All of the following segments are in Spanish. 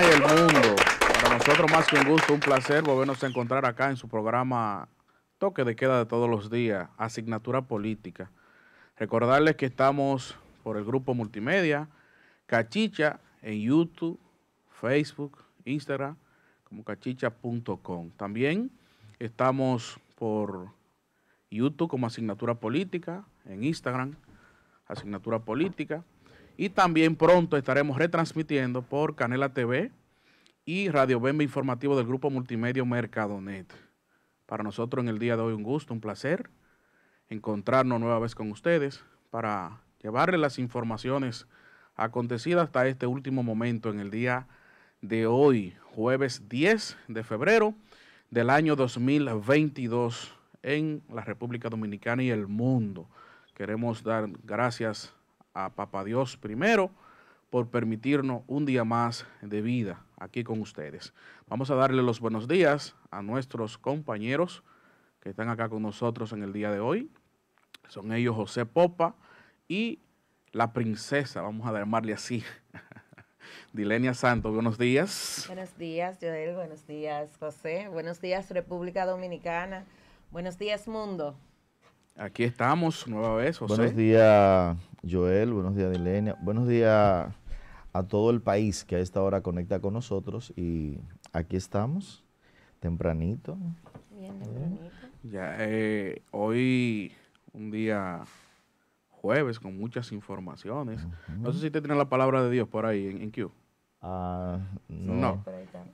y el mundo. Para nosotros más que un gusto, un placer volvernos a encontrar acá en su programa Toque de Queda de todos los días, Asignatura Política. Recordarles que estamos por el grupo multimedia, Cachicha, en YouTube, Facebook, Instagram, como cachicha.com. También estamos por YouTube como Asignatura Política, en Instagram, Asignatura Política. Y también pronto estaremos retransmitiendo por Canela TV y Radio Bembe Informativo del Grupo Multimedio Mercadonet. Para nosotros en el día de hoy un gusto, un placer encontrarnos nueva vez con ustedes para llevarles las informaciones acontecidas hasta este último momento en el día de hoy, jueves 10 de febrero del año 2022 en la República Dominicana y el mundo. Queremos dar gracias a Papá Dios primero por permitirnos un día más de vida aquí con ustedes. Vamos a darle los buenos días a nuestros compañeros que están acá con nosotros en el día de hoy. Son ellos José Popa y la princesa, vamos a llamarle así. Dilenia Santo buenos días. Buenos días, Joel. Buenos días, José. Buenos días, República Dominicana. Buenos días, mundo. Aquí estamos nueva vez, Buenos días, Joel. Buenos días, Dilenia. Buenos días a todo el país que a esta hora conecta con nosotros. Y aquí estamos, tempranito. Bien, tempranito. Eh, hoy un día jueves con muchas informaciones. No sé si te tiene la palabra de Dios por ahí en, Q. Ah, no.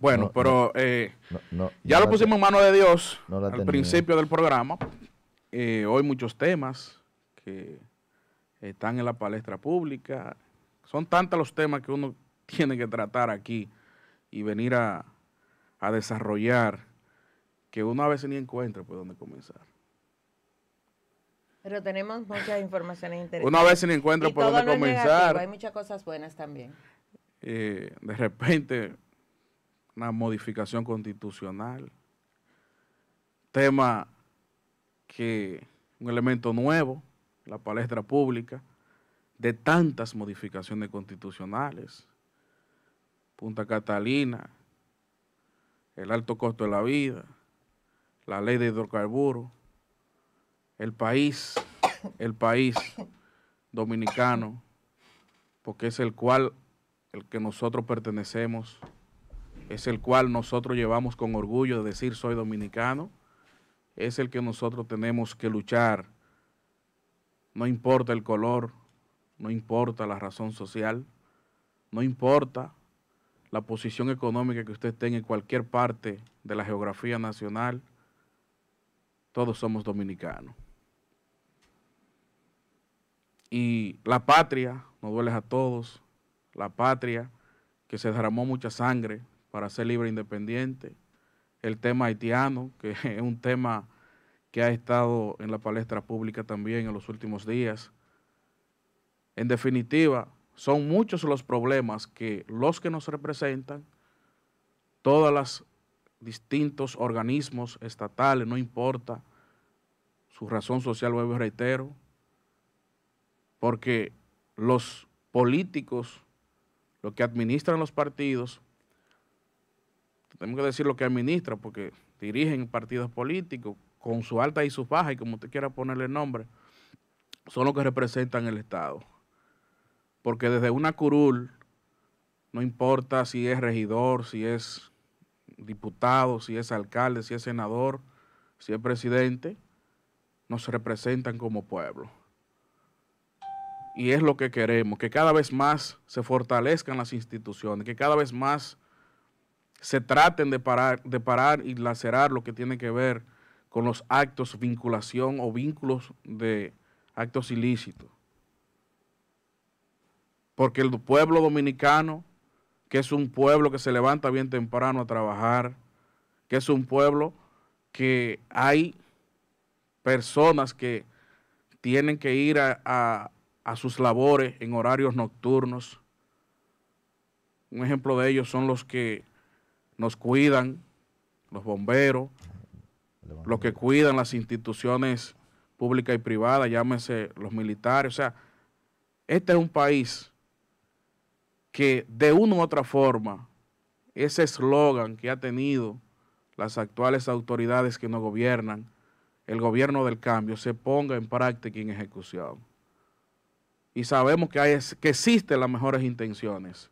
Bueno, pero eh, ya, lo pusimos en mano de Dios al principio del programa. Eh, hoy muchos temas que están en la palestra pública. Son tantos los temas que uno tiene que tratar aquí y venir a, desarrollar que uno a veces ni encuentra por dónde comenzar. Pero tenemos muchas informaciones interesantes. Uno a veces ni encuentra por dónde comenzar. hay muchas cosas buenas también. Eh, de repente, una modificación constitucional. Tema que un elemento nuevo, la palestra pública, de tantas modificaciones constitucionales, Punta Catalina, el alto costo de la vida, la ley de hidrocarburos, el país, el país dominicano, porque es el cual el que nosotros pertenecemos, es el cual nosotros llevamos con orgullo de decir soy dominicano, es el que nosotros tenemos que luchar. No importa el color, no importa la razón social, no importa la posición económica que usted tenga en cualquier parte de la geografía nacional, todos somos dominicanos. Y la patria, nos duele a todos, la patria que se derramó mucha sangre para ser libre e independiente, el tema haitiano, que es un tema que ha estado en la palestra pública también en los últimos días. En definitiva, son muchos los problemas que los que nos representan, todos los distintos organismos estatales, no importa su razón social, lo reitero, porque los políticos, los que administran los partidos, tenemos que decir lo que administra, porque dirigen partidos políticos con su alta y sus bajas, y como usted quiera ponerle nombre, son los que representan el Estado. Porque desde una curul, no importa si es regidor, si es diputado, si es alcalde, si es senador, si es presidente, nos representan como pueblo. Y es lo que queremos, que cada vez más se fortalezcan las instituciones, que cada vez más se traten de parar, de parar y lacerar lo que tiene que ver con los actos, vinculación o vínculos de actos ilícitos. Porque el pueblo dominicano, que es un pueblo que se levanta bien temprano a trabajar, que es un pueblo que hay personas que tienen que ir a sus labores en horarios nocturnos. Un ejemplo de ellos son los que nos cuidan, los bomberos, los que cuidan las instituciones públicas y privadas, llámese los militares. O sea, este es un país que de una u otra forma, ese eslogan que ha tenido las actuales autoridades que nos gobiernan, el gobierno del cambio, se ponga en práctica y en ejecución. Y sabemos que, hay, que existen las mejores intenciones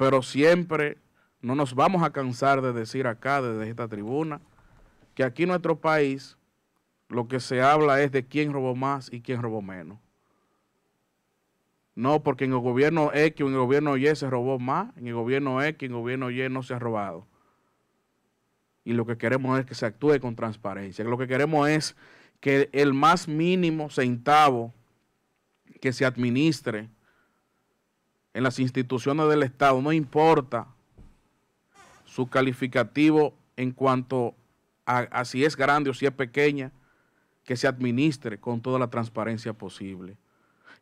pero siempre no nos vamos a cansar de decir acá, desde esta tribuna, que aquí en nuestro país lo que se habla es de quién robó más y quién robó menos. No, porque en el gobierno X o en el gobierno Y se robó más, en el gobierno X, en el gobierno Y no se ha robado. Y lo que queremos es que se actúe con transparencia. Lo que queremos es que el más mínimo centavo que se administre en las instituciones del Estado, no importa su calificativo en cuanto a, si es grande o si es pequeña, que se administre con toda la transparencia posible.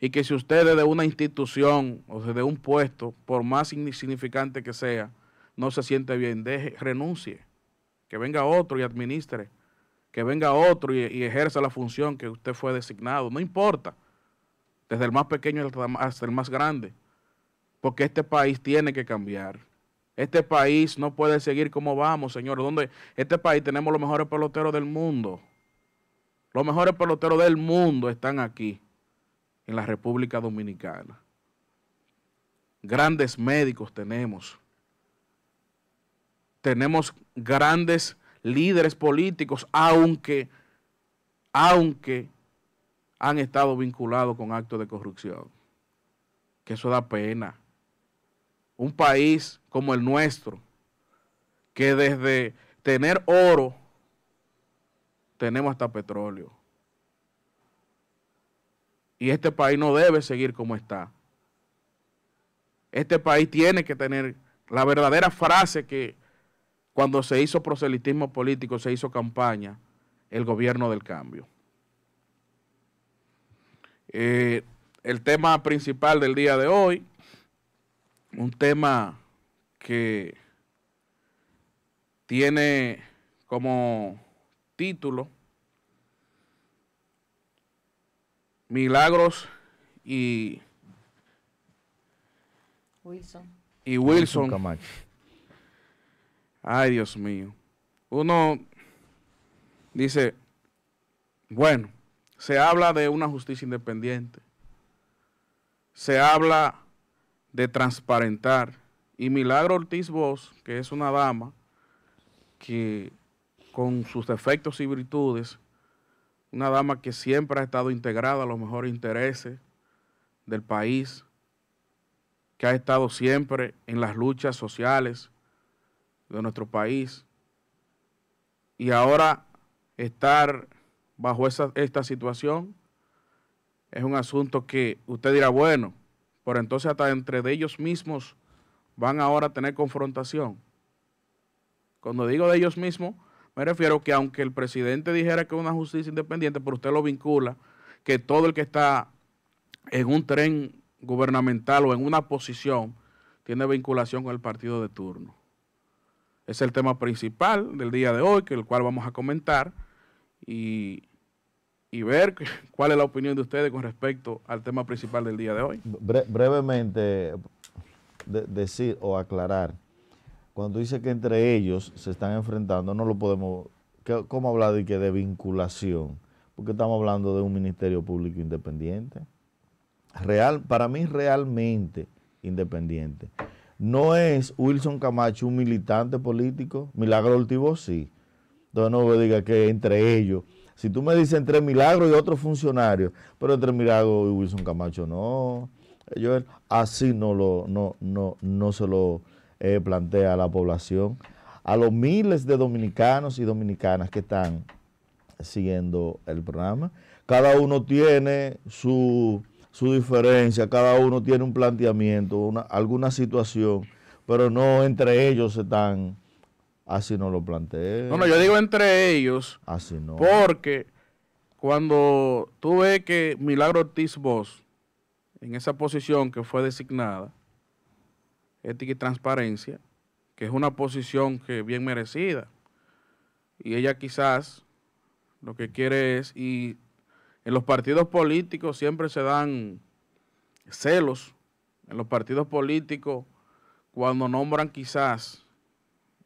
Y que si usted desde una institución o desde un puesto, por más insignificante que sea, no se siente bien, deje, renuncie. Que venga otro y administre. Que venga otro y ejerza la función que usted fue designado. No importa. Desde el más pequeño hasta el más grande porque este país tiene que cambiar. Este país no puede seguir como vamos, señores. Donde este país tenemos los mejores peloteros del mundo. Los mejores peloteros del mundo están aquí, en la República Dominicana. Grandes médicos tenemos. Tenemos grandes líderes políticos, aunque, aunque han estado vinculados con actos de corrupción. Que eso da pena un país como el nuestro, que desde tener oro, tenemos hasta petróleo. Y este país no debe seguir como está. Este país tiene que tener la verdadera frase que cuando se hizo proselitismo político, se hizo campaña, el gobierno del cambio. Eh, el tema principal del día de hoy un tema que tiene como título Milagros y Wilson. Y Wilson. Ay, Dios mío. Uno dice, bueno, se habla de una justicia independiente. Se habla de transparentar. Y Milagro Ortiz Vos, que es una dama que con sus defectos y virtudes, una dama que siempre ha estado integrada a los mejores intereses del país, que ha estado siempre en las luchas sociales de nuestro país, y ahora estar bajo esta situación es un asunto que usted dirá, bueno, por entonces hasta entre de ellos mismos van ahora a tener confrontación. Cuando digo de ellos mismos, me refiero que aunque el presidente dijera que es una justicia independiente, pero usted lo vincula, que todo el que está en un tren gubernamental o en una posición tiene vinculación con el partido de turno. Es el tema principal del día de hoy, que el cual vamos a comentar. Y y ver cuál es la opinión de ustedes con respecto al tema principal del día de hoy. brevemente, decir o aclarar, cuando dice que entre ellos se están enfrentando, no lo podemos, ¿cómo hablar de, que de vinculación? Porque estamos hablando de un ministerio público independiente. Real, para mí realmente independiente. No es Wilson Camacho un militante político, Milagro Ortiz, sí. Entonces no diga que entre ellos si tú me dices entre Milagro y otro funcionario, pero entre Milagro y Wilson Camacho no. Ellos así no, lo, no, no, no se lo eh, plantea a la población. A los miles de dominicanos y dominicanas que están siguiendo el programa. Cada uno tiene su, diferencia, cada uno tiene un planteamiento, alguna situación, pero no entre ellos se están Así no lo planteé. No, no, yo digo entre ellos. Así no. Porque cuando tú ves que Milagro Ortiz Vos, en esa posición que fue designada, ética y transparencia, que es una posición que bien merecida, y ella quizás lo que quiere es, y en los partidos políticos siempre se dan celos, en los partidos políticos cuando nombran quizás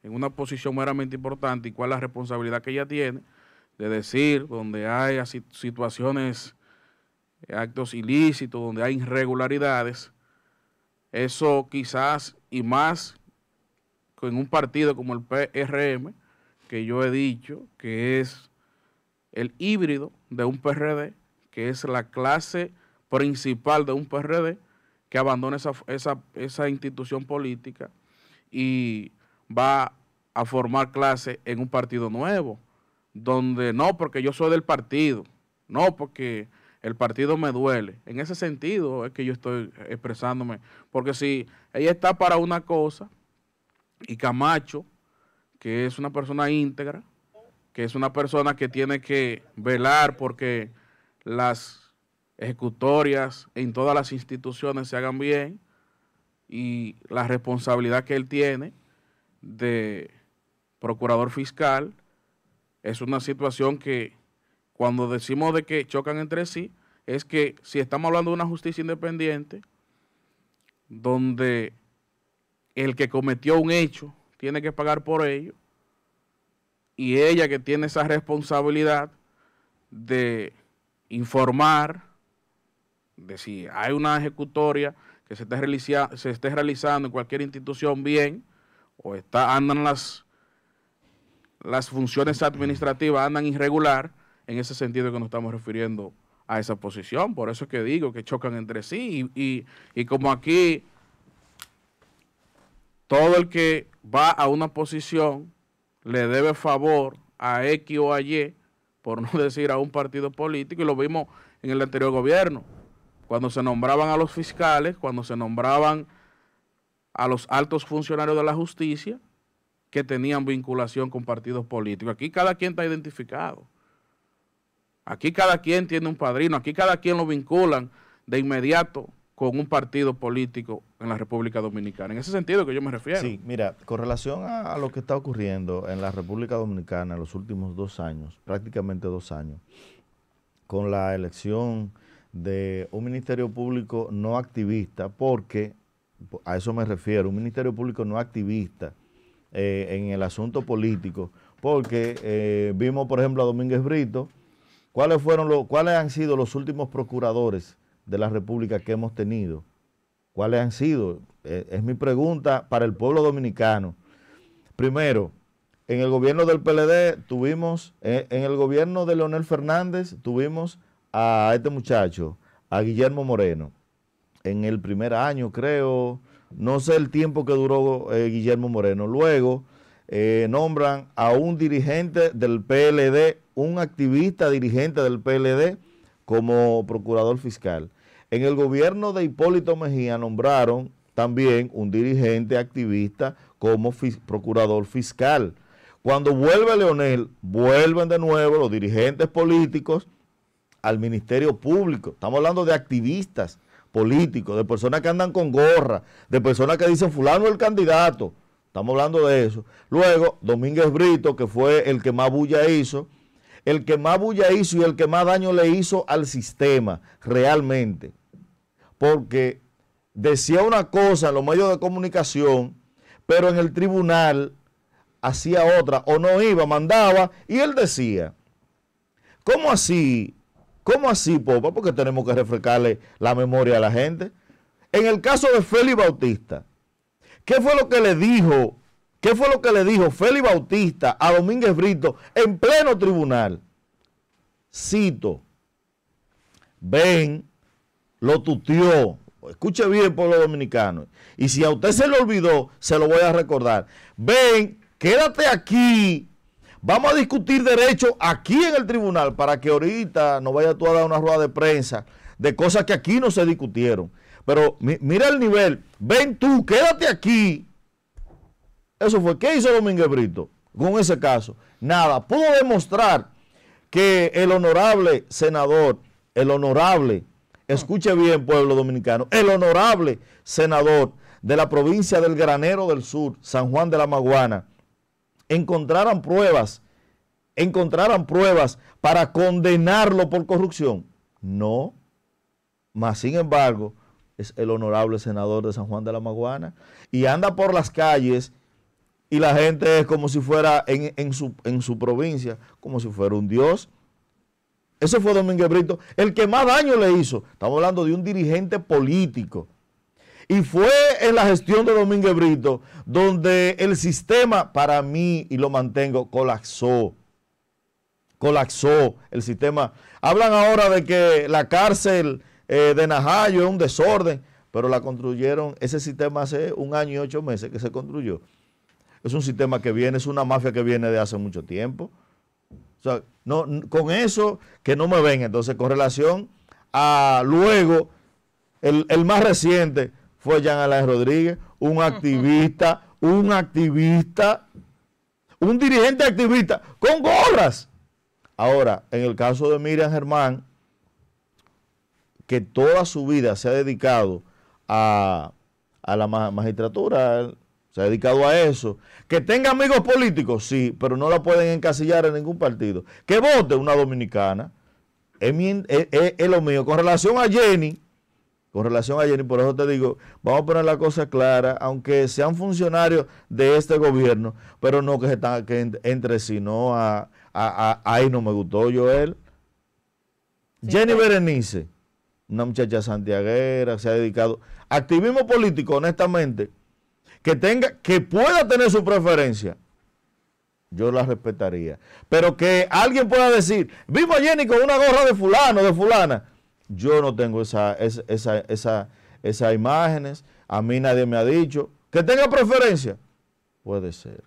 en una posición meramente importante y cuál es la responsabilidad que ella tiene de decir donde hay situaciones, eh, actos ilícitos, donde hay irregularidades. Eso quizás y más en un partido como el PRM, que yo he dicho que es el híbrido de un PRD, que es la clase principal de un PRD, que abandona esa, esa institución política y va a formar clase en un partido nuevo, donde no porque yo soy del partido, no porque el partido me duele. En ese sentido es que yo estoy expresándome, porque si ella está para una cosa y Camacho, que es una persona íntegra, que es una persona que tiene que velar porque las ejecutorias en todas las instituciones se hagan bien y la responsabilidad que él tiene de procurador fiscal, es una situación que cuando decimos de que chocan entre sí, es que si estamos hablando de una justicia independiente, donde el que cometió un hecho tiene que pagar por ello, y ella que tiene esa responsabilidad de informar de si hay una ejecutoria que se esté, realizando en cualquier institución bien, o está, andan las, las funciones administrativas, andan irregular, en ese sentido que nos estamos refiriendo a esa posición. Por eso es que digo que chocan entre sí y, y como aquí todo el que va a una posición le debe favor a X o a Y, por no decir a un partido político, y lo vimos en el anterior gobierno, cuando se nombraban a los fiscales, cuando se nombraban a los altos funcionarios de la justicia que tenían vinculación con partidos políticos. Aquí cada quien está identificado. Aquí cada quien tiene un padrino. Aquí cada quien lo vinculan de inmediato con un partido político en la República Dominicana. En ese sentido que yo me refiero. Sí, mira, con relación a, lo que está ocurriendo en la República Dominicana en los últimos dos años, prácticamente dos años, con la elección de un ministerio público no activista, porque a eso me refiero, un Ministerio Público no activista eh, en el asunto político, porque eh, vimos, por ejemplo, a Domínguez Brito, ¿cuáles, fueron los, han sido los últimos procuradores de la República que hemos tenido? ¿Cuáles han sido? Eh, es mi pregunta para el pueblo dominicano. Primero, en el gobierno del PLD tuvimos, en el gobierno de Leonel Fernández tuvimos a este muchacho, a Guillermo Moreno en el primer año, creo. No sé el tiempo que duró eh, Guillermo Moreno. Luego eh, nombran a un dirigente del PLD, un activista dirigente del PLD como procurador fiscal. En el gobierno de Hipólito Mejía nombraron también un dirigente activista como procurador fiscal. Cuando vuelve Leonel, vuelven de nuevo los dirigentes políticos al Ministerio Público. Estamos hablando de activistas político de personas que andan con gorra, de personas que dicen fulano el candidato. Estamos hablando de eso. Luego, Domínguez Brito, que fue el que más bulla hizo, el que más bulla hizo y el que más daño le hizo al sistema, realmente. Porque decía una cosa en los medios de comunicación, pero en el tribunal hacía otra, o no iba, mandaba, y él decía, ¿cómo así ¿Cómo así, Popa? Porque tenemos que refrescarle la memoria a la gente. En el caso de Félix Bautista, ¿qué fue lo que le dijo? ¿Qué fue lo que le dijo Félix Bautista a Domínguez Brito en pleno tribunal? Cito, ven, lo tuteó. Escuche bien, pueblo dominicano. Y si a usted se le olvidó, se lo voy a recordar. Ven, quédate aquí Vamos a discutir derecho aquí en el tribunal para que ahorita no vaya tú a dar una rueda de prensa de cosas que aquí no se discutieron. Pero mira el nivel. Ven tú, quédate aquí. Eso fue. ¿Qué hizo Domínguez Brito con ese caso? Nada. Pudo demostrar que el honorable senador, el honorable, escuche bien pueblo dominicano, el honorable senador de la provincia del Granero del Sur, San Juan de la Maguana, encontraran pruebas, encontraran pruebas para condenarlo por corrupción. No. Mas, sin embargo, es el honorable senador de San Juan de la Maguana y anda por las calles y la gente es como si fuera en, su, en su, provincia, como si fuera un dios. Ese fue Domínguez Brito, el que más daño le hizo. Estamos hablando de un dirigente político y fue en la gestión de Domínguez Brito donde el sistema, para mí, y lo mantengo, colapsó. Colapsó el sistema. Hablan ahora de que la cárcel eh, de Najayo es un desorden, pero la construyeron, ese sistema hace un año y ocho meses que se construyó. Es un sistema que viene, es una mafia que viene de hace mucho tiempo. O sea, no, con eso que no me ven. Entonces, con relación a luego, el, el más reciente, fue Jean Alain Rodríguez, un activista, un activista, un dirigente activista, con gorras. Ahora, en el caso de Miriam Germán, que toda su vida se ha dedicado a, la magistratura, se ha dedicado a eso. Que tenga amigos políticos, sí, pero no la pueden encasillar en ningún partido. Que vote una dominicana, es lo mío. Con relación a Jenny, con relación a Jenny, por eso te digo, vamos a poner la cosa clara, aunque sean funcionarios de este gobierno, pero no que, se están, entre sino no a, a, ahí no me gustó Joel. él. Jenny Berenice, una muchacha santiaguera, se ha dedicado activismo político, honestamente, que tenga, que pueda tener su preferencia, yo la respetaría. Pero que alguien pueda decir, vivo a Jenny con una gorra de fulano, de fulana, yo no tengo esa, esa, esa, esas imágenes, a mí nadie me ha dicho. ¿Que tenga preferencia? Puede ser,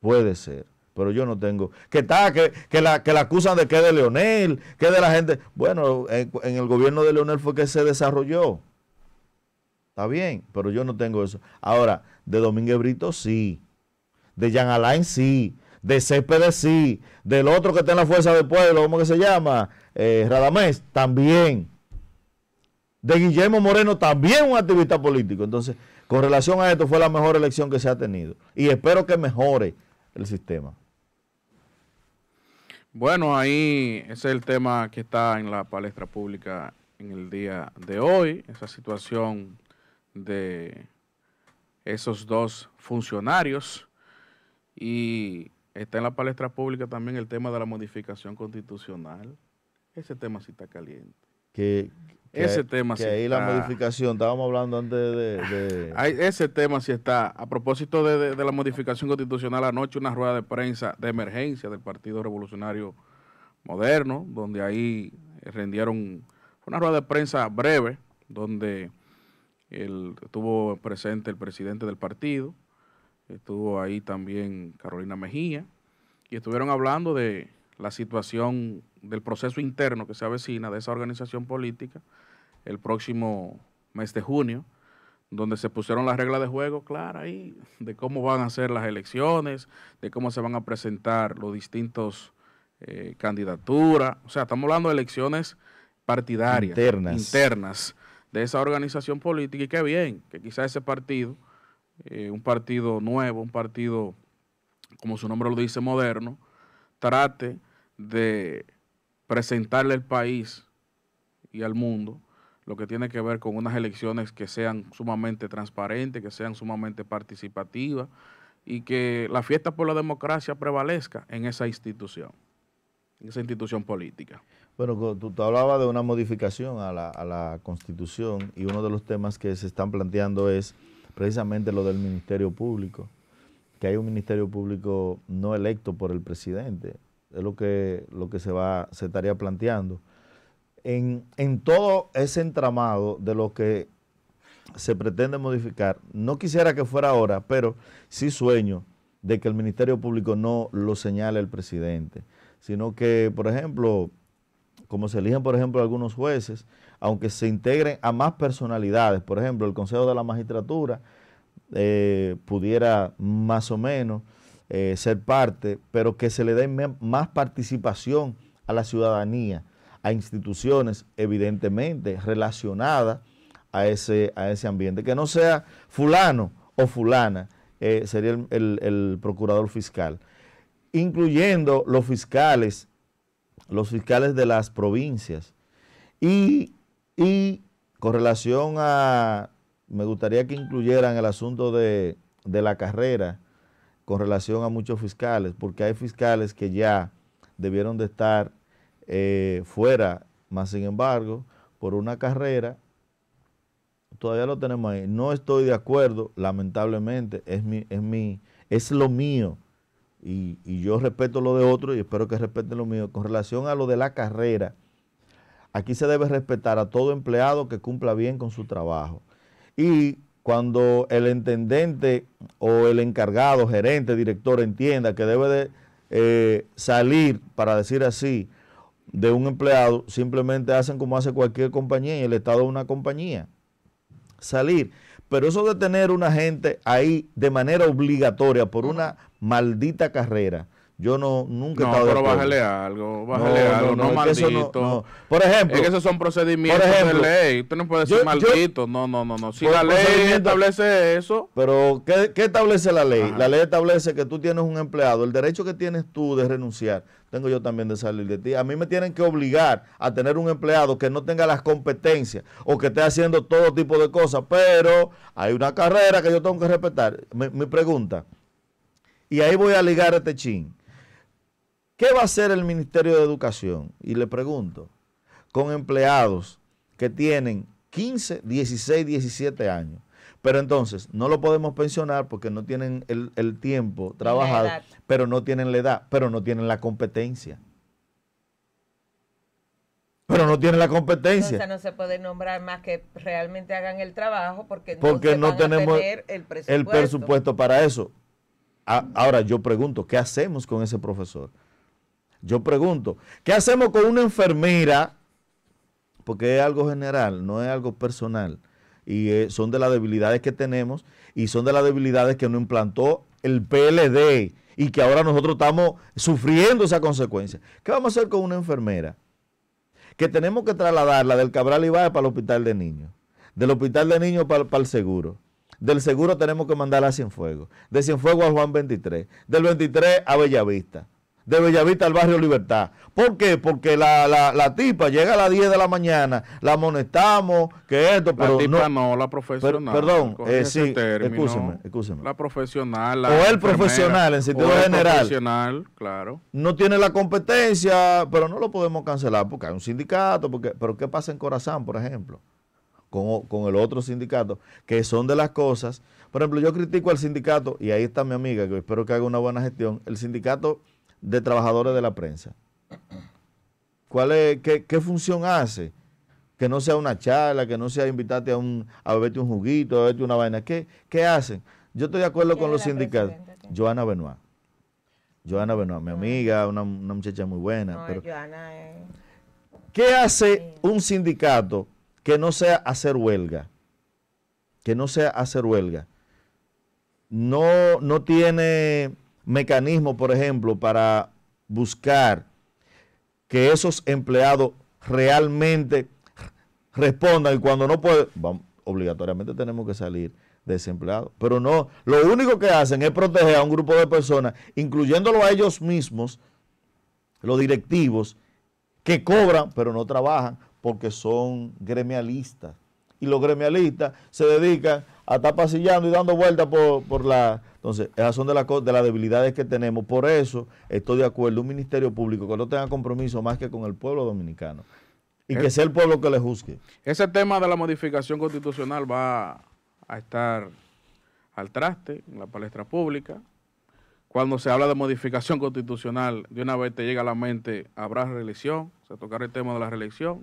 puede ser, pero yo no tengo. Que está, que, que, la, que la acusan de que de Leonel, que de la gente. Bueno, en, el gobierno de Leonel fue que se desarrolló. Está bien, pero yo no tengo eso. Ahora, de Domínguez Brito sí, de Jean Alain sí, de Céspedes sí, del otro que está en la Fuerza del Pueblo, ¿cómo que se llama? Eh, Radamés, también. De Guillermo Moreno, también un activista político. Entonces, con relación a esto, fue la mejor elección que se ha tenido. Y espero que mejore el sistema. Bueno, ahí es el tema que está en la palestra pública en el día de hoy, esa situación de esos dos funcionarios y está en la palestra pública también el tema de la modificación constitucional ese tema sí está caliente. Que, que ese tema que ahí la modificación, estábamos hablando antes de... ese tema sí está. A propósito de, la modificación constitucional, anoche una rueda de prensa de emergencia del Partido Revolucionario Moderno, donde ahí rendieron una rueda de prensa breve, donde el, estuvo presente el presidente del partido, estuvo ahí también Carolina Mejía, y estuvieron hablando de la situación del proceso interno que se avecina de esa organización política el próximo mes de junio, donde se pusieron las reglas de juego claras ahí, de cómo van a ser las elecciones, de cómo se van a presentar los distintos eh, candidaturas. O sea, estamos hablando de elecciones partidarias, internas. de esa organización política y qué bien, que quizás ese partido, eh, un partido nuevo, un partido, como su nombre lo dice, moderno, trate de presentarle al país y al mundo lo que tiene que ver con unas elecciones que sean sumamente transparentes, que sean sumamente participativas y que la fiesta por la democracia prevalezca en esa institución, en esa institución política. Bueno, tú, tú hablabas de una modificación a la, a la, Constitución y uno de los temas que se están planteando es precisamente lo del Ministerio Público, que hay un Ministerio Público no electo por el presidente, es lo que, lo que se, va, se estaría planteando. En, todo ese entramado de lo que se pretende modificar, no quisiera que fuera ahora, pero sí sueño de que el Ministerio Público no lo señale el presidente, sino que, por ejemplo, como se eligen, por ejemplo, algunos jueces, aunque se integren a más personalidades, por ejemplo, el Consejo de la Magistratura eh, pudiera más o menos eh, ser parte, pero que se le dé más participación a la ciudadanía, a instituciones evidentemente relacionadas a ese, a ese ambiente. Que no sea fulano o fulana, eh, sería el, procurador fiscal, incluyendo los fiscales, los fiscales de las provincias. Y, y con relación a, me gustaría que incluyeran el asunto de, de la carrera con relación a muchos fiscales, porque hay fiscales que ya debieron de estar eh, fuera, más sin embargo, por una carrera, todavía lo tenemos ahí. No estoy de acuerdo, lamentablemente, es, mi, es, es lo mío. Y, yo respeto lo de otros, y espero que respeten lo mío. Con relación a lo de la carrera, aquí se debe respetar a todo empleado que cumpla bien con su trabajo. Y cuando el intendente o el encargado, gerente, director entienda que debe de eh, salir, para decir así, de un empleado, simplemente hacen como hace cualquier compañía y el Estado de una compañía. Salir. Pero eso de tener una gente ahí de manera obligatoria por una maldita carrera, yo no, nunca he pero bájale algo, bájale algo, no, maldito. Por ejemplo. que esos son procedimientos de ley. Usted no puede ser maldito. no, no, no, no. Si la ley establece eso. Pero, ¿qué, establece la ley? La ley establece que tú tienes un empleado. El derecho que tienes tú de renunciar, tengo yo también de salir de ti. A mí me tienen que obligar a tener un empleado que no tenga las competencias o que esté haciendo todo tipo de cosas. Pero hay una carrera que yo tengo que respetar. Mi, pregunta. Y ahí voy a ligar este chin ¿Qué va a hacer el Ministerio de Educación? Y le pregunto, con empleados que tienen 15, 16, 17 años. Pero entonces, no lo podemos pensionar porque no tienen el, tiempo trabajado, pero no tienen la edad, pero no tienen la competencia. Pero no tienen la competencia. Entonces no se puede nombrar más que realmente hagan el trabajo porque, porque no, tenemos el presupuesto. para eso. ahora yo pregunto, ¿qué hacemos con ese profesor? Yo pregunto, ¿qué hacemos con una enfermera? Porque es algo general, no es algo personal. Y eh, son de las debilidades que tenemos y son de las debilidades que nos implantó el PLD y que ahora nosotros estamos sufriendo esa consecuencia. ¿Qué vamos a hacer con una enfermera? Que tenemos que trasladarla del Cabral Valle para el hospital de niños, del hospital de niños para, el seguro, del seguro tenemos que mandarla a Cienfuegos, de Cienfuegos a Juan 23, del 23 a Bellavista de Bellavista al barrio Libertad. ¿Por qué? Porque la, tipa llega a las 10 de la mañana, la amonestamos, que esto, pero la tipa no, la profesional. perdón, eh, sí, La profesional. o el profesional en sentido el general. profesional, claro. No tiene la competencia, pero no lo podemos cancelar porque hay un sindicato, porque pero ¿qué pasa en Corazán, por ejemplo? Con, con el otro sindicato, que son de las cosas. Por ejemplo, yo critico al sindicato, y ahí está mi amiga, que espero que haga una buena gestión. El sindicato de trabajadores de la prensa? ¿Cuál qué, función hace? Que no sea una charla, que no sea invitarte a, un, a beberte un juguito, a beberte una vaina. ¿Qué, qué hacen? Yo estoy de acuerdo con los sindicatos. Joana Benoit. Joana Benoit, mi ah. amiga, una, muchacha muy buena. pero, ¿Qué hace un sindicato que no sea hacer huelga? Que no sea hacer huelga. No, no tiene mecanismo, por ejemplo, para buscar que esos empleados realmente respondan y cuando no pueden, obligatoriamente tenemos que salir desempleados. Pero no, lo único que hacen es proteger a un grupo de personas, incluyéndolo a ellos mismos, los directivos, que cobran pero no trabajan porque son gremialistas. Y los gremialistas se dedican a estar pasillando y dando vueltas por la entonces, esas son de, de las debilidades que tenemos. Por eso estoy de acuerdo, un ministerio público que no tenga compromiso más que con el pueblo dominicano y que eh. sea el pueblo que le juzgue. Ese tema de la modificación constitucional va a estar al traste en la palestra pública. Cuando se habla de modificación constitucional, de una vez te llega a la mente, habrá reelección, se tocará el tema de la reelección.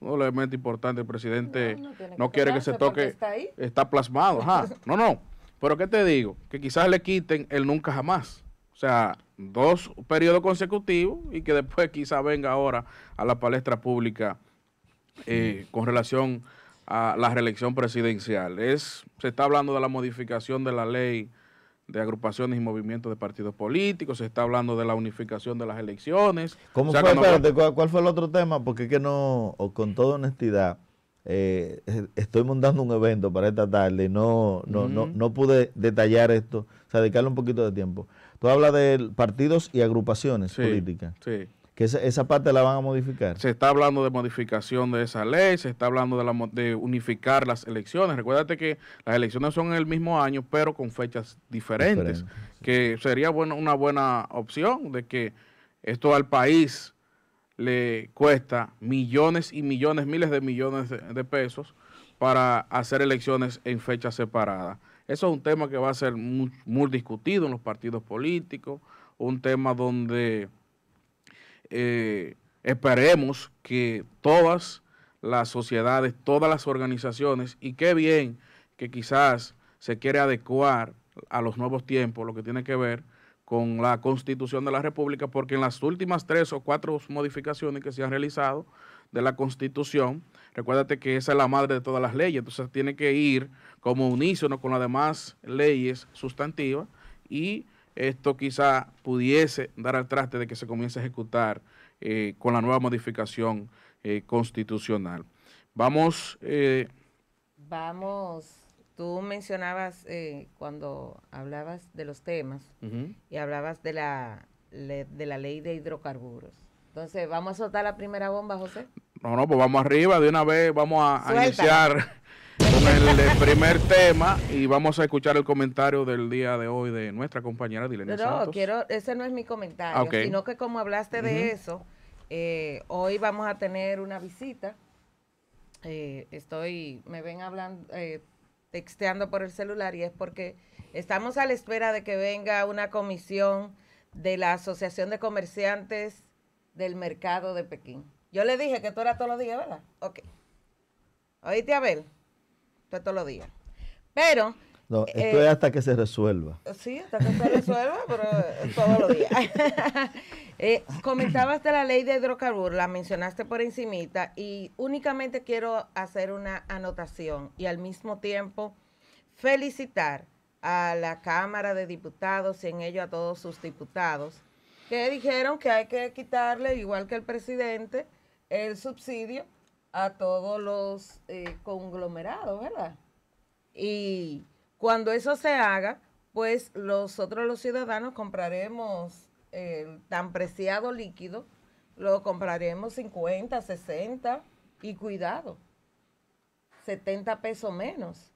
Un elemento importante, el presidente no, quiere que se toque, está, está plasmado. No, no, pero ¿qué te digo? Que quizás le quiten el nunca jamás. O sea, dos periodos consecutivos y que después quizás venga ahora a la palestra pública eh, con relación a la reelección presidencial. Es, se está hablando de la modificación de la ley de agrupaciones y movimientos de partidos políticos, se está hablando de la unificación de las elecciones. ¿Cómo fue? ¿cuál, ¿cuál, fue el otro tema? Porque que no, con toda honestidad, eh, eh, estoy montando un evento para esta tarde no, no, no, no pude detallar esto, o sea, dedicarle un poquito de tiempo. Tú hablas de partidos y agrupaciones políticas. Sí. Que esa, parte la van a modificar. Se está hablando de modificación de esa ley, se está hablando de, la, de unificar las elecciones. Recuérdate que las elecciones son en el mismo año, pero con fechas diferentes. Que sería bueno, una buena opción de que esto al país le cuesta millones y millones, miles de millones de pesos para hacer elecciones en fecha separada. Eso es un tema que va a ser muy, discutido en los partidos políticos, un tema donde eh, esperemos que todas las sociedades, todas las organizaciones, y qué bien que quizás se quiere adecuar a los nuevos tiempos, lo que tiene que ver con la Constitución de la República, porque en las últimas tres o cuatro modificaciones que se han realizado de la Constitución, recuérdate que esa es la madre de todas las leyes, entonces tiene que ir como unísono con las demás leyes sustantivas y esto quizá pudiese dar al traste de que se comience a ejecutar eh, con la nueva modificación eh, constitucional. Vamos. Eh, Vamos tú mencionabas eh, cuando hablabas de los temas y hablabas de la, de la ley de hidrocarburos. Entonces, ¿vamos a soltar la primera bomba, José? No, no, pues vamos arriba, de una vez vamos a, iniciar con el, primer tema y vamos a escuchar el comentario del día de hoy de nuestra compañera Dilenia No, quiero, ese no es mi comentario, sino que como hablaste de eso, eh, hoy vamos a tener una visita. Eh, estoy, me ven hablando, texteando por el celular y es porque estamos a la espera de que venga una comisión de la Asociación de Comerciantes del Mercado de Pekín. Yo le dije que tú eras todos los días, ¿verdad? Ok. Oíste, Abel. Tú eres todos los días. Pero no, eh, esto es hasta que se resuelva. Sí, hasta que se resuelva, pero eh, todos los días. Eh, comentabas de la ley de hidrocarburos, la mencionaste por encimita, y únicamente quiero hacer una anotación y al mismo tiempo felicitar a la Cámara de Diputados y en ello a todos sus diputados que dijeron que hay que quitarle, igual que el presidente, el subsidio a todos los conglomerados, ¿verdad? Y cuando eso se haga, pues nosotros los ciudadanos compraremos el tan preciado líquido, lo compraremos 50, 60 y cuidado, 70 pesos menos.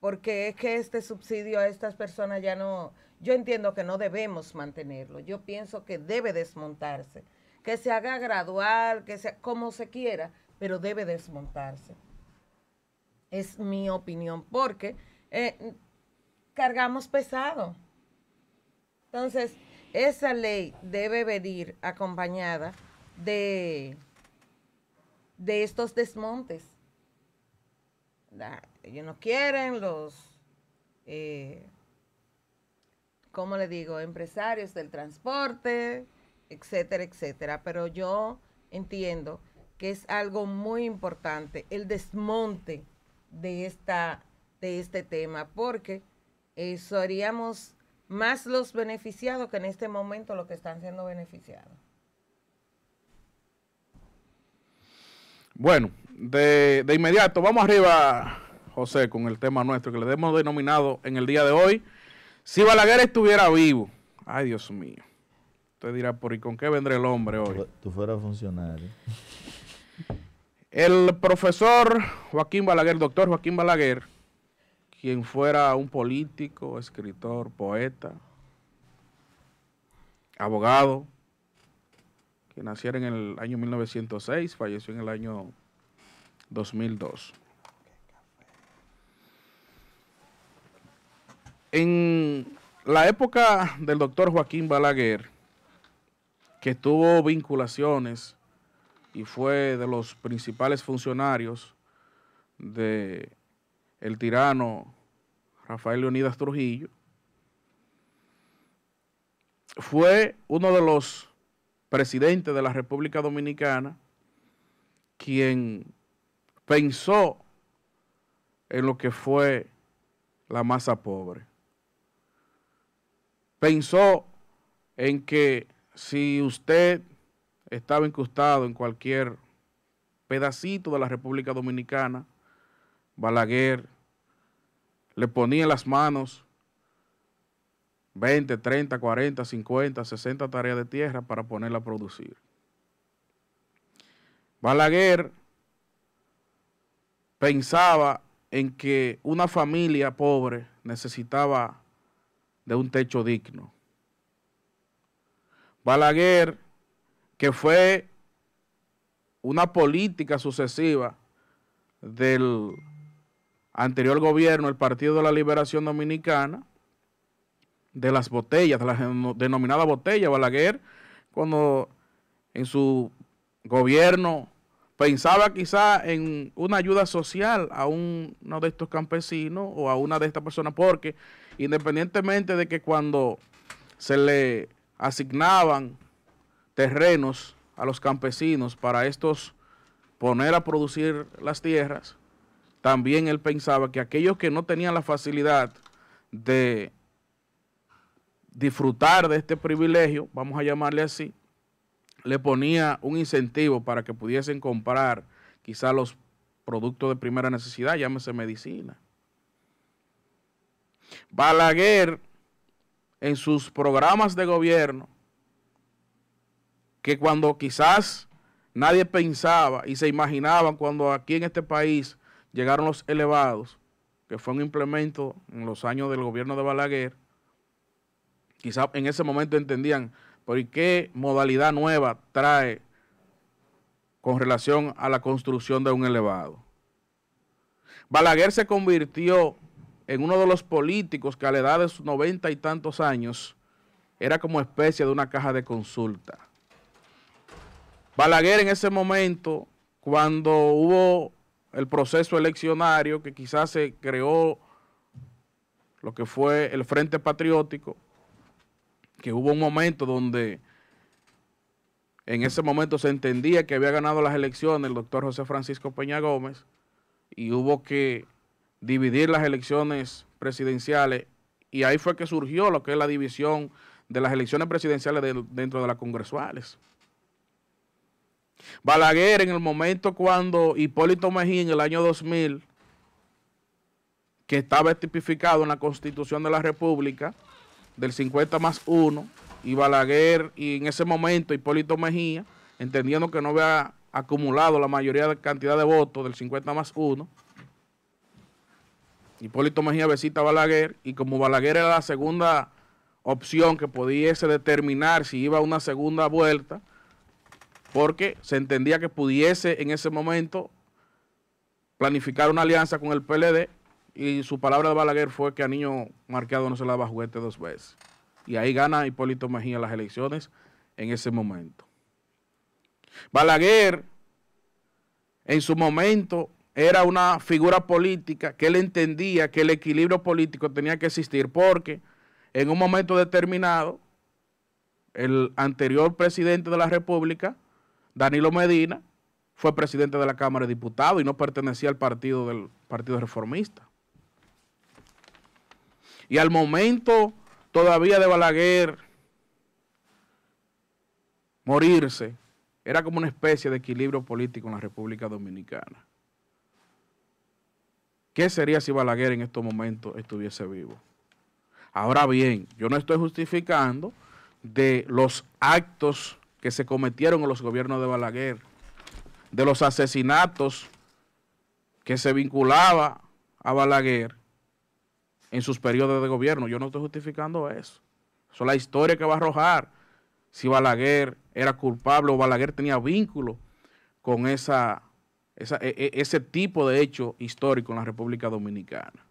Porque es que este subsidio a estas personas ya no, yo entiendo que no debemos mantenerlo, yo pienso que debe desmontarse, que se haga gradual, que sea como se quiera, pero debe desmontarse. Es mi opinión, porque eh, cargamos pesado. Entonces, esa ley debe venir acompañada de, de estos desmontes. Ellos no quieren los, eh, ¿cómo le digo?, empresarios del transporte, etcétera, etcétera. Pero yo entiendo que es algo muy importante el desmonte de esta este tema, porque eso eh, haríamos más los beneficiados que en este momento los que están siendo beneficiados. Bueno, de, de, inmediato, vamos arriba, José, con el tema nuestro que le hemos denominado en el día de hoy. Si Balaguer estuviera vivo, ay Dios mío, usted dirá, ¿por y con qué vendrá el hombre hoy? Tú, fueras funcionario. El profesor Joaquín Balaguer, doctor Joaquín Balaguer, quien fuera un político, escritor, poeta, abogado, que naciera en el año 1906, falleció en el año 2002. En la época del doctor Joaquín Balaguer, que tuvo vinculaciones y fue de los principales funcionarios de el tirano Rafael Leonidas Trujillo, fue uno de los presidentes de la República Dominicana quien pensó en lo que fue la masa pobre. Pensó en que si usted estaba incrustado en cualquier pedacito de la República Dominicana, Balaguer, le ponía en las manos 20, 30, 40, 50, 60 tareas de tierra para ponerla a producir. Balaguer pensaba en que una familia pobre necesitaba de un techo digno. Balaguer, que fue una política sucesiva del anterior gobierno, el Partido de la Liberación Dominicana, de las botellas, de la denominada botella Balaguer, cuando en su gobierno pensaba quizá en una ayuda social a uno de estos campesinos o a una de estas personas, porque independientemente de que cuando se le asignaban terrenos a los campesinos para estos poner a producir las tierras, también él pensaba que aquellos que no tenían la facilidad de disfrutar de este privilegio, vamos a llamarle así, le ponía un incentivo para que pudiesen comprar quizá los productos de primera necesidad, llámese medicina. Balaguer, en sus programas de gobierno, que cuando quizás nadie pensaba y se imaginaban cuando aquí en este país llegaron los elevados, que fue un implemento en los años del gobierno de Balaguer. Quizá en ese momento entendían, por qué modalidad nueva trae con relación a la construcción de un elevado? Balaguer se convirtió en uno de los políticos que a la edad de sus noventa y tantos años era como especie de una caja de consulta. Balaguer en ese momento, cuando hubo el proceso eleccionario que quizás se creó lo que fue el Frente Patriótico, que hubo un momento donde en ese momento se entendía que había ganado las elecciones el doctor José Francisco Peña Gómez y hubo que dividir las elecciones presidenciales y ahí fue que surgió lo que es la división de las elecciones presidenciales dentro de las congresuales. Balaguer en el momento cuando Hipólito Mejía en el año 2000, que estaba estipificado en la Constitución de la República, del 50 más 1, y Balaguer, y en ese momento Hipólito Mejía, entendiendo que no había acumulado la mayoría de cantidad de votos del 50 más 1, Hipólito Mejía visita a Balaguer, y como Balaguer era la segunda opción que pudiese determinar si iba a una segunda vuelta, porque se entendía que pudiese en ese momento planificar una alianza con el PLD y su palabra de Balaguer fue que a niño marcado no se le daba juguete dos veces. Y ahí gana Hipólito Mejía las elecciones en ese momento. Balaguer en su momento era una figura política que él entendía que el equilibrio político tenía que existir porque en un momento determinado el anterior presidente de la República Danilo Medina fue presidente de la Cámara de Diputados y no pertenecía al partido del Partido Reformista. Y al momento todavía de Balaguer morirse, era como una especie de equilibrio político en la República Dominicana. ¿Qué sería si Balaguer en estos momentos estuviese vivo? Ahora bien, yo no estoy justificando de los actos que se cometieron en los gobiernos de Balaguer, de los asesinatos que se vinculaba a Balaguer en sus periodos de gobierno. Yo no estoy justificando eso. Eso es la historia que va a arrojar si Balaguer era culpable o Balaguer tenía vínculo con esa, e, e, ese tipo de hecho histórico en la República Dominicana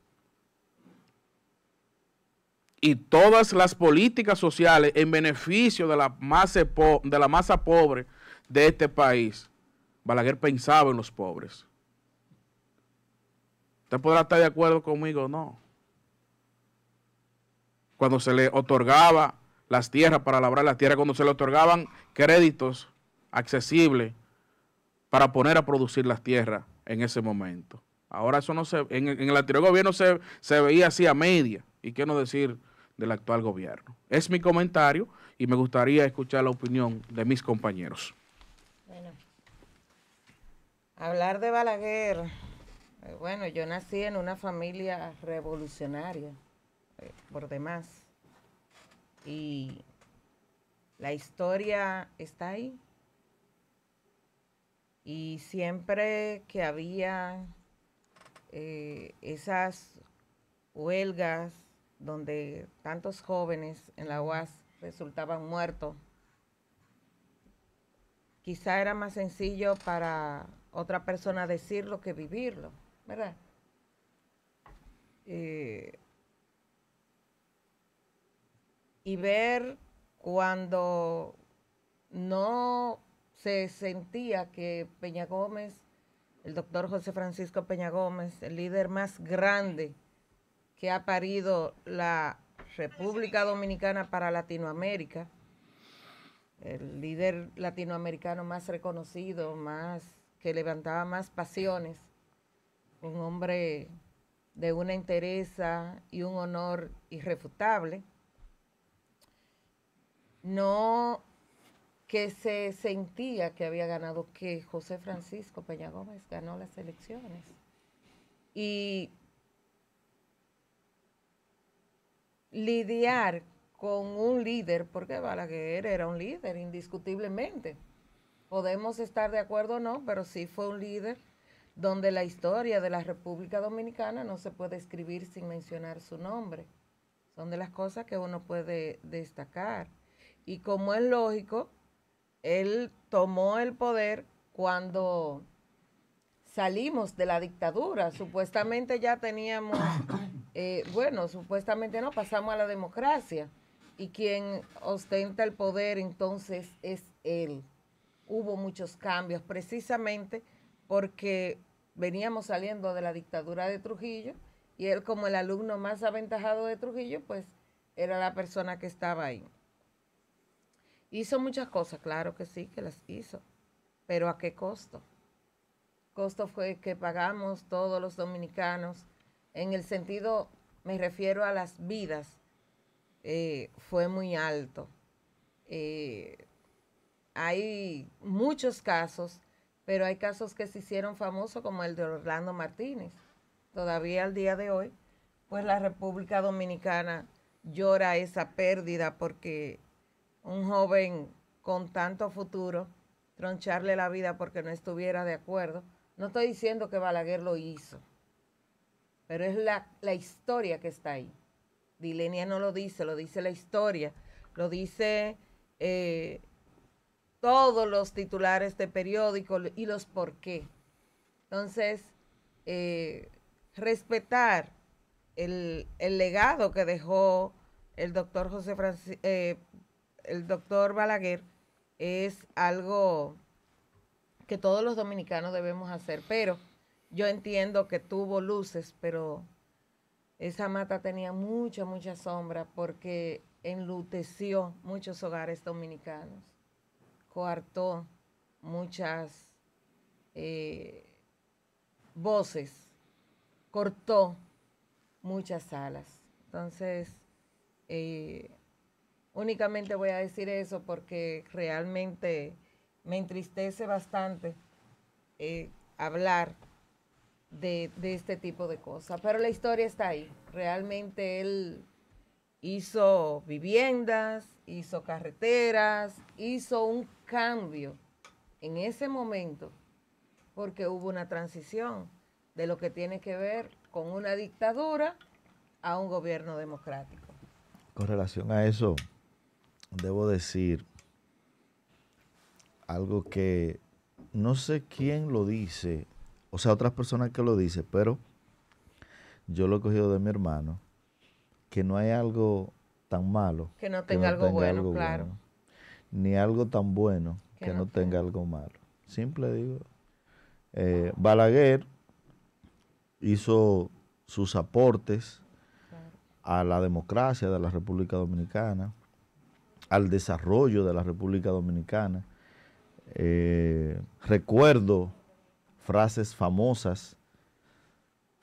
y todas las políticas sociales en beneficio de la masa, de la masa pobre de este país. Balaguer pensaba en los pobres. Usted podrá estar de acuerdo conmigo o no. Cuando se le otorgaba las tierras para labrar las tierras, cuando se le otorgaban créditos accesibles para poner a producir las tierras en ese momento. Ahora eso no se, en, en el anterior gobierno se, se veía así a media y qué no decir del actual gobierno. Es mi comentario y me gustaría escuchar la opinión de mis compañeros. Bueno, hablar de Balaguer, eh, bueno, yo nací en una familia revolucionaria, eh, por demás, y la historia está ahí. Y siempre que había eh, esas huelgas donde tantos jóvenes en la UAS resultaban muertos. Quizá era más sencillo para otra persona decirlo que vivirlo, ¿verdad? Eh, y ver cuando no se sentía que Peña Gómez, el doctor José Francisco Peña Gómez, el líder más grande que ha parido la República Dominicana para Latinoamérica, el líder latinoamericano más reconocido, más que levantaba más pasiones, un hombre de una entereza y un honor irrefutable. No que se sentía que había ganado, que José Francisco Peña Gómez ganó las elecciones. Y lidiar con un líder, porque Balaguer era un líder, indiscutiblemente. Podemos estar de acuerdo o no, pero sí fue un líder donde la historia de la República Dominicana no se puede escribir sin mencionar su nombre. Son de las cosas que uno puede destacar. Y como es lógico, él tomó el poder cuando salimos de la dictadura. Supuestamente ya teníamos eh, bueno, supuestamente no, pasamos a la democracia y quien ostenta el poder entonces es él. Hubo muchos cambios precisamente porque veníamos saliendo de la dictadura de Trujillo y él como el alumno más aventajado de Trujillo, pues era la persona que estaba ahí. Hizo muchas cosas, claro que sí, que las hizo, pero ¿a qué costo? Costo fue que pagamos todos los dominicanos en el sentido, me refiero a las vidas, eh, fue muy alto. Eh, hay muchos casos, pero hay casos que se hicieron famosos como el de Orlando Martínez. Todavía al día de hoy, pues la República Dominicana llora esa pérdida porque un joven con tanto futuro, troncharle la vida porque no estuviera de acuerdo. No estoy diciendo que Balaguer lo hizo, pero es la, historia que está ahí. Dilenia no lo dice, lo dice la historia, lo dice eh, todos los titulares de periódico y los por qué. Entonces, eh, respetar el, legado que dejó el doctor José eh, el doctor Balaguer es algo que todos los dominicanos debemos hacer, pero yo entiendo que tuvo luces, pero esa mata tenía mucha, mucha sombra porque enluteció muchos hogares dominicanos, coartó muchas eh, voces, cortó muchas alas. Entonces, eh, únicamente voy a decir eso porque realmente me entristece bastante eh, hablar de, este tipo de cosas. Pero la historia está ahí. Realmente él hizo viviendas, hizo carreteras, hizo un cambio en ese momento, porque hubo una transición de lo que tiene que ver con una dictadura a un gobierno democrático. Con relación a eso, debo decir algo que no sé quién lo dice o sea, otras personas que lo dicen, pero yo lo he cogido de mi hermano, que no hay algo tan malo. Que no tenga, algo, bueno, claro. ni algo tan bueno que, no, tenga, algo malo. Simple digo. Eh, Balaguer hizo sus aportes a la democracia de la República Dominicana, al desarrollo de la República Dominicana. Eh, recuerdo frases famosas,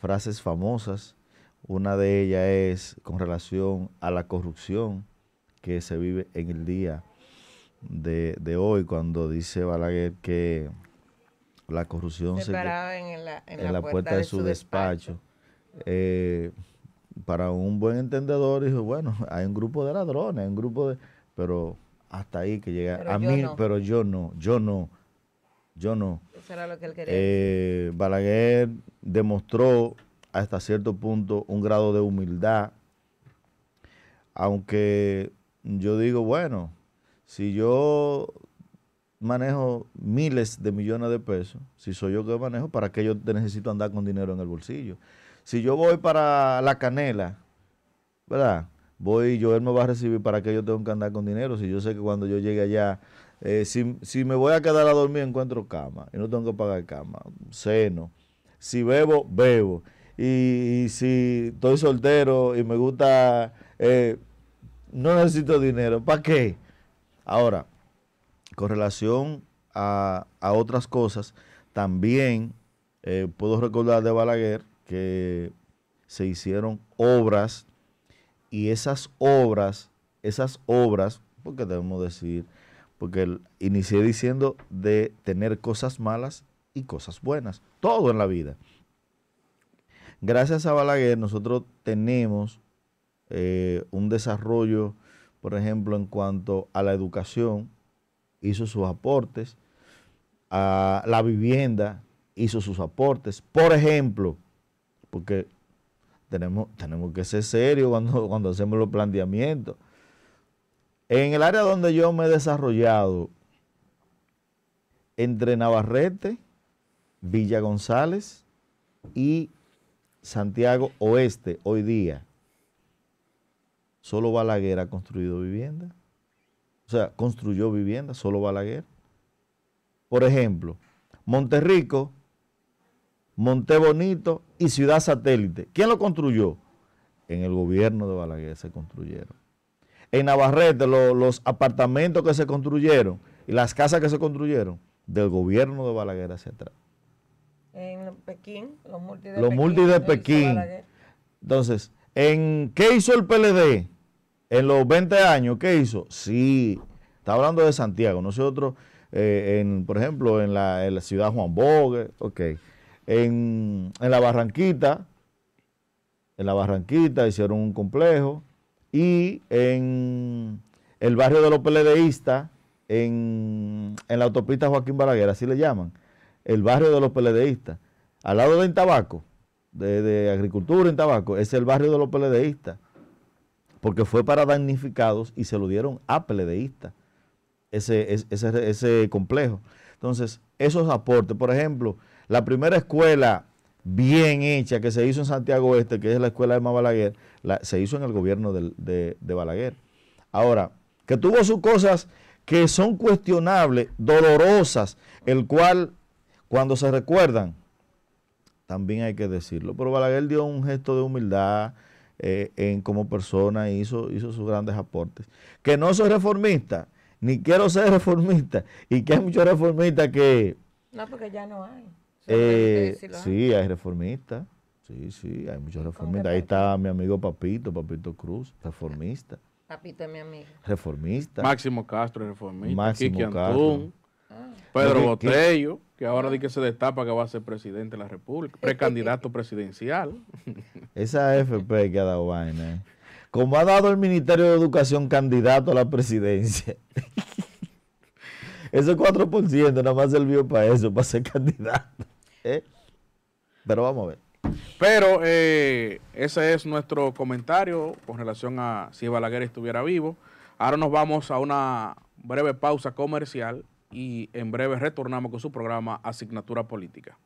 frases famosas. Una de ellas es con relación a la corrupción que se vive en el día de, hoy, cuando dice Balaguer que la corrupción se, paraba en la, puerta, de, su despacho. Eh, para un buen entendedor, dijo, bueno, hay un grupo de ladrones, hay un grupo de... Pero hasta ahí que llega. a mí, pero yo no, yo no. Yo no. Eso lo que él quería. Eh, Balaguer demostró hasta cierto punto un grado de humildad, aunque yo digo, bueno, si yo manejo miles de millones de pesos, si soy yo que manejo, ¿para qué yo necesito andar con dinero en el bolsillo? Si yo voy para la canela, ¿verdad? Voy, yo él me va a recibir para que yo tengo que andar con dinero. Si yo sé que cuando yo llegue allá eh, si, me voy a quedar a dormir, encuentro cama y no tengo que pagar cama, seno. Si bebo, bebo. Y, si estoy soltero y me gusta, eh, no necesito dinero, ¿para qué? Ahora, con relación a, otras cosas, también eh, puedo recordar de Balaguer que se hicieron obras y esas obras, esas obras, porque debemos decir, porque inicié diciendo de tener cosas malas y cosas buenas, todo en la vida. Gracias a Balaguer nosotros tenemos eh, un desarrollo, por ejemplo, en cuanto a la educación, hizo sus aportes, a la vivienda, hizo sus aportes. Por ejemplo, porque tenemos, tenemos que ser serios cuando, cuando hacemos los planteamientos. En el área donde yo me he desarrollado, entre Navarrete, Villa González y Santiago Oeste, hoy día, solo Balaguer ha construido vivienda. O sea, construyó vivienda, solo Balaguer. Por ejemplo, Monterrico, Bonito y Ciudad Satélite. ¿Quién lo construyó? En el gobierno de Balaguer se construyeron en Navarrete los apartamentos que se construyeron y las casas que se construyeron del gobierno de Balaguer hacia En Pekín, los multis de los Pekín. de Pekín. Entonces, ¿en qué hizo el PLD? En los 20 años, ¿qué hizo? Sí, está hablando de Santiago. Nosotros, eh, por ejemplo, en la, ciudad Juan Bogue, ok. en la Barranquita, en la Barranquita hicieron un complejo y en el barrio de los PLDistas, en, la autopista Joaquín Balaguer, así le llaman, el barrio de los PLDistas, al lado de Intabaco, Tabaco, de, Agricultura en Tabaco, es el barrio de los PLDistas, porque fue para damnificados y se lo dieron a PLDistas, ese, ese complejo. Entonces, esos aportes, por ejemplo, la primera escuela bien hecha que se hizo en Santiago Este, que es la escuela de Emma Balaguer, se hizo en el gobierno de, Balaguer. Ahora, que tuvo sus cosas que son cuestionables, dolorosas, el cual cuando se recuerdan, también hay que decirlo. Pero Balaguer dio un gesto de humildad eh, en como persona hizo, hizo sus grandes aportes. Que no soy reformista, ni quiero ser reformista, y que hay muchos reformistas que... No, porque ya no hay. Eh, sí, hay reformistas. Sí, sí, hay muchos reformistas. Ahí está mi amigo Papito, Papito Cruz, reformista. Papito es mi amigo. Reformista. Máximo Castro, reformista. Máximo Castro. Ah. Pedro Botello, que ahora dice que se destapa que va a ser presidente de la República, precandidato presidencial. Esa FP que ha dado vaina. Eh. Como ha dado el Ministerio de Educación candidato a la presidencia. Ese 4% nada más sirvió para eso, para ser candidato. Eh, pero vamos a ver. Pero eh, ese es nuestro comentario con relación a si Balaguer estuviera vivo. Ahora nos vamos a una breve pausa comercial y en breve retornamos con su programa Asignatura Política.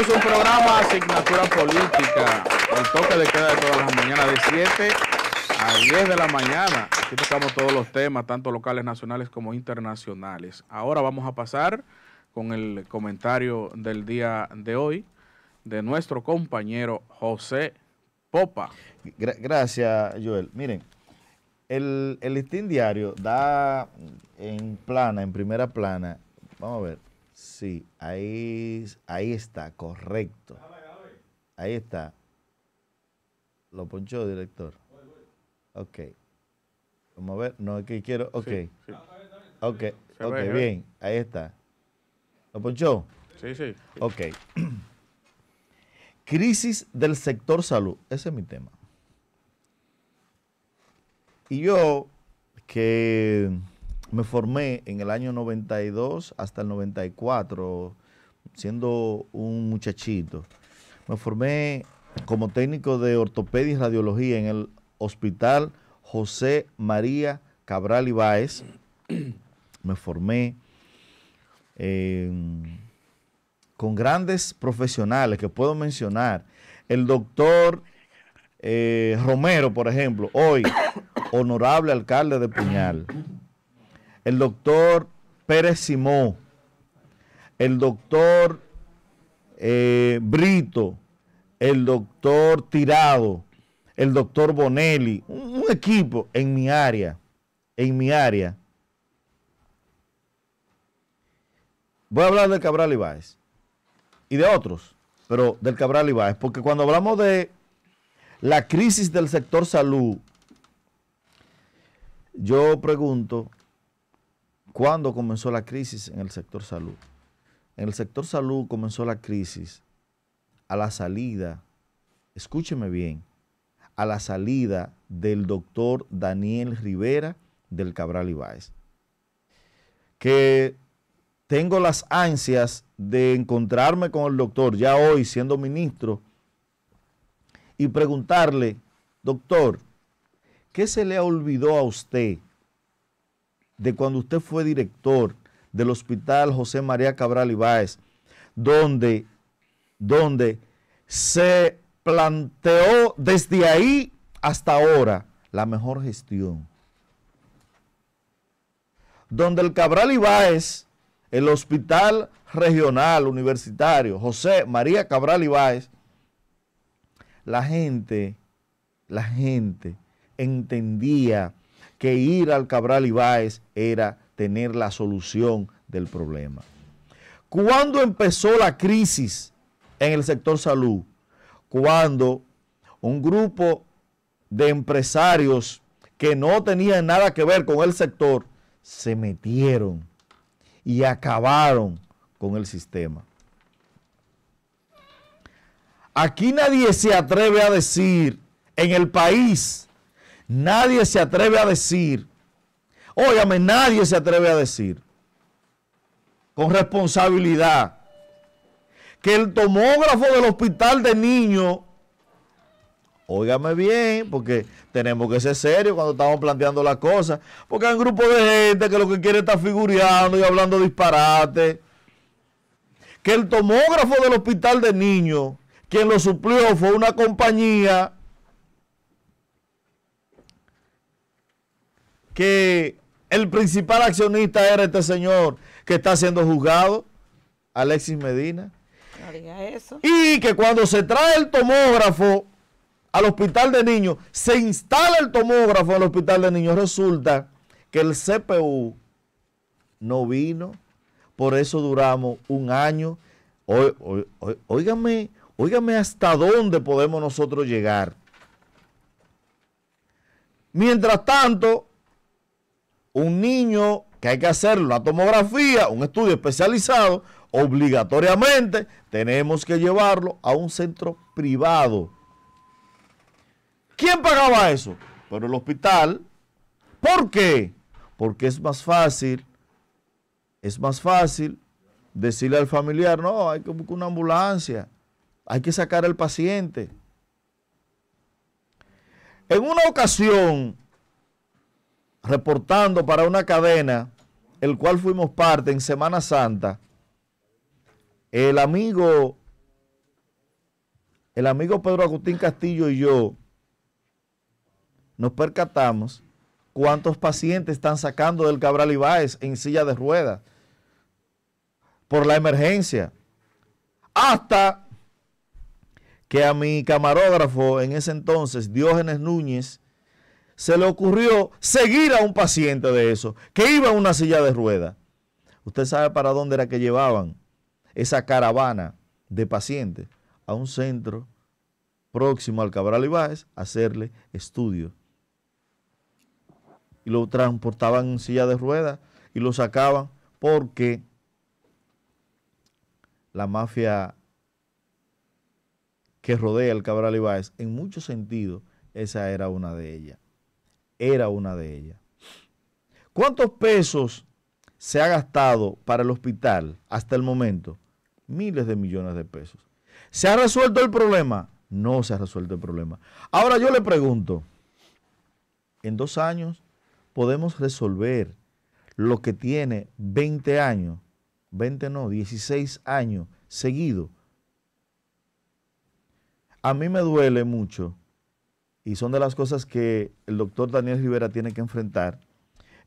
es un programa Asignatura Política. El toque de queda de todas las mañanas de 7 a 10 de la mañana. Aquí tocamos todos los temas, tanto locales, nacionales como internacionales. Ahora vamos a pasar con el comentario del día de hoy de nuestro compañero José Popa. gracias, Joel. Miren, el listín diario da en plana, en primera plana, vamos a ver, Sí, ahí, ahí está, correcto. Ahí está. Lo ponchó, director. Ok. Vamos a ver. No, es que quiero. Ok. Ok, bien. Ahí está. ¿Lo ponchó? sí. sí. Ok. Crisis del sector salud. Ese es mi tema. Y yo, que me formé en el año 92 hasta el 94, siendo un muchachito. Me formé como técnico de ortopedia y radiología en el Hospital José María Cabral Ibáez. Me formé em, con grandes profesionales que puedo mencionar. El doctor eh, Romero, por ejemplo, hoy honorable alcalde de Puñal el doctor Pérez Simó, el doctor eh, Brito, el doctor Tirado, el doctor Bonelli, un, un equipo en mi área, en mi área. Voy a hablar del Cabral Ibáez y de otros, pero del Cabral Ibáez, porque cuando hablamos de la crisis del sector salud, yo pregunto ¿Cuándo comenzó la crisis en el sector salud? En el sector salud comenzó la crisis a la salida, escúcheme bien, a la salida del doctor Daniel Rivera del Cabral Ibáez. Que tengo las ansias de encontrarme con el doctor ya hoy siendo ministro y preguntarle, doctor, ¿qué se le olvidó a usted de cuando usted fue director del Hospital José María Cabral Ibáez, donde, donde se planteó desde ahí hasta ahora la mejor gestión. Donde el Cabral Ibáez, el Hospital Regional Universitario José María Cabral Ibáez, la gente, la gente entendía que ir al Cabral Ibáez era tener la solución del problema. ¿Cuándo empezó la crisis en el sector salud? Cuando un grupo de empresarios que no tenían nada que ver con el sector se metieron y acabaron con el sistema. Aquí nadie se atreve a decir en el país Nadie se atreve a decir, óigame, nadie se atreve a decir con responsabilidad que el tomógrafo del hospital de niños, óigame bien, porque tenemos que ser serios cuando estamos planteando las cosas, porque hay un grupo de gente que lo que quiere está figureando y hablando disparate. Que el tomógrafo del hospital de niños, quien lo suplió fue una compañía que el principal accionista era este señor que está siendo juzgado, Alexis Medina. Y que cuando se trae el tomógrafo al hospital de niños, se instala el tomógrafo al hospital de niños, resulta que el CPU no vino, por eso duramos un año. óigame oígame, hasta dónde podemos nosotros llegar. Mientras tanto, un niño que hay que hacer una tomografía, un estudio especializado, obligatoriamente tenemos que llevarlo a un centro privado. ¿Quién pagaba eso? Pero el hospital. ¿Por qué? Porque es más fácil, es más fácil decirle al familiar, no, hay que buscar una ambulancia, hay que sacar al paciente. En una ocasión, reportando para una cadena, el cual fuimos parte en Semana Santa, el amigo, el amigo Pedro Agustín Castillo y yo nos percatamos cuántos pacientes están sacando del Cabral Ibáez en silla de ruedas por la emergencia. Hasta que a mi camarógrafo en ese entonces, Diógenes Núñez, se le ocurrió seguir a un paciente de eso, que iba en una silla de ruedas. Usted sabe para dónde era que llevaban esa caravana de pacientes a un centro próximo al Cabral Ibáez a hacerle estudios. Y lo transportaban en silla de ruedas y lo sacaban porque la mafia que rodea al Cabral Ibáez, en muchos sentidos, esa era una de ellas era una de ellas. ¿Cuántos pesos se ha gastado para el hospital hasta el momento? Miles de millones de pesos. ¿Se ha resuelto el problema? No se ha resuelto el problema. Ahora yo le pregunto, en dos años podemos resolver lo que tiene 20 años, 20 no, 16 años seguido. A mí me duele mucho y son de las cosas que el doctor Daniel Rivera tiene que enfrentar,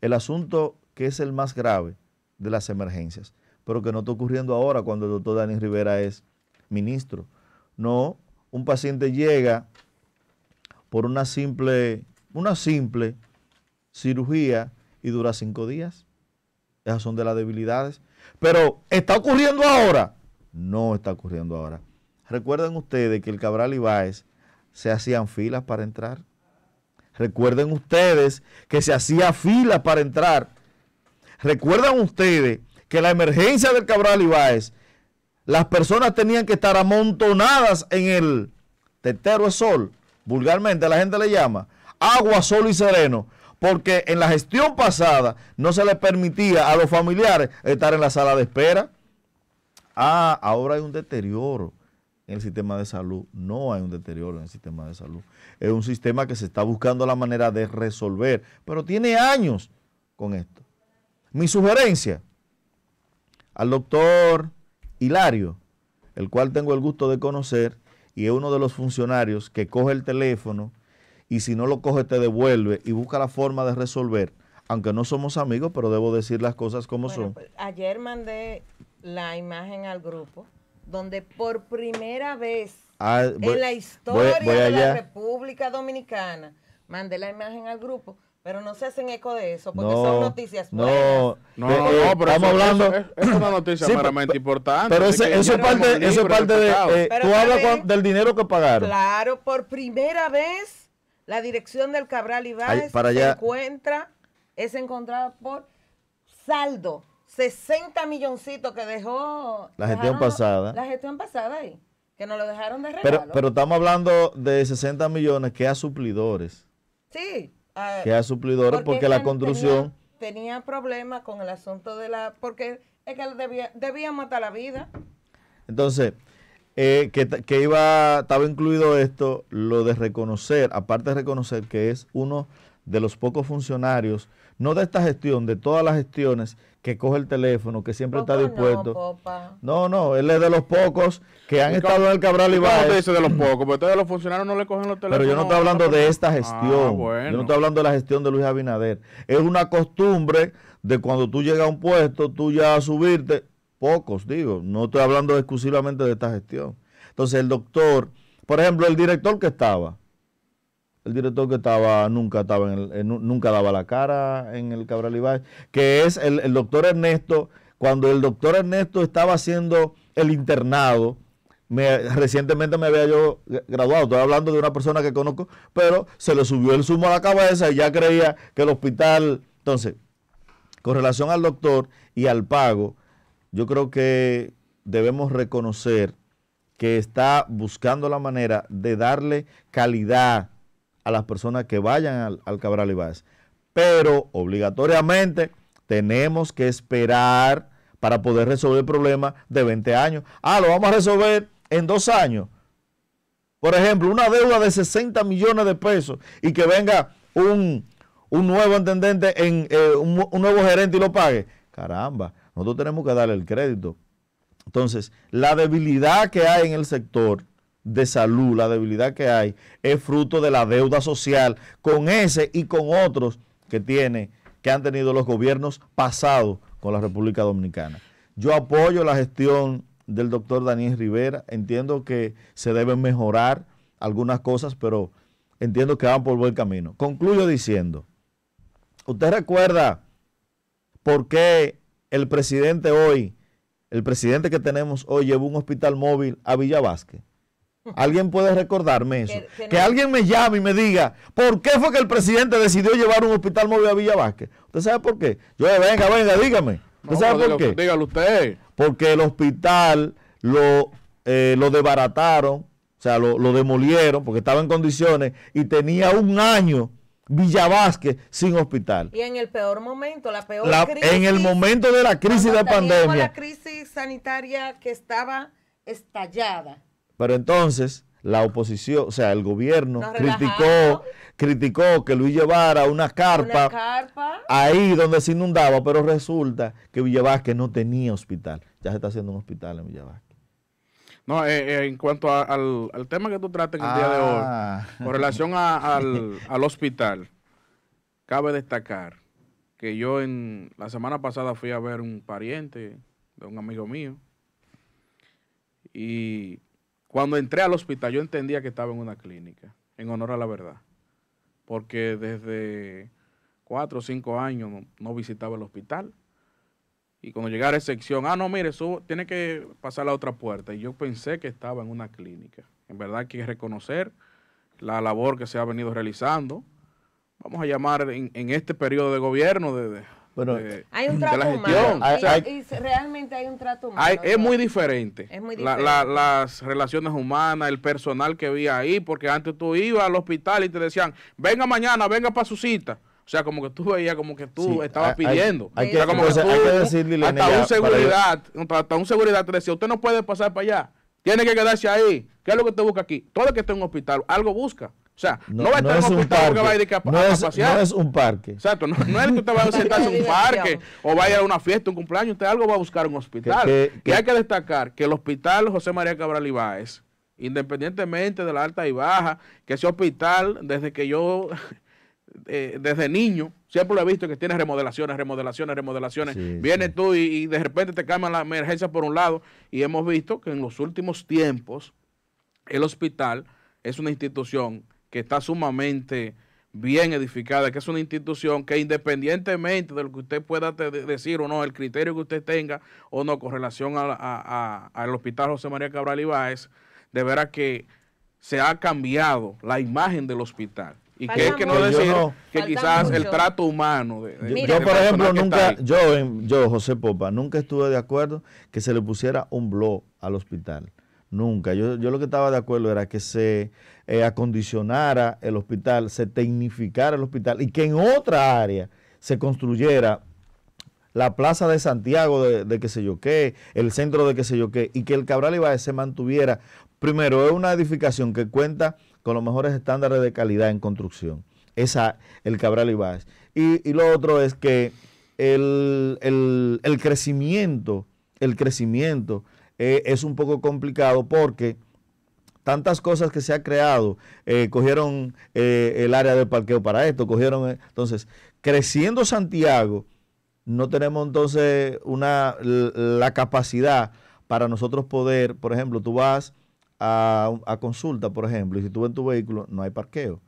el asunto que es el más grave de las emergencias, pero que no está ocurriendo ahora cuando el doctor Daniel Rivera es ministro. No, un paciente llega por una simple, una simple cirugía y dura cinco días. Esas son de las debilidades. Pero, ¿está ocurriendo ahora? No está ocurriendo ahora. Recuerden ustedes que el Cabral Ibáez se hacían filas para entrar. Recuerden ustedes que se hacía fila para entrar. Recuerdan ustedes que la emergencia del Cabral Ibáez, las personas tenían que estar amontonadas en el tetero de sol. Vulgarmente la gente le llama agua, sol y sereno. Porque en la gestión pasada no se le permitía a los familiares estar en la sala de espera. Ah, ahora hay un deterioro en el sistema de salud, no hay un deterioro en el sistema de salud. Es un sistema que se está buscando la manera de resolver, pero tiene años con esto. Mi sugerencia al doctor Hilario, el cual tengo el gusto de conocer, y es uno de los funcionarios que coge el teléfono y si no lo coge te devuelve y busca la forma de resolver, aunque no somos amigos, pero debo decir las cosas como son. Pues, ayer mandé la imagen al grupo donde por primera vez ah, en la historia de la República Dominicana mandé la imagen al grupo. Pero no se hacen eco de eso, porque son noticias No, no, eh, eh, no, pero estamos hablando. Es, una noticia realmente meramente importante. Pero eso, es parte, parte de. Eh, tú hablas del dinero que pagaron. Claro, por primera vez, la dirección del Cabral Ibáez se encuentra, es encontrada por saldo 60 milloncitos que dejó la gestión pasada. La gestión pasada ahí, que nos lo dejaron de regalo. Pero, pero estamos hablando de 60 millones que a suplidores. Sí. que a suplidores porque, la construcción... Tenía, problemas con el asunto de la... Porque es que debía, debía matar la vida. Entonces, eh, que, que, iba, estaba incluido esto, lo de reconocer, aparte de reconocer que es uno de los pocos funcionarios, no de esta gestión, de todas las gestiones, que coge el teléfono, que siempre está dispuesto. No, no, él es de los pocos que han estado en el Cabral y va. No dice de los pocos, porque ustedes los funcionarios no le cogen los teléfonos. Pero yo no estoy hablando de esta ah, gestión. Yo no estoy hablando de la gestión de Luis Abinader. Es una costumbre de cuando tú llegas a un puesto, tú ya a subirte, pocos, digo, no estoy hablando exclusivamente de esta gestión. Entonces el doctor, por ejemplo, el director que estaba, el director que estaba nunca estaba eh, nunca daba la cara en el Cabral que es el, doctor Ernesto. Cuando el doctor Ernesto estaba haciendo el internado, me, recientemente me había yo graduado, estoy hablando de una persona que conozco, pero se le subió el sumo a la cabeza y ya creía que el hospital. Entonces, con relación al doctor y al pago, yo creo que debemos reconocer que está buscando la manera de darle calidad a las personas que vayan al, Cabral Cabral Ibáez. Pero obligatoriamente tenemos que esperar para poder resolver el problema de 20 años. Ah, lo vamos a resolver en dos años. Por ejemplo, una deuda de 60 millones de pesos y que venga un, nuevo intendente, en, eh, un, un nuevo gerente y lo pague. Caramba, nosotros tenemos que darle el crédito. Entonces, la debilidad que hay en el sector de salud, la debilidad que hay, es fruto de la deuda social con ese y con otros que tiene, que han tenido los gobiernos pasados con la República Dominicana. Yo apoyo la gestión del doctor Daniel Rivera, entiendo que se deben mejorar algunas cosas, pero entiendo que van por buen camino. Concluyo diciendo, ¿usted recuerda por qué el presidente hoy, el presidente que tenemos hoy, llevó un hospital móvil a Villa Vázquez? ¿Alguien puede recordarme eso? Que, alguien me llame y me diga, ¿por qué fue que el presidente decidió llevar un hospital móvil a Villa ¿Usted sabe por qué? Yo, eh, venga, venga, dígame. ¿Usted sabe por qué? usted. Porque el hospital lo, eh, lo desbarataron, o sea, lo, demolieron porque estaba en condiciones y tenía un año Villa sin hospital. Y en el peor momento, la peor crisis. En el momento de la crisis de pandemia. la crisis sanitaria que estaba estallada pero entonces la oposición, o sea, el gobierno criticó, criticó que Luis llevara una carpa, ahí donde se inundaba, pero resulta que Villavasque no tenía hospital. Ya se está haciendo un hospital en Villavasque. No, eh, eh, en cuanto al, tema que tú tratas en el día de ah. hoy, con relación al, al hospital, cabe destacar que yo en la semana pasada fui a ver un pariente de un amigo mío y cuando entré al hospital, yo entendía que estaba en una clínica, en honor a la verdad. Porque desde cuatro o cinco años no, visitaba el hospital. Y cuando llegara a esa sección, ah, no, mire, tiene que pasar la otra puerta. Y yo pensé que estaba en una clínica. En verdad hay que reconocer la labor que se ha venido realizando. Vamos a llamar en, este periodo de gobierno, de bueno, eh, hay un trato humano. y, realmente hay un trato humano. es, muy diferente. las relaciones humanas, el personal que vi ahí, porque antes tú ibas al hospital y te decían, venga mañana, venga para su cita. O sea, como que tú veías, como que tú estabas pidiendo. Hay, hasta un seguridad, hasta un seguridad te decía, usted no puede pasar para allá. Tiene que quedarse ahí. ¿Qué es lo que usted busca aquí? Todo el que esté en un hospital, algo busca. O sea, no, va a estar en un hospital porque a ir no es, un parque. Exacto, no, es que usted vaya a sentarse en un parque o vaya a una fiesta, un cumpleaños, usted algo va a buscar en un hospital. Y hay que destacar que el hospital José María Cabral Ibáez, independientemente de la alta y baja, que ese hospital, desde que yo eh, desde niño, siempre lo he visto que tiene remodelaciones, remodelaciones, remodelaciones. viene Vienes tú y, de repente te cambian la emergencia por un lado. Y hemos visto que en los últimos tiempos el hospital es una institución que está sumamente bien edificada, que es una institución que independientemente de lo que usted pueda decir o no, el criterio que usted tenga o no con relación al hospital José María Cabral Ibáez, de veras que se ha cambiado la imagen del hospital y que es que no decir que quizás el trato humano. De, yo, por ejemplo, nunca, yo, yo, José Popa, nunca estuve de acuerdo que se le pusiera un blog al hospital. Nunca. Yo, yo lo que estaba de acuerdo era que se eh, acondicionara el hospital, se tecnificara el hospital y que en otra área se construyera la plaza de Santiago de, de que se yo qué, el centro de qué sé yo qué, y que el Cabral Ibaez se mantuviera. Primero, es una edificación que cuenta con los mejores estándares de calidad en construcción. Esa, el Cabral Ibáez. Y, y lo otro es que el, crecimiento, el crecimiento eh, es un poco complicado porque tantas cosas que se ha creado, eh, cogieron eh, el área del parqueo para esto, cogieron, entonces, creciendo Santiago, no tenemos entonces una, la capacidad para nosotros poder, por ejemplo, tú vas a, consulta, por ejemplo, y si tú ves tu vehículo, no hay parqueo.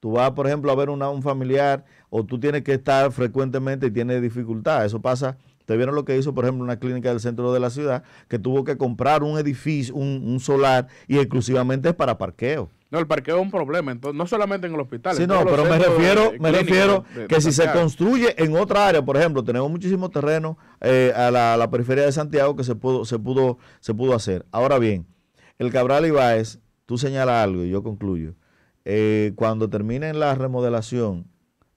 Tú vas, por ejemplo, a ver una, un familiar o tú tienes que estar frecuentemente y tienes dificultad. Eso pasa. Te vieron lo que hizo, por ejemplo, una clínica del centro de la ciudad que tuvo que comprar un edificio, un, solar y exclusivamente es para parqueo. No, el parqueo es un problema, entonces, no solamente en el hospital. Sí, no, pero me refiero, me refiero que si se construye en otra área, por ejemplo, tenemos muchísimo terreno eh, a la, la, periferia de Santiago que se pudo, se pudo, se pudo hacer. Ahora bien, el Cabral Ibáez, tú señala algo y yo concluyo. Eh, cuando terminen la remodelación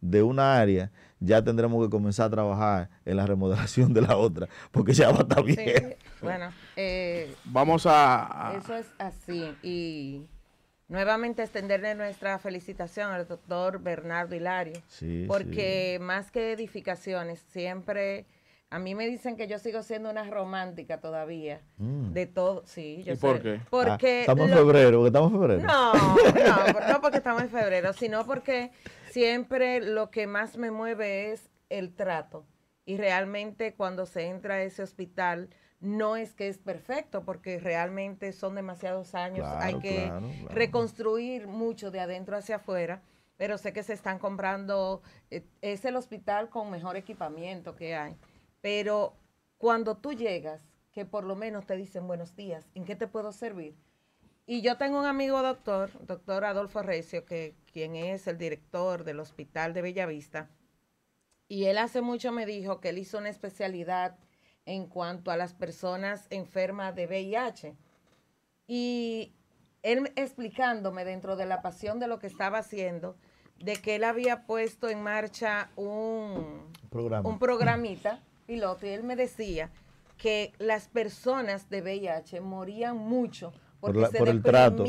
de una área, ya tendremos que comenzar a trabajar en la remodelación de la otra, porque ya va a estar bien. Sí, bueno, eh, vamos a, Eso es así. Y nuevamente extenderle nuestra felicitación al doctor Bernardo Hilario, porque más que edificaciones, siempre a mí me dicen que yo sigo siendo una romántica todavía. Mm. De todo, sí. Yo ¿Y por qué? Porque ah, estamos en febrero, porque estamos en febrero. No, no, no porque estamos en febrero, sino porque siempre lo que más me mueve es el trato. Y realmente cuando se entra a ese hospital, no es que es perfecto, porque realmente son demasiados años. Hay que reconstruir mucho de adentro hacia afuera pero sé que se están comprando, eh, es el hospital con mejor equipamiento que hay. Pero cuando tú llegas, que por lo menos te dicen buenos días, ¿en qué te puedo servir? Y yo tengo un amigo doctor, doctor Adolfo Recio, que quien es el director del Hospital de Bellavista, y él hace mucho me dijo que él hizo una especialidad en cuanto a las personas enfermas de VIH. Y él explicándome dentro de la pasión de lo que estaba haciendo, de que él había puesto en marcha un, un programita piloto Y él me decía que las personas de VIH morían mucho porque por, se por, el trato,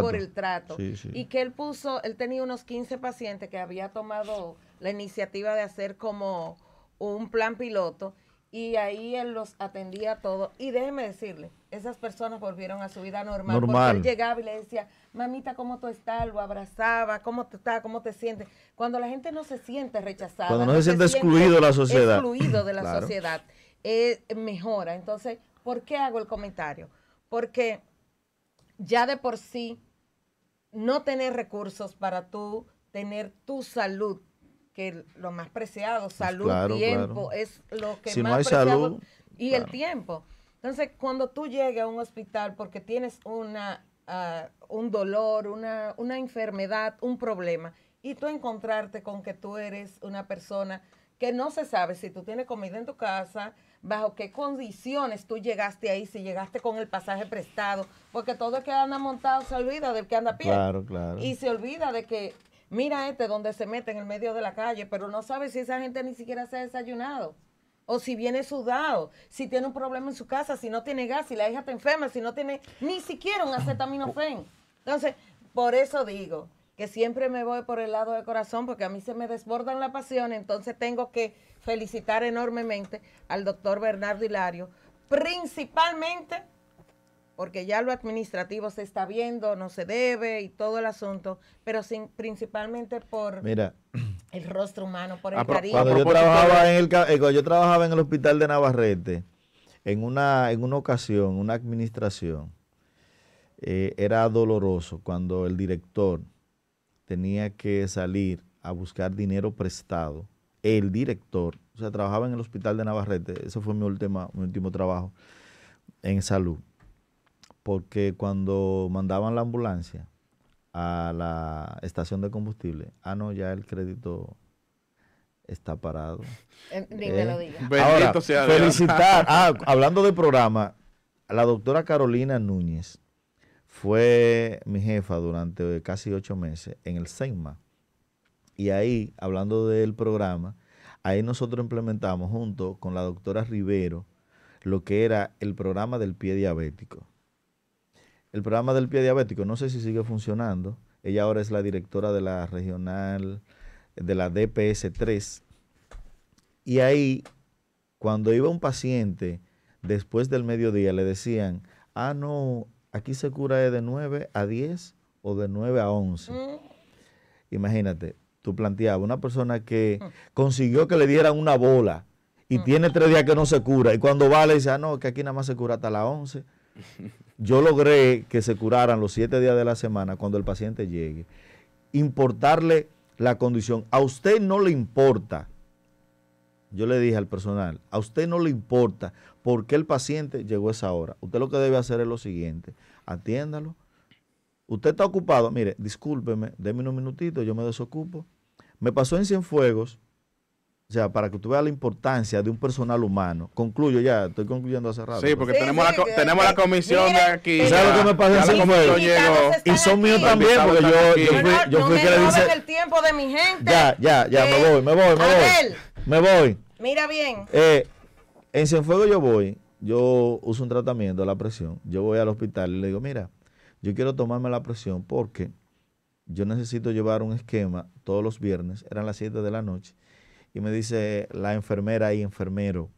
por el trato. Y que él puso, él tenía unos 15 pacientes que había tomado la iniciativa de hacer como un plan piloto y ahí él los atendía a todos. Y déjeme decirle, esas personas volvieron a su vida normal, normal. porque él llegaba y le decía, mamita, ¿cómo tú estás? Lo abrazaba, ¿cómo te estás? ¿Cómo te sientes? Cuando la gente no se siente rechazada. Cuando no, se, siente excluido de la sociedad. de eh, la sociedad. mejora. Entonces, ¿por qué hago el comentario? Porque ya de por sí, no tener recursos para tú tener tu salud, que lo más preciado, pues salud, tiempo, es lo que si más no hay salud, y el tiempo. Entonces, cuando tú llegas a un hospital porque tienes una Ah, un dolor, una, una enfermedad, un problema, y tú encontrarte con que tú eres una persona que no se sabe si tú tienes comida en tu casa, bajo qué condiciones tú llegaste ahí, si llegaste con el pasaje prestado, porque todo el que anda montado se olvida del que anda a pie. Claro, Y se olvida de que, mira este donde se mete en el medio de la calle, pero no sabe si esa gente ni siquiera se ha desayunado o si viene sudado, si tiene un problema en su casa, si no tiene gas, si la hija está enferma, si no tiene ni siquiera un ah, acetaminofén. Entonces, por eso digo que siempre me voy por el lado del corazón porque a mí se me desbordan la pasión, entonces tengo que felicitar enormemente al doctor Bernardo Hilario, principalmente porque ya lo administrativo se está viendo, no se debe y todo el asunto, pero sin, principalmente por... Mira, el rostro humano por el Cuando yo trabajaba, en el, hospital de Navarrete, en una, en una ocasión, una administración, eh, era doloroso cuando el director tenía que salir a buscar dinero prestado. El director, o sea, trabajaba en el hospital de Navarrete, ese fue mi, mi último trabajo en salud. Porque cuando mandaban la ambulancia, a la estación de combustible, ah, no, ya el crédito está parado. Eh, ahora, felicitar, ah, hablando del programa, la doctora Carolina Núñez fue mi jefa durante casi ocho meses en el SEIMA. Y ahí, hablando del programa, ahí nosotros implementamos junto con la doctora Rivero lo que era el programa del pie diabético el programa del pie diabético, no sé si sigue funcionando. Ella ahora es la directora de la regional, de la DPS 3. Y ahí, cuando iba un paciente, después del mediodía le decían, ah, no, aquí se cura de 9 a 10 o de 9 a 11. Mm. Imagínate, tú planteabas una persona que mm. consiguió que le dieran una bola y mm. tiene tres días que no se cura y cuando va le dice, ah, no, que aquí nada más se cura hasta la 11. yo logré que se curaran los siete días de la semana cuando el paciente llegue. Importarle la condición. A usted no le importa, yo le dije al personal, a usted no le importa por qué el paciente llegó a esa hora. Usted lo que debe hacer es lo siguiente, atiéndalo. Usted está ocupado, mire, discúlpeme, déme un minutito, yo me desocupo. Me pasó en Cienfuegos o sea, para que tú veas la importancia de un personal humano. Concluyo ya, estoy concluyendo hace rato. Sí, porque tenemos, la, tenemos la comisión de aquí. ¿Sabes lo que me pasa Y, son míos también, porque yo, fui, Ya, ya, ya, me voy, me voy, me voy. Me voy. Mira bien. Eh, en Cienfuegos yo voy, yo uso un tratamiento de la presión. Yo voy al hospital y le digo, mira, yo quiero tomarme la presión porque yo necesito llevar un esquema todos los viernes, eran las 7 de la noche y me dice la enfermera y enfermero,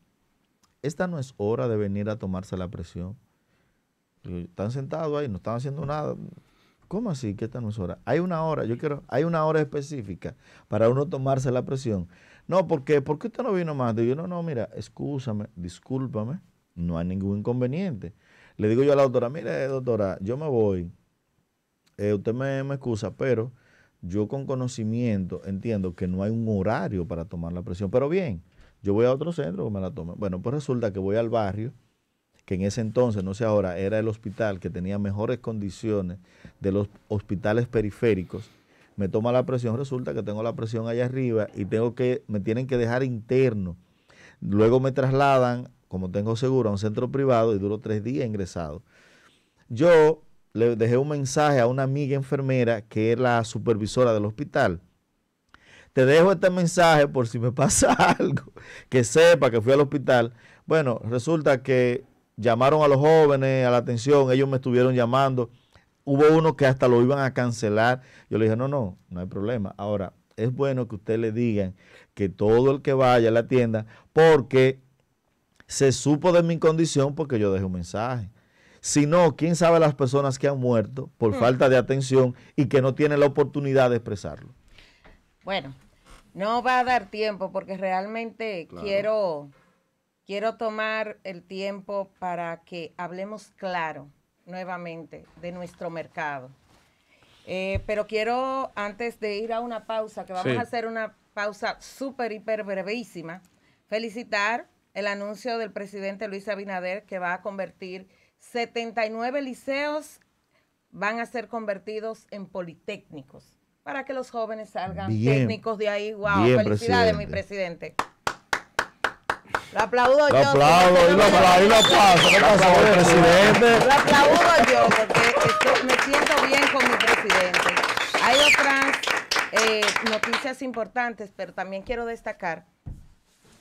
esta no es hora de venir a tomarse la presión. están sentados ahí, no están haciendo nada. ¿Cómo así? que esta no es hora? Hay una hora, yo quiero, hay una hora específica para uno tomarse la presión. No, ¿por qué? ¿Por qué usted no vino más? Digo, no, no, mira, escúchame, discúlpame, no hay ningún inconveniente. Le digo yo a la doctora, mire, doctora, yo me voy, eh, usted me, me excusa, pero yo con conocimiento entiendo que no hay un horario para tomar la presión, pero bien, yo voy a otro centro me la tomen. Bueno, pues resulta que voy al barrio, que en ese entonces, no sé ahora, era el hospital que tenía mejores condiciones de los hospitales periféricos, me toma la presión, resulta que tengo la presión allá arriba y tengo que, me tienen que dejar interno. Luego me trasladan, como tengo seguro, a un centro privado y duro tres días ingresado. Yo le dejé un mensaje a una amiga enfermera que es la supervisora del hospital. Te dejo este mensaje por si me pasa algo, que sepa que fui al hospital. Bueno, resulta que llamaron a los jóvenes, a la atención, ellos me estuvieron llamando. Hubo uno que hasta lo iban a cancelar. Yo le dije, no, no, no hay problema. Ahora, es bueno que usted le digan que todo el que vaya a la tienda, porque se supo de mi condición porque yo dejé un mensaje no, quién sabe las personas que han muerto por hmm. falta de atención y que no tienen la oportunidad de expresarlo. Bueno, no va a dar tiempo porque realmente quiero, quiero tomar el tiempo para que hablemos claro nuevamente de nuestro mercado. Eh, pero quiero, antes de ir a una pausa, que vamos a hacer una pausa súper, hiper brevísima, felicitar el anuncio del presidente Luis Abinader que va a convertir 79 liceos van a ser convertidos en politécnicos para que los jóvenes salgan técnicos de ahí. ¡Wow! ¡Felicidades, mi presidente! Lo aplaudo lo yo. Aplaudo, lo aplaudo, y lo aplaudo. ¿Qué presidente? Lo aplaudo yo porque me siento bien con mi presidente. Hay otras eh, noticias importantes, pero también quiero destacar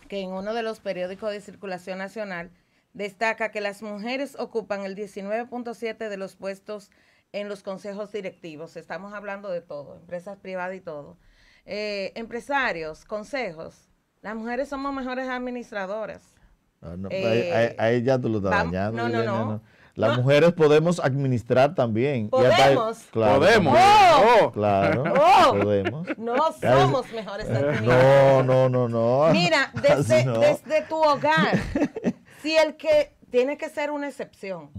que en uno de los periódicos de circulación nacional destaca que las mujeres ocupan el 19.7 de los puestos en los consejos directivos. Estamos hablando de todo, empresas privadas y todo. Eh, empresarios, consejos. Las mujeres somos mejores administradoras. Ah, eh, ahí, ya tú lo estás no, no. no. Las mujeres podemos administrar también. Podemos. claro, podemos. Oh. Claro. Podemos. Oh. No somos mejores administradoras No, no, no, no. Mira, desde tu hogar, si el que tiene que ser una excepción.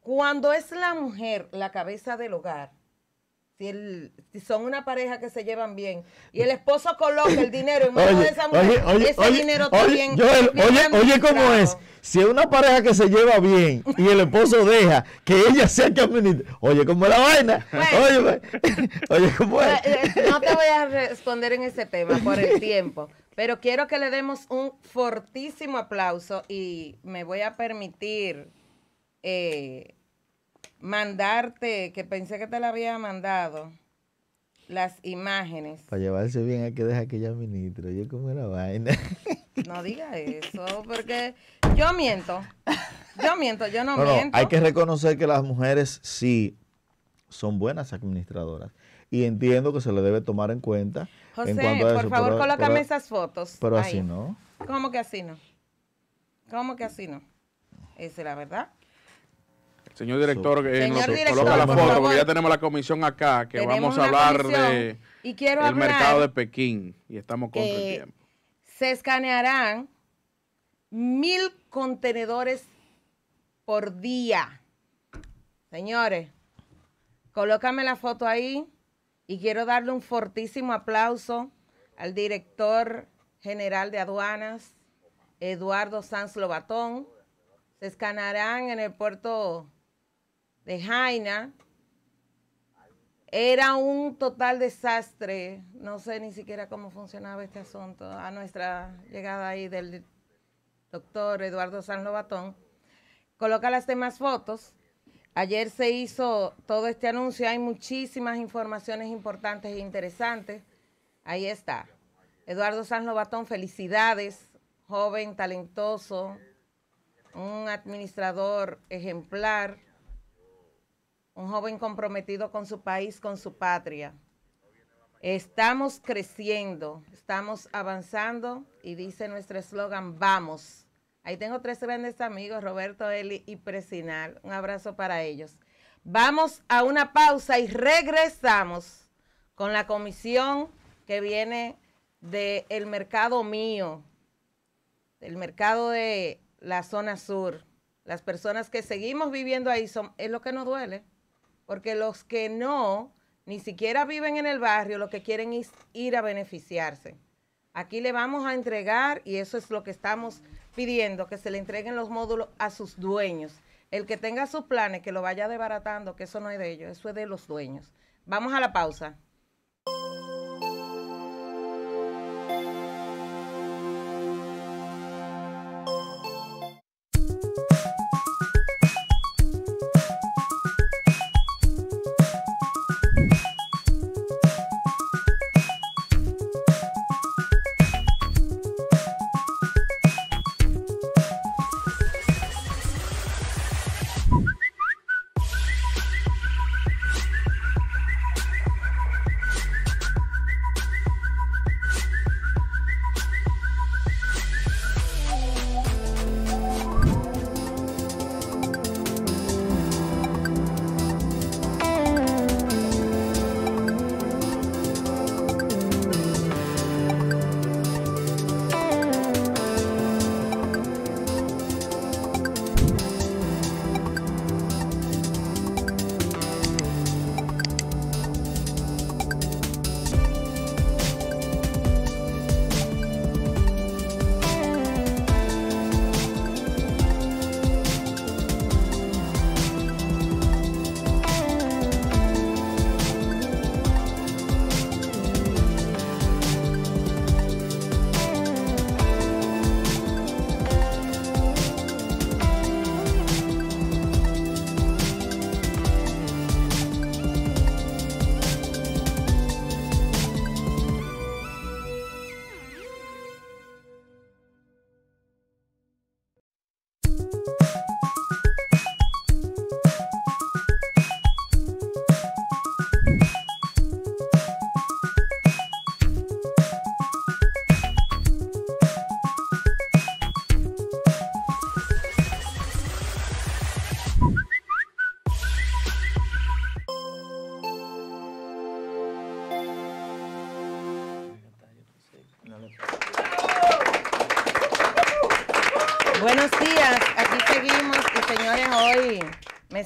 Cuando es la mujer la cabeza del hogar, si, son una pareja que se llevan bien y el esposo coloca el dinero en manos de esa mujer, oye, ese dinero también. oye, oye cómo es. Si es una pareja que se lleva bien y el esposo deja que ella sea que oye, cómo es la vaina. Pues, oye, cómo es. Eh, no te voy a responder en ese tema por el tiempo. Pero quiero que le demos un fortísimo aplauso y me voy a permitir eh, mandarte, que pensé que te la había mandado, las imágenes. Para llevarse bien hay que dejar que ella ministro. Yo como la vaina. No diga eso, porque yo miento. Yo miento, yo no, miento. hay que reconocer que las mujeres sí son buenas administradoras. Y entiendo que se le debe tomar en cuenta José, por favor, colócame esas fotos. Pero así no. ¿Cómo que así no? ¿Cómo que así no? Esa es la verdad. Señor director, eh, coloca la foto, porque ya tenemos la comisión acá, que vamos a hablar de el mercado de Pekín, y estamos contra el tiempo. Se escanearán mil contenedores por día. Señores, colócame la foto ahí. Y quiero darle un fortísimo aplauso al director general de aduanas, Eduardo Sanz Lobatón. Se escanarán en el puerto de Jaina. Era un total desastre. No sé ni siquiera cómo funcionaba este asunto a nuestra llegada ahí del doctor Eduardo Sanz Lobatón. Coloca las demás fotos. Ayer se hizo todo este anuncio, hay muchísimas informaciones importantes e interesantes. Ahí está. Eduardo Sanz Lobatón, felicidades, joven, talentoso, un administrador ejemplar, un joven comprometido con su país, con su patria. Estamos creciendo, estamos avanzando y dice nuestro eslogan, vamos. Ahí tengo tres grandes amigos, Roberto, Eli y Presinal. Un abrazo para ellos. Vamos a una pausa y regresamos con la comisión que viene del mercado mío, del mercado de la zona sur. Las personas que seguimos viviendo ahí son, es lo que nos duele, porque los que no, ni siquiera viven en el barrio, lo que quieren es ir a beneficiarse. Aquí le vamos a entregar, y eso es lo que estamos pidiendo que se le entreguen los módulos a sus dueños. El que tenga sus planes, que lo vaya desbaratando, que eso no es de ellos, eso es de los dueños. Vamos a la pausa.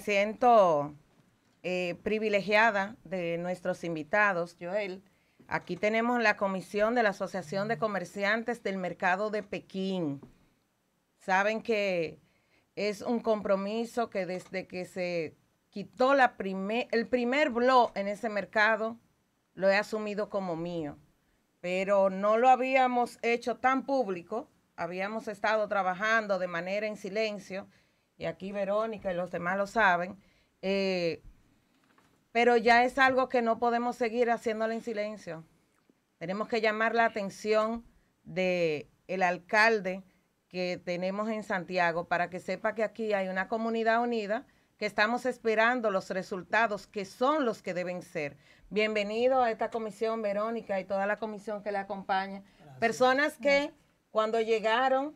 siento eh, privilegiada de nuestros invitados, Joel. Aquí tenemos la comisión de la Asociación de Comerciantes del Mercado de Pekín. Saben que es un compromiso que desde que se quitó la primer, el primer blog en ese mercado, lo he asumido como mío. Pero no lo habíamos hecho tan público, habíamos estado trabajando de manera en silencio y aquí Verónica y los demás lo saben, eh, pero ya es algo que no podemos seguir haciéndolo en silencio. Tenemos que llamar la atención del el alcalde que tenemos en Santiago para que sepa que aquí hay una comunidad unida que estamos esperando los resultados que son los que deben ser. Bienvenido a esta comisión, Verónica, y toda la comisión que le acompaña. Personas que cuando llegaron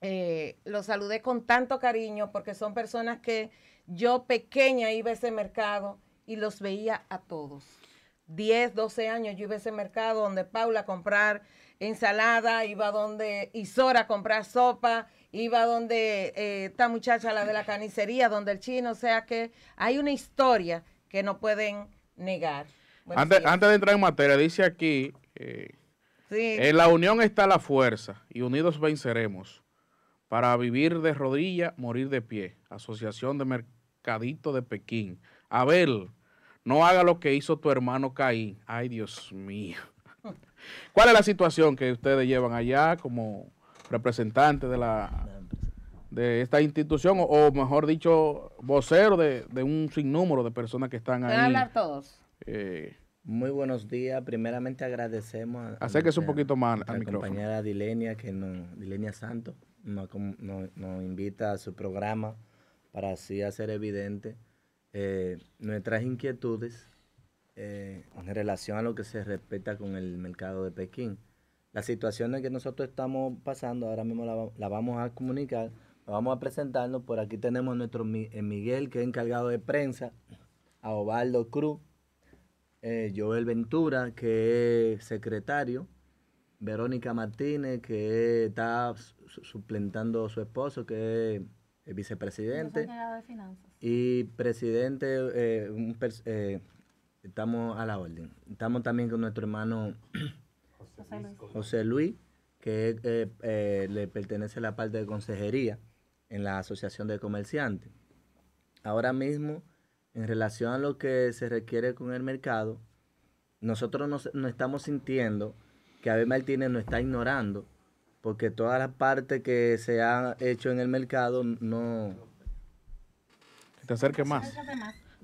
eh, los saludé con tanto cariño porque son personas que yo pequeña iba a ese mercado y los veía a todos. 10, 12 años yo iba a ese mercado donde Paula a comprar ensalada, iba donde Isora a comprar sopa, iba donde eh, esta muchacha, la de la canicería donde el chino, o sea que hay una historia que no pueden negar. Antes, de entrar en materia, dice aquí, eh, en la unión está la fuerza y unidos venceremos para vivir de rodilla, morir de pie. Asociación de Mercadito de Pekín. Abel, no haga lo que hizo tu hermano Caín. Ay, Dios mío. ¿Cuál es la situación que ustedes llevan allá como representantes de la de esta institución o, mejor dicho vocero de, un sinnúmero de personas que están ahí? hablar todos. Eh, muy buenos días. Primeramente agradecemos a, que es un poquito más a, compañera Dilenia que Dilenia Santos, nos invita a su programa para así hacer evidente eh, nuestras inquietudes eh, en relación a lo que se respeta con el mercado de Pekín. La situación en que nosotros estamos pasando ahora mismo la, vamos a comunicar, la vamos a presentarnos. Por aquí tenemos a nuestro eh, Miguel, que es encargado de prensa, a Ovaldo Cruz, Joel Ventura, que es secretario, Verónica Martínez, que está suplentando a su esposo, que es el eh, vicepresidente. Y presidente, eh, eh, estamos a la orden. Estamos también con nuestro hermano José Luis, que le pertenece a la parte de consejería en la Asociación de Comerciantes. Ahora mismo, en relación a lo que se requiere con el mercado, nosotros no estamos sintiendo que Abel Martínez nos está ignorando porque toda la parte que se ha hecho en el mercado no... Te acerques más.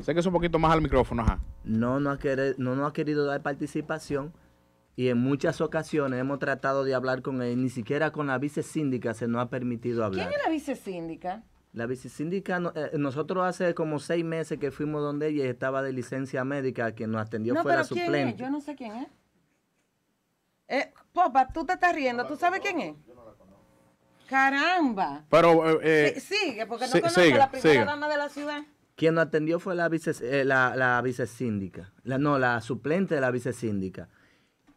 Sé que es un poquito más al micrófono, ajá. No nos ha, querido, no ha querido dar participación y en muchas ocasiones hemos tratado de hablar con él, ni siquiera con la vice síndica se nos ha permitido hablar. ¿Quién es la vice síndica? La vice síndica, eh, nosotros hace como seis meses que fuimos donde ella estaba de licencia médica, quien nos atendió no, pero ¿quién Es? Yo no sé quién es. Eh, Popa, tú te estás riendo. ¿Tú sabes quién es? Yo no la conozco. Caramba. Pero, eh, eh, sigue, porque no conozco a la primera dama de la ciudad. Quien lo atendió fue la vice, eh, la, síndica, La, no, la suplente de la vice síndica.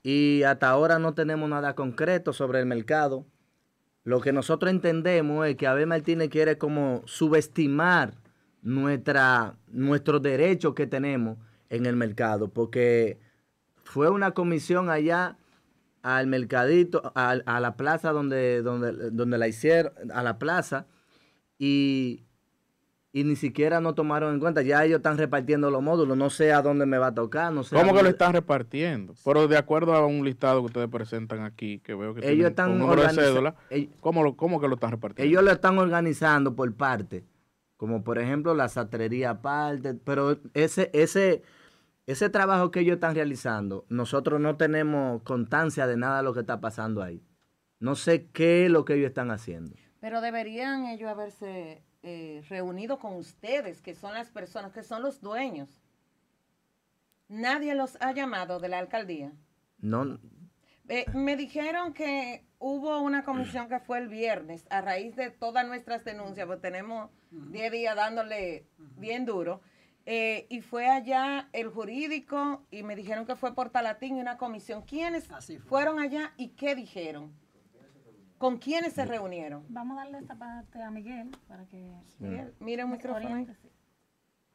Y hasta ahora no tenemos nada concreto sobre el mercado. Lo que nosotros entendemos es que Abel Martínez quiere como subestimar nuestra, nuestros derechos que tenemos en el mercado, porque fue una comisión allá al mercadito, a, la plaza donde, donde, donde, la hicieron, a la plaza, y, ni siquiera no tomaron en cuenta. Ya ellos están repartiendo los módulos, no sé a dónde me va a tocar, no sé. ¿Cómo que lo están repartiendo? Pero de acuerdo a un listado que ustedes presentan aquí, que veo que ellos están un número de cédula, ¿cómo, lo, ¿cómo que lo están repartiendo? Ellos lo están organizando por parte, como por ejemplo la satrería aparte, pero ese, ese ese trabajo que ellos están realizando, nosotros no tenemos constancia de nada de lo que está pasando ahí. No sé qué es lo que ellos están haciendo. Pero deberían ellos haberse eh, reunido con ustedes, que son las personas, que son los dueños. Nadie los ha llamado de la alcaldía. No. Eh, me dijeron que hubo una comisión que fue el viernes a raíz de todas nuestras denuncias, pues tenemos 10 días dándole bien duro. Eh, y fue allá el jurídico y me dijeron que fue Portalatín y una comisión. ¿Quiénes fueron allá y qué dijeron? ¿Con quiénes se reunieron? Vamos a darle esta parte a Miguel para que... mire el micrófono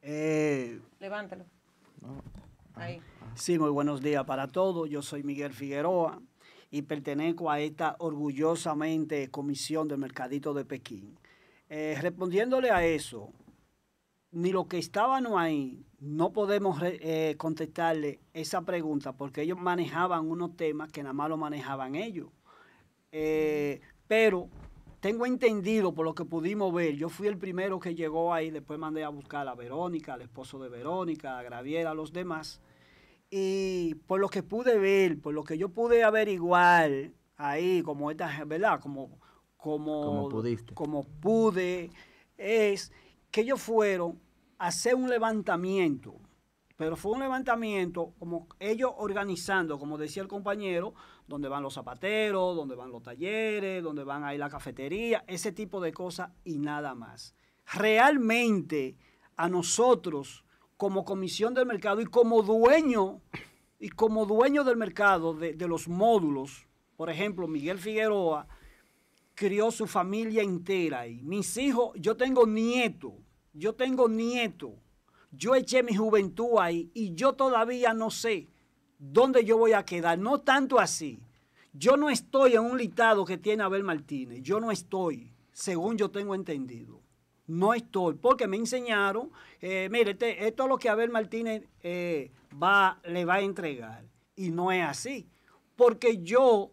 eh, Levántalo. ahí. Sí, muy buenos días para todos. Yo soy Miguel Figueroa y pertenezco a esta orgullosamente comisión del Mercadito de Pekín. Eh, respondiéndole a eso, ni los que estaban ahí, no podemos eh, contestarle esa pregunta porque ellos manejaban unos temas que nada más lo manejaban ellos. Eh, pero tengo entendido por lo que pudimos ver, yo fui el primero que llegó ahí, después mandé a buscar a Verónica, al esposo de Verónica, a Graviera, a los demás. Y por lo que pude ver, por lo que yo pude averiguar ahí, como esta, ¿verdad? Como, como, como pudiste. Como pude, es que ellos fueron a hacer un levantamiento, pero fue un levantamiento como ellos organizando, como decía el compañero, donde van los zapateros, donde van los talleres, donde van ahí la cafetería, ese tipo de cosas y nada más. Realmente a nosotros como comisión del mercado y como dueño y como dueño del mercado de, los módulos, por ejemplo, Miguel Figueroa crió su familia entera y mis hijos, yo tengo nietos yo tengo nieto, yo eché mi juventud ahí y yo todavía no sé dónde yo voy a quedar. No tanto así. Yo no estoy en un litado que tiene Abel Martínez. Yo no estoy, según yo tengo entendido. No estoy, porque me enseñaron, eh, mire, este, esto es lo que Abel Martínez eh, va, le va a entregar. Y no es así, porque yo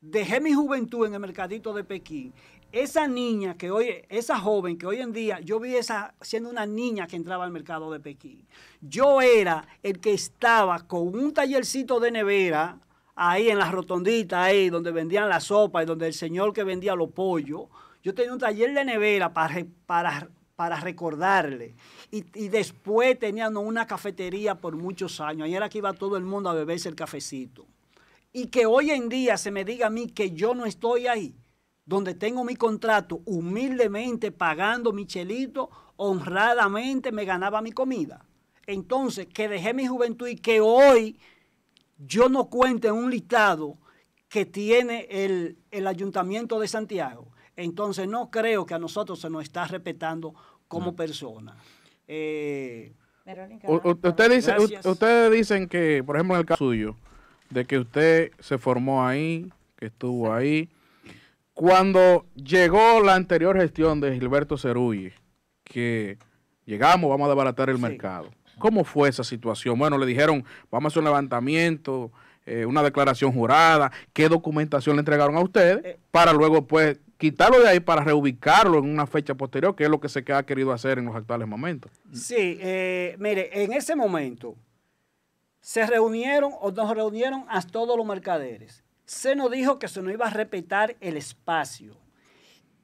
dejé mi juventud en el mercadito de Pekín, esa niña que hoy, esa joven que hoy en día, yo vi esa siendo una niña que entraba al mercado de Pekín. Yo era el que estaba con un tallercito de nevera ahí en la rotondita, ahí donde vendían la sopa y donde el señor que vendía los pollos. Yo tenía un taller de nevera para, para recordarle. Y, después tenían una cafetería por muchos años. Ahí era que iba todo el mundo a beberse el cafecito. Y que hoy en día se me diga a mí que yo no estoy ahí donde tengo mi contrato humildemente pagando mi chelito, honradamente me ganaba mi comida. Entonces, que dejé mi juventud y que hoy yo no cuente un listado que tiene el, el ayuntamiento de Santiago. Entonces, no creo que a nosotros se nos está respetando como mm. personas. Eh, Ustedes dice, ustedes dicen que, por ejemplo, en el caso suyo, de que usted se formó ahí, que estuvo ahí, cuando llegó la anterior gestión de Gilberto Cerulli, que llegamos, vamos a desbaratar el mercado. ¿Cómo fue esa situación? Bueno, le dijeron, vamos a hacer un levantamiento, eh, una declaración jurada, ¿qué documentación le entregaron a ustedes eh. para luego pues quitarlo de ahí para reubicarlo en una fecha posterior, que es lo que se ha querido hacer en los actuales momentos? Sí, eh, mire, en ese momento se reunieron o nos reunieron a todos los mercaderes se nos dijo que se nos iba a respetar el espacio,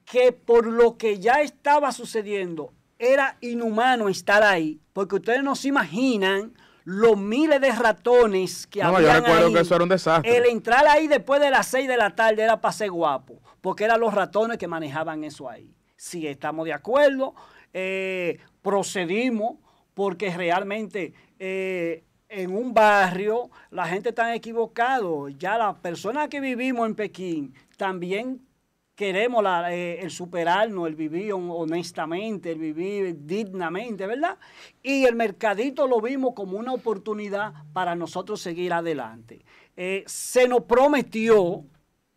que por lo que ya estaba sucediendo era inhumano estar ahí, porque ustedes no se imaginan los miles de ratones que no, yo recuerdo que eso era un desastre. El entrar ahí después de las seis de la tarde era para ser guapo, porque eran los ratones que manejaban eso ahí. Si estamos de acuerdo, eh, procedimos, porque realmente eh, en un barrio, la gente está equivocado. Ya las personas que vivimos en Pekín también queremos eh, el superarnos, el vivir honestamente, el vivir dignamente, ¿verdad? Y el mercadito lo vimos como una oportunidad para nosotros seguir adelante. Eh, se nos prometió,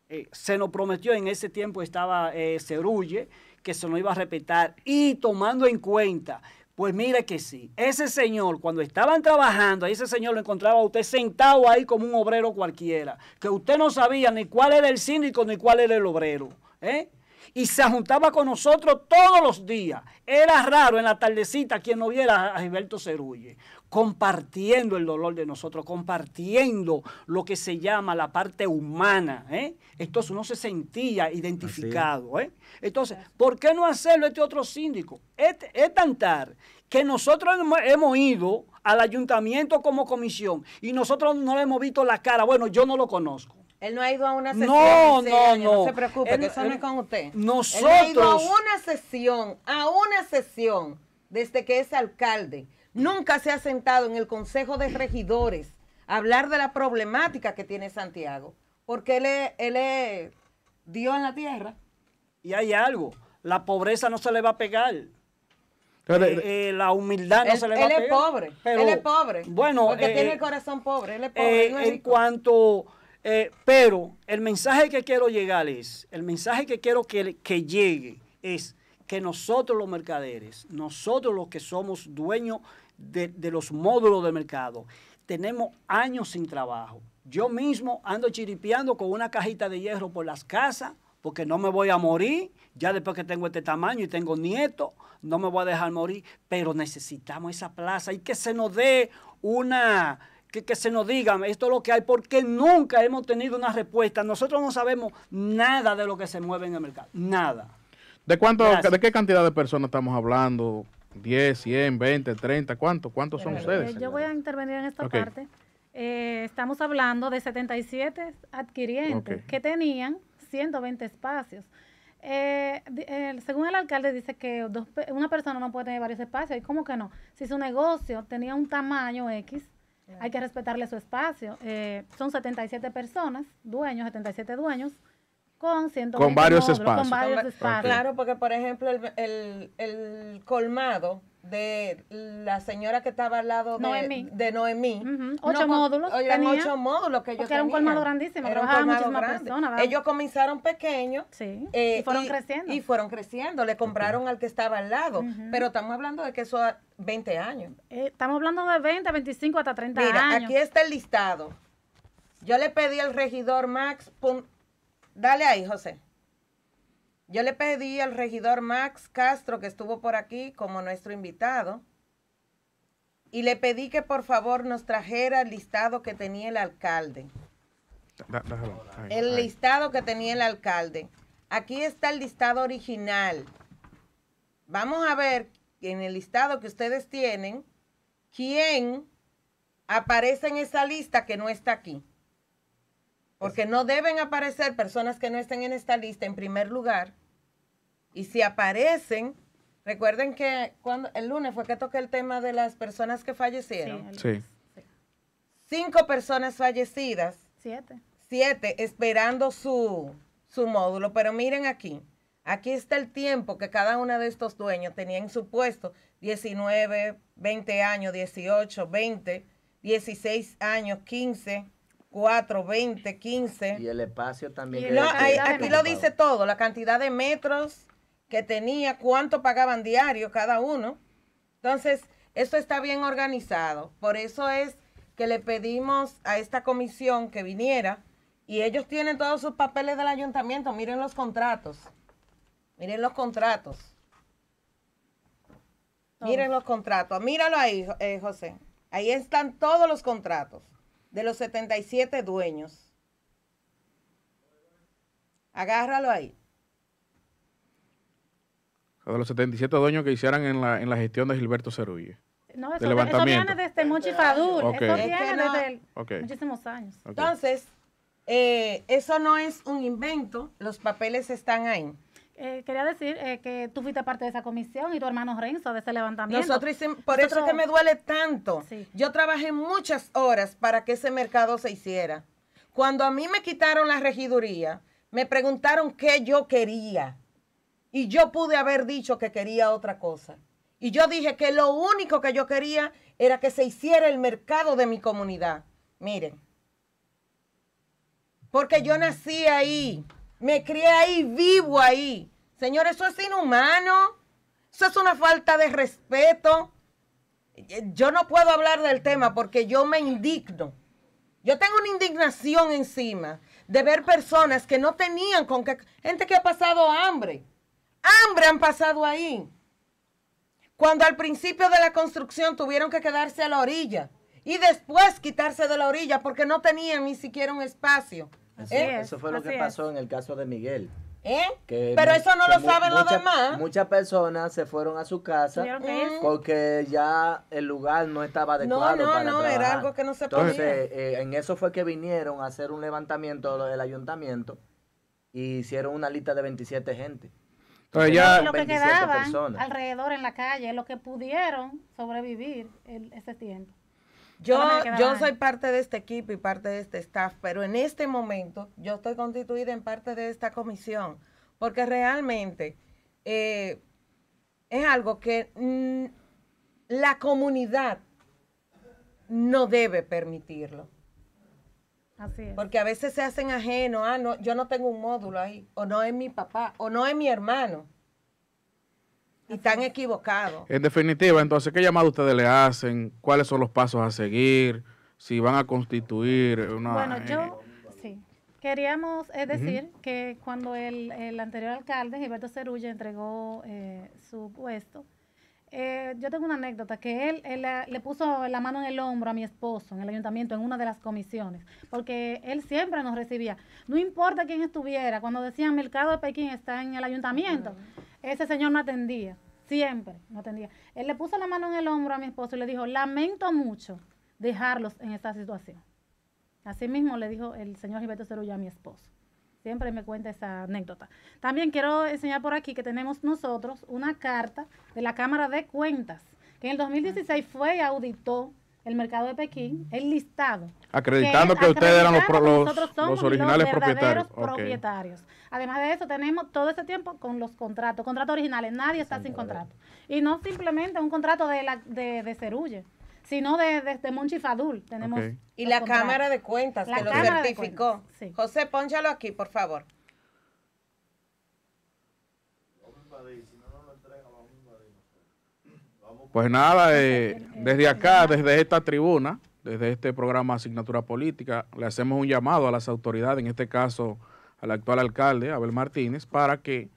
eh, se nos prometió, en ese tiempo estaba Cerulle, que se nos iba a respetar y tomando en cuenta pues mire que sí. Ese señor, cuando estaban trabajando, ese señor lo encontraba a usted sentado ahí como un obrero cualquiera, que usted no sabía ni cuál era el síndico ni cuál era el obrero. ¿eh? Y se juntaba con nosotros todos los días. Era raro en la tardecita quien no viera a Gilberto Cerulle compartiendo el dolor de nosotros, compartiendo lo que se llama la parte humana. ¿eh? Entonces uno se sentía identificado. ¿eh? Entonces, ¿por qué no hacerlo este otro síndico? Este, es, tantar que nosotros hemos ido al ayuntamiento como comisión y nosotros no le hemos visto la cara. Bueno, yo no lo conozco. Él no ha ido a una sesión. No, no, no. No se preocupe, que eso no es con usted. Nosotros. Él ha ido a una sesión, a una sesión, desde que es alcalde nunca se ha sentado en el Consejo de Regidores a hablar de la problemática que tiene Santiago, porque él es, Dios en la tierra. Y hay algo, la pobreza no se le va a pegar. Eh, eh, la humildad no se le va a pegar. Él es pobre, él es pobre. Bueno, porque eh, tiene el corazón pobre, él es pobre. en cuanto, pero el mensaje que quiero llegar es, el mensaje que quiero que, que llegue es, que nosotros los mercaderes, nosotros los que somos dueños de, los módulos de mercado, tenemos años sin trabajo. Yo mismo ando chiripeando con una cajita de hierro por las casas porque no me voy a morir, ya después que tengo este tamaño y tengo nieto no me voy a dejar morir, pero necesitamos esa plaza y que se nos dé una, que, que, se nos diga, esto es lo que hay, porque nunca hemos tenido una respuesta. Nosotros no sabemos nada de lo que se mueve en el mercado, nada. ¿De cuánto, de qué cantidad de personas estamos hablando? ¿10, 100, 20, 30? ¿Cuánto? ¿Cuántos son ustedes? Yo voy a intervenir en esta parte. Eh, estamos hablando de 77 adquirientes que tenían 120 espacios. Eh, según el alcalde dice que una persona no puede tener varios espacios. ¿Y cómo que no? Si su negocio tenía un tamaño X, hay que respetarle su espacio. Eh, son 77 personas, dueños, 77 dueños con, con varios espacios. Con varios espacios. Claro, porque por ejemplo el, el, colmado de la señora que estaba al lado de Noemí, de Noemí. ocho no, módulos. Eran ocho módulos que yo tengo era un colmado grandísimo, era un colmado grande. Personas, Ellos comenzaron pequeños sí. y eh, fueron creciendo. Y fueron creciendo, le compraron al que estaba al lado, pero estamos hablando de que eso a 20 años. Eh, estamos hablando de 20, 25 hasta 30 años. Mira, aquí está el listado. Yo le pedí al regidor Max Dale ahí, José. Yo le pedí al regidor Max Castro, que estuvo por aquí como nuestro invitado, y le pedí que por favor nos trajera el listado que tenía el alcalde. el listado que tenía el alcalde. Aquí está el listado original. Vamos a ver en el listado que ustedes tienen quién aparece en esa lista que no está aquí. Porque no deben aparecer personas que no estén en esta lista en primer lugar. Y si aparecen, recuerden que cuando el lunes fue que toqué el tema de las personas que fallecieron. Sí. Cinco personas fallecidas. Siete. Siete esperando su, su módulo. Pero miren aquí. Aquí está el tiempo que cada uno de estos dueños tenía en su puesto. 19, 20 años, 18, 20, 16 años, 15 4, 20, 15. Y el espacio también. aquí lo dice todo, la cantidad de metros que tenía, cuánto pagaban diario cada uno. Entonces, esto está bien organizado. Por eso es que le pedimos a esta comisión que viniera y ellos tienen todos sus papeles del ayuntamiento. Miren los contratos. Miren los contratos. Miren los contratos. Míralo ahí, eh, José. Ahí están todos los contratos de los 77 dueños. Agárralo ahí. De los 77 dueños que hicieran en la, en la gestión de Gilberto Cerulli. No, eso, de viene desde Monchi Fadur. Eso viene desde muchísimos años. Entonces, eh, eso no es un invento. Los papeles están ahí. Eh, quería decir eh, que tú fuiste parte de esa comisión y tu hermano Renzo de ese levantamiento. Nosotros por eso es que me duele tanto. Yo trabajé muchas horas para que ese mercado se hiciera. Cuando a mí me quitaron la regiduría, me preguntaron qué yo quería. Y yo pude haber dicho que quería otra cosa. Y yo dije que lo único que yo quería era que se hiciera el mercado de mi comunidad. Miren, porque yo nací ahí, me crié ahí, vivo ahí. Señor, eso es inhumano. Eso es una falta de respeto. Eh, yo no puedo hablar del tema porque yo me indigno. Yo tengo una indignación encima de ver personas que no tenían con qué... Gente que ha pasado hambre. Hambre han pasado ahí. Cuando al principio de la construcción tuvieron que quedarse a la orilla y después quitarse de la orilla porque no tenían ni siquiera un espacio. ¿Eh? Eso fue lo que pasó en el caso de Miguel. ¿Eh? Pero eso no lo saben los demás. Muchas personas se fueron a su casa porque ya el lugar no estaba adecuado. No, no, no, era algo que no se podía. Entonces, eh, en eso fue que vinieron a hacer un levantamiento del ayuntamiento y hicieron una lista de 27 gente. Entonces ya lo que alrededor en la calle, lo que pudieron sobrevivir en ese tiempo. Yo, yo soy parte de este equipo y parte de este staff, pero en este momento yo estoy constituida en parte de esta comisión, porque realmente eh, es algo que mm, la comunidad no debe permitirlo. Así Porque a veces se hacen ajenos, ah, no, yo no tengo un módulo ahí, o no es mi papá, o no es mi hermano y están equivocados. En definitiva, entonces, ¿qué llamado ustedes le hacen? ¿Cuáles son los pasos a seguir? Si van a constituir una... Bueno, eh, yo sí. Queríamos es decir que cuando el, anterior alcalde, Gilberto Cerulla, entregó eh, su puesto, eh, yo tengo una anécdota, que él, le puso la mano en el hombro a mi esposo en el ayuntamiento, en una de las comisiones, porque él siempre nos recibía. No importa quién estuviera, cuando decían Mercado de Pekín está en el ayuntamiento, ese señor no atendía, siempre no atendía. Él le puso la mano en el hombro a mi esposo y le dijo, lamento mucho dejarlos en esta situación. Así mismo le dijo el señor Gilberto Cerulla a mi esposo. Siempre me cuenta esa anécdota. También quiero enseñar por aquí que tenemos nosotros una carta de la Cámara de Cuentas, que en el 2016 fue y auditó el mercado de Pekín, el listado. Acreditando que, ustedes eran los, los, originales propietarios. Además de eso, tenemos todo ese tiempo con los contratos, contratos originales, nadie está sin, contrato. Y no simplemente un contrato de, la, de, de Cerulle sino de, de, Monchi Fadul. Tenemos Y la Cámara de Cuentas que lo certificó. José, pónchalo aquí, por favor. Pues nada, eh, desde acá, desde esta tribuna, desde este programa Asignatura Política, le hacemos un llamado a las autoridades, en este caso al actual alcalde, Abel Martínez, para que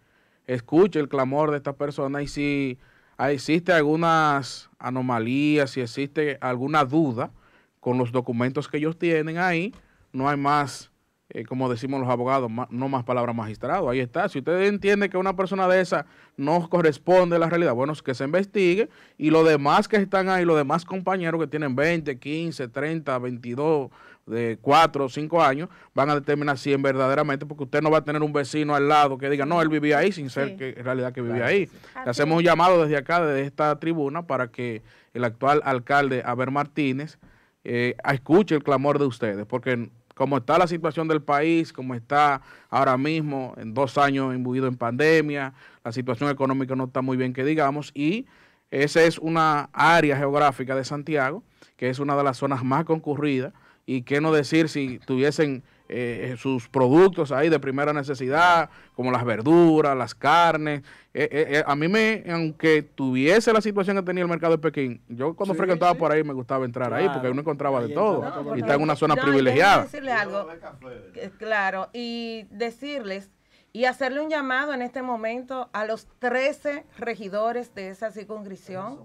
escuche el clamor de esta persona y si ah, existe algunas anomalías, si existe alguna duda con los documentos que ellos tienen ahí, no hay más eh, como decimos los abogados, no más palabras magistrado. Ahí está. Si usted entiende que una persona de esa no corresponde a la realidad, bueno, que se investigue y los demás que están ahí, los demás compañeros que tienen 20, 15, 30, 22, de 4 o 5 años, van a determinar si en verdaderamente, porque usted no va a tener un vecino al lado que diga, no, él vivía ahí, sin ser que en realidad que vivía ahí. hacemos un llamado desde acá, desde esta tribuna, para que el actual alcalde, Aber Martínez, eh, escuche el clamor de ustedes, porque como está la situación del país, como está ahora mismo, en dos años imbuido en pandemia, la situación económica no está muy bien que digamos, y esa es una área geográfica de Santiago, que es una de las zonas más concurridas, y qué no decir si tuviesen eh, sus productos ahí de primera necesidad, como las verduras, las carnes. Eh, eh, a mí me, aunque tuviese la situación que tenía el mercado de Pekín, yo cuando frecuentaba por ahí me gustaba entrar ahí porque uno encontraba de todo y está en una zona privilegiada. claro, y decirles y hacerle un llamado en este momento a los 13 regidores de esa circunscripción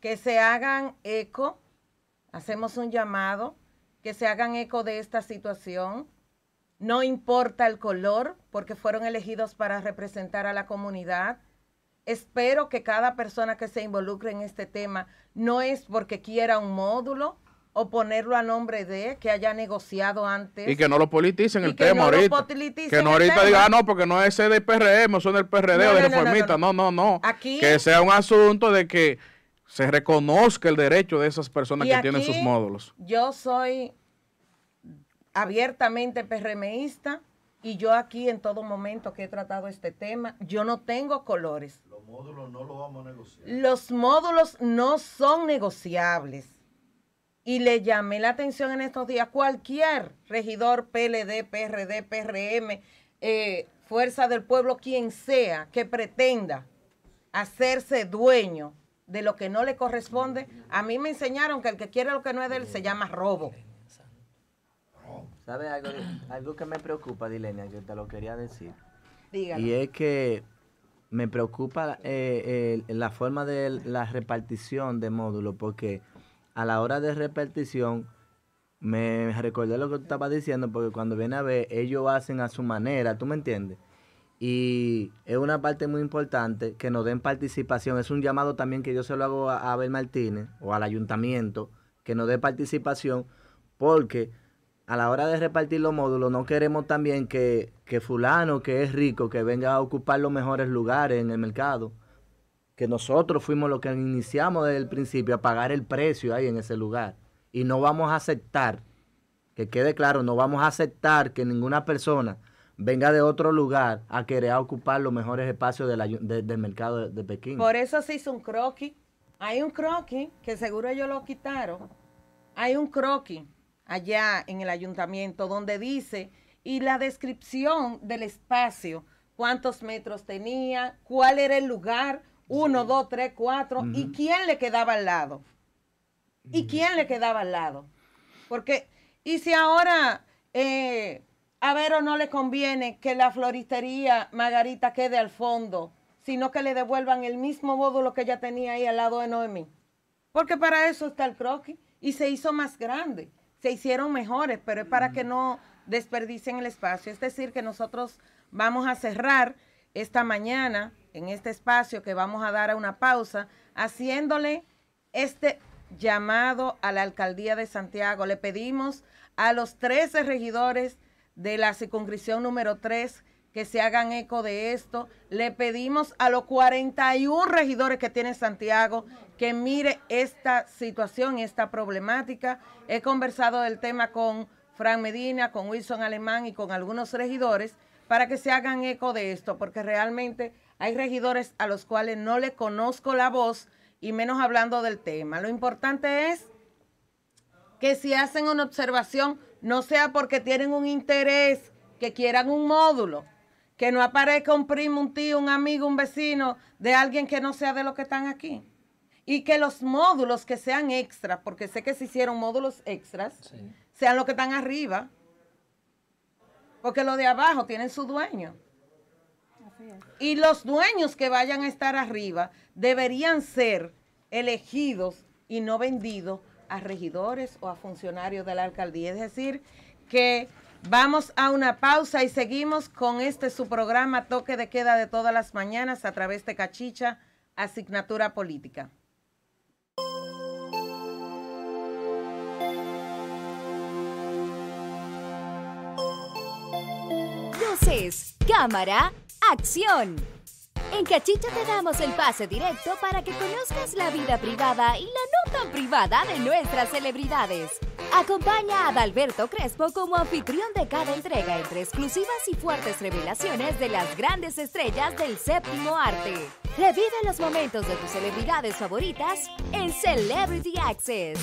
que se hagan eco. Hacemos un llamado que se hagan eco de esta situación. No importa el color, porque fueron elegidos para representar a la comunidad. Espero que cada persona que se involucre en este tema no es porque quiera un módulo o ponerlo a nombre de que haya negociado antes. Y que no lo politicen el tema no ahorita. que no ahorita diga, ah, no, porque no es del PRM, son del PRD o no, No, no, no. que sea un asunto de que se reconozca el derecho de esas personas que tienen sus módulos. Yo soy abiertamente PRMista y yo aquí en todo momento que he tratado este tema, yo no tengo colores. Los módulos no los vamos a negociar. Los módulos no son negociables. Y le llamé la atención en estos días, cualquier regidor PLD, PRD, PRM, eh, Fuerza del Pueblo, quien sea, que pretenda hacerse dueño de lo que no le corresponde. A mí me enseñaron que el que quiere lo que no es de él se llama robo. ¿Sabes algo, algo que me preocupa, Dilenia, que te lo quería decir? Dígalo. Y es que me preocupa eh, la forma de la repartición de módulos, porque a la hora de repartición, me recordé lo que tú estabas diciendo, porque cuando viene a ver, ellos hacen a su manera, ¿tú me entiendes? Y es una parte muy importante que nos den participación. Es un llamado también que yo se lo hago a Abel Martínez o al ayuntamiento, que nos dé participación, porque a la hora de repartir los módulos no queremos también que, que fulano, que es rico, que venga a ocupar los mejores lugares en el mercado, que nosotros fuimos los que iniciamos desde el principio a pagar el precio ahí en ese lugar. Y no vamos a aceptar, que quede claro, no vamos a aceptar que ninguna persona venga de otro lugar a querer ocupar los mejores espacios del mercado de, Pekín. Por eso se hizo un croquis. Hay un croquis que seguro ellos lo quitaron. Hay un croquis allá en el ayuntamiento donde dice y la descripción del espacio, cuántos metros tenía, cuál era el lugar, uno, dos, tres, cuatro, y quién le quedaba al lado. ¿Y mm. quién le quedaba al lado? Porque, y si ahora eh, a ver o no le conviene que la floristería Margarita quede al fondo, sino que le devuelvan el mismo módulo que ella tenía ahí al lado de Noemí. Porque para eso está el croquis. Y se hizo más grande, se hicieron mejores, pero es para que mm. no desperdicien el espacio. Es decir, que nosotros vamos a cerrar esta mañana en este espacio que vamos a dar a una pausa, haciéndole este llamado a la alcaldía de Santiago. Le pedimos a los 13 regidores de la circunscripción número 3 que se hagan eco de esto. Le pedimos a los 41 regidores que tiene Santiago que mire esta situación, esta problemática. He conversado del tema con Fran Medina, con Wilson Alemán y con algunos regidores para que se hagan eco de esto, porque realmente hay regidores a los cuales no le conozco la voz y menos hablando del tema. Lo importante es que si hacen una observación, no sea porque tienen un interés, que quieran un módulo, que no aparezca un primo, un tío, un amigo, un vecino de alguien que no sea de los que están aquí. Y que los módulos que sean extras, porque sé que se hicieron módulos extras, sean los que están arriba. Porque los de abajo tienen su dueño. Y los dueños que vayan a estar arriba deberían ser elegidos y no vendidos a regidores o a funcionarios de la alcaldía. Es decir, que vamos a una pausa y seguimos con este su programa Toque de Queda de todas las mañanas a través de Cachicha, asignatura política. Entonces, cámara, acción. En Cachicha te damos el pase directo para que conozcas la vida privada y la no tan privada de nuestras celebridades. Acompaña a Adalberto Crespo como anfitrión de cada entrega entre exclusivas y fuertes revelaciones de las grandes estrellas del séptimo arte. Revive los momentos de tus celebridades favoritas en Celebrity Access.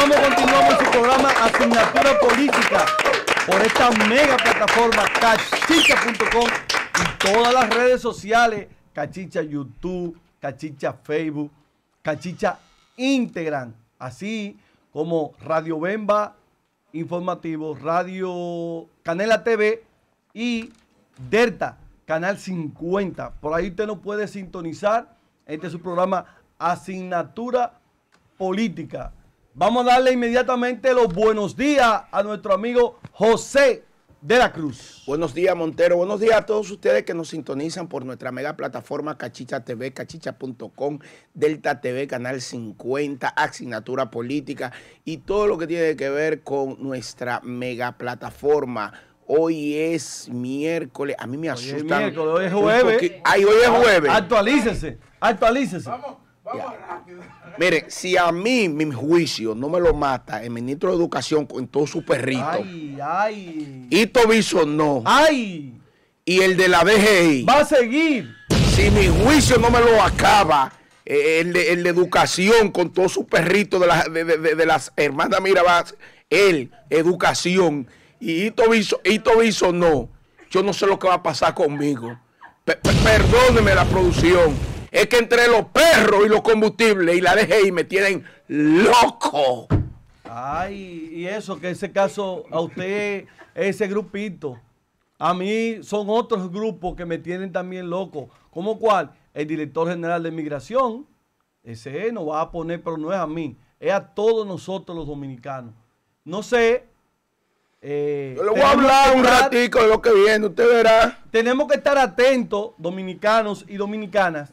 continuamos, continuamos su programa Asignatura Política por esta mega plataforma cachicha.com y todas las redes sociales, cachicha YouTube, cachicha Facebook, cachicha Integran, así como Radio Bemba Informativo, Radio Canela TV y Delta, Canal 50. Por ahí usted no puede sintonizar. Este es su programa Asignatura Política. Vamos a darle inmediatamente los buenos días a nuestro amigo José de la Cruz. Buenos días, Montero. Buenos días a todos ustedes que nos sintonizan por nuestra mega plataforma Cachicha TV, cachicha.com, Delta TV, Canal 50, Asignatura Política y todo lo que tiene que ver con nuestra mega plataforma. Hoy es miércoles. A mí me asusta. Hoy es miércoles, hoy es jueves. Ay, hoy es jueves. Actualícese, actualícese. Vamos. Mire, si a mí mi juicio no me lo mata el ministro de Educación con todo su perrito. Ay, ay. no. Y el de la DGI. Va a seguir. Si mi juicio no me lo acaba. Eh, el de, educación con todo su perrito de, de, de, de las hermanas Mirabas él, educación, y Tobiso no. Yo no sé lo que va a pasar conmigo. Perdóneme la producción es que entre los perros y los combustibles y la DGI me tienen loco. Ay, y eso, que ese caso, a usted, ese grupito, a mí son otros grupos que me tienen también loco. ¿Cómo cuál? El director general de migración, ese no va a poner, pero no es a mí, es a todos nosotros los dominicanos. No sé. Eh, Yo le voy a hablar un ratico de lo que viene, usted verá. Tenemos que estar atentos, dominicanos y dominicanas,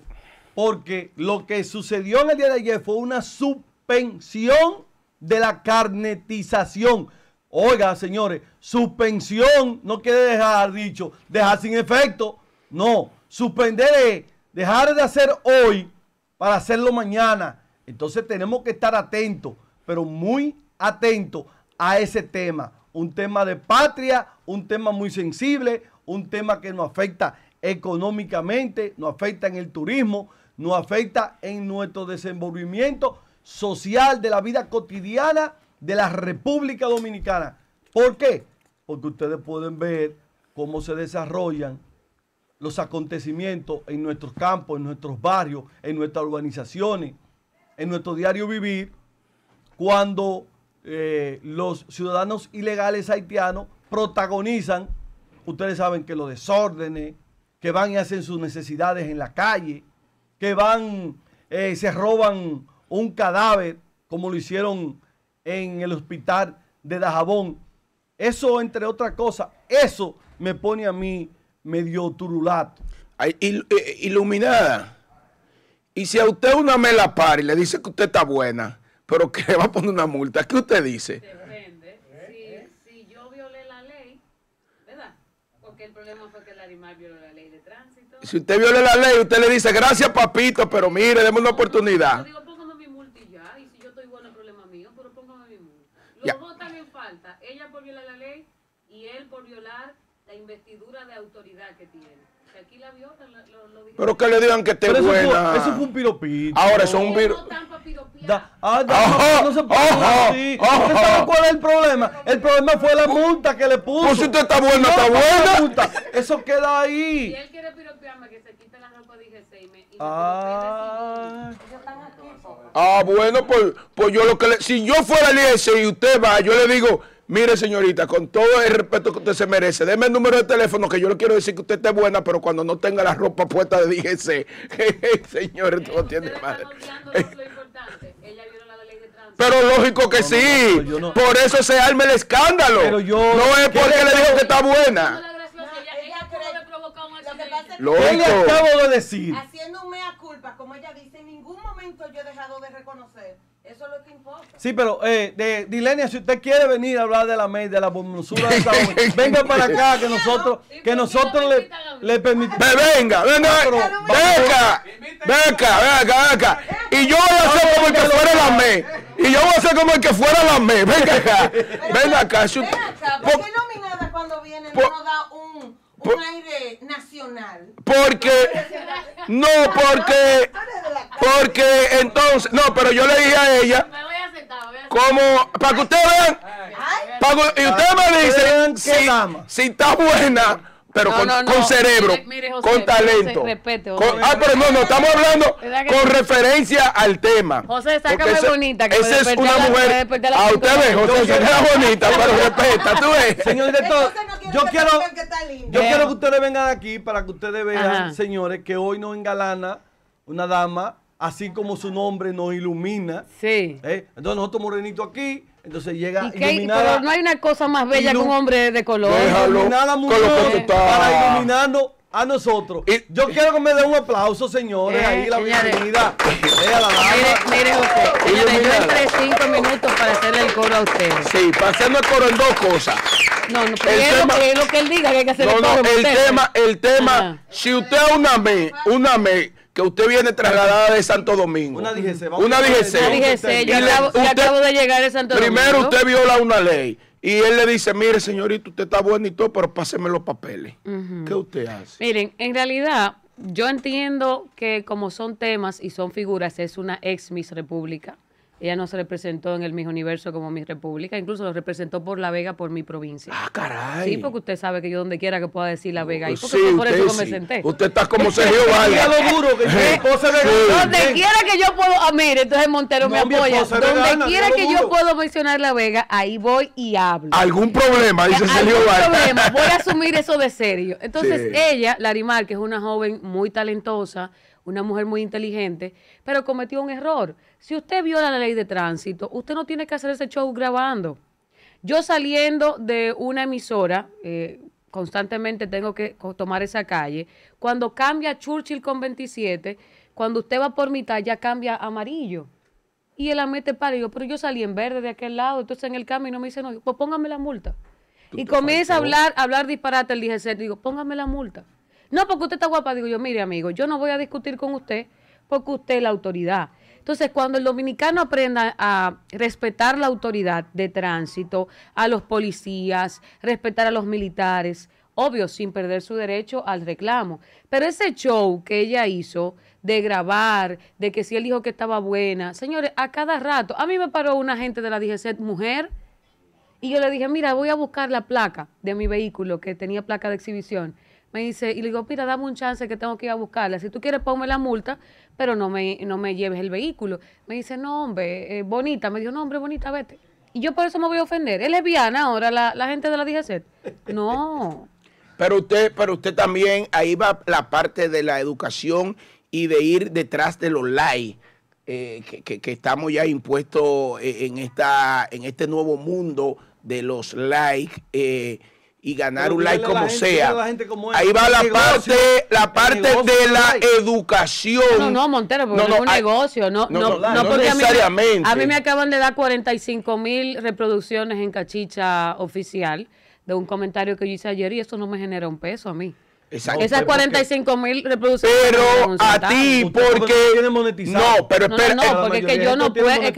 porque lo que sucedió en el día de ayer fue una suspensión de la carnetización. Oiga, señores, suspensión no quiere dejar dicho, dejar sin efecto. No, suspender es dejar de hacer hoy para hacerlo mañana. Entonces tenemos que estar atentos, pero muy atentos a ese tema. Un tema de patria, un tema muy sensible, un tema que nos afecta económicamente, nos afecta en el turismo, nos afecta en nuestro desenvolvimiento social de la vida cotidiana de la República Dominicana. ¿Por qué? Porque ustedes pueden ver cómo se desarrollan los acontecimientos en nuestros campos, en nuestros barrios, en nuestras urbanizaciones, en nuestro diario vivir, cuando eh, los ciudadanos ilegales haitianos protagonizan, ustedes saben que los desórdenes, que van y hacen sus necesidades en la calle, que van, eh, se roban un cadáver, como lo hicieron en el hospital de Dajabón. Eso, entre otras cosas, eso me pone a mí medio turulato. Eh, eh, iluminada. Y si a usted una mela la para y le dice que usted está buena, pero que le va a poner una multa, ¿qué usted dice? Depende. si yo violé la ley, ¿verdad? Porque el problema fue que el animal violó la ley de tránsito. Si usted viola la ley, usted le dice, gracias papito, pero mire, déme una oportunidad. Yo digo, póngame mi multa y ya, y si yo estoy bueno, problema mío, pero póngame mi multa. Los dos también falta, ella por violar la ley y él por violar la investidura de autoridad que tiene aquí la lo, lo Pero que le digan que esté buena. eso fue un piropito. Ahora, eso es un piropito. Ah, no, se puede ¿Sabe cuál es el problema? El problema fue la pues, multa que le puso. Pues si usted está buena, está buena. Eso queda ahí. Si él quiere piropearme, que se quite la ropa de IGC y me... Y ah. Pues. ah, bueno, pues, pues yo lo que le... Si yo fuera el IES y usted va, yo le digo... Mire, señorita, con todo el respeto que usted se merece, deme el número de teléfono que yo le quiero decir que usted esté buena, pero cuando no tenga la ropa puesta, dígese. Señores, no tiene madre. Pero lógico que sí. por eso se arma el escándalo. no es porque le dijo que está buena. Lo le acabo de decir? Haciendo mea culpa, como ella dice, en ningún momento yo he dejado de reconocer eso es lo que importa. Sí, pero eh, de, Dilenia, si usted quiere venir a hablar de la MEI, de la bombosura de Saúl, venga para acá que nosotros, que nosotros le, le permitimos. Venga, venga, venga, venga, venga, venga, venga. Y yo voy a hacer como el que fuera la MEI. Y yo voy a hacer como el que fuera la MEI. Venga acá, venga acá. ¿Por qué nominada cuando viene no nos da un un aire nacional. Porque, no, porque, porque entonces, no, pero yo le dije a ella, como, para que ustedes vean, y ustedes me dicen si está buena pero con, cerebro, con talento. Respete, ah, pero no, no, estamos hablando con referencia al tema. José, sácame bonita. Que esa es una mujer. A ustedes, José, sácala bonita, pero respeta, tú ves. Señor director, yo quiero, yo eh. quiero que ustedes vengan aquí para que ustedes vean, señores, que hoy no engalana una dama así como su nombre nos ilumina. Sí. ¿eh? Entonces nosotros morenitos aquí, entonces llega iluminada. Pero no hay una cosa más bella que un hombre de color. Déjalo, iluminada para iluminando a nosotros. Yo quiero que me dé un aplauso, señores. ahí la eh, bienvenida. Eh, a mire, mire usted. yo entre cinco minutos para hacer el coro a usted. Sí, para hacerme el coro en dos cosas. No, no, pero es, lo que, lo que, él diga que hay que hacer el coro. No, el tema, el tema, si usted una me, una que usted viene trasladada de Santo Domingo. Una DGC. Una DGC. Yo acabo, acabo, de llegar de Santo Domingo. Primero usted viola una ley. Y él le dice, mire señorito, usted está bueno y todo, pero páseme los papeles. ¿Qué usted hace? Miren, en realidad yo entiendo que como son temas y son figuras, es una ex Miss República. Ella no se representó en el mismo Universo como mi República, incluso lo representó por La Vega, por mi provincia. Ah, caray. Sí, porque usted sabe que yo donde quiera que pueda decir La Vega, y porque por usted, eso sí. me senté. Usted está como Sergio lo duro, que Donde quiera que yo puedo, ah, mire, entonces Montero me apoya. Donde quiera que yo puedo mencionar La Vega, ahí voy y hablo. ¿Algún problema? Dice Sergio Algún problema, voy a asumir eso de serio. Entonces ella, Larimar, que es una joven muy talentosa, una mujer muy inteligente, pero cometió un error. Si usted viola la ley de tránsito, usted no tiene que hacer ese show grabando. Yo saliendo de una emisora, eh, constantemente tengo que tomar esa calle, cuando cambia Churchill con 27, cuando usted va por mitad ya cambia amarillo. Y él la mete para y yo, pero yo salí en verde de aquel lado, entonces en el camino me dice, no, pues póngame la multa. Y comienza a hablar, hablar disparate el y digo, póngame la multa. No, porque usted está guapa. Digo yo, mire, amigo, yo no voy a discutir con usted porque usted es la autoridad. Entonces, cuando el dominicano aprenda a respetar la autoridad de tránsito, a los policías, respetar a los militares, obvio, sin perder su derecho al reclamo. Pero ese show que ella hizo de grabar, de que si él dijo que estaba buena, señores, a cada rato, a mí me paró una gente de la DGC, mujer, y yo le dije, mira, voy a buscar la placa de mi vehículo que tenía placa de exhibición me dice, y le digo, pita, dame un chance que tengo que ir a buscarla. Si tú quieres, ponme la multa, pero no me, no me lleves el vehículo. Me dice, no, hombre, eh, bonita. Me dijo, no, hombre, bonita, vete. Y yo por eso me voy a ofender. ¿Es lesbiana ahora la, la gente de la DGC? No. pero usted, pero usted también, ahí va la parte de la educación y de ir detrás de los likes. Eh, que, que, estamos ya impuestos eh, en, esta, en este nuevo mundo de los likes. Eh, y ganar un like como sea. Ahí va la parte, la parte de la educación. No, no, Montero, porque no, es un negocio, no, no, no necesariamente. A, mí, a mí me acaban de dar 45 mil reproducciones en cachicha oficial de un comentario que yo hice ayer y eso no me genera un peso a mí. Esas 45 mil reproducciones. Pero a ti, porque. No, pero espera. No, porque es que,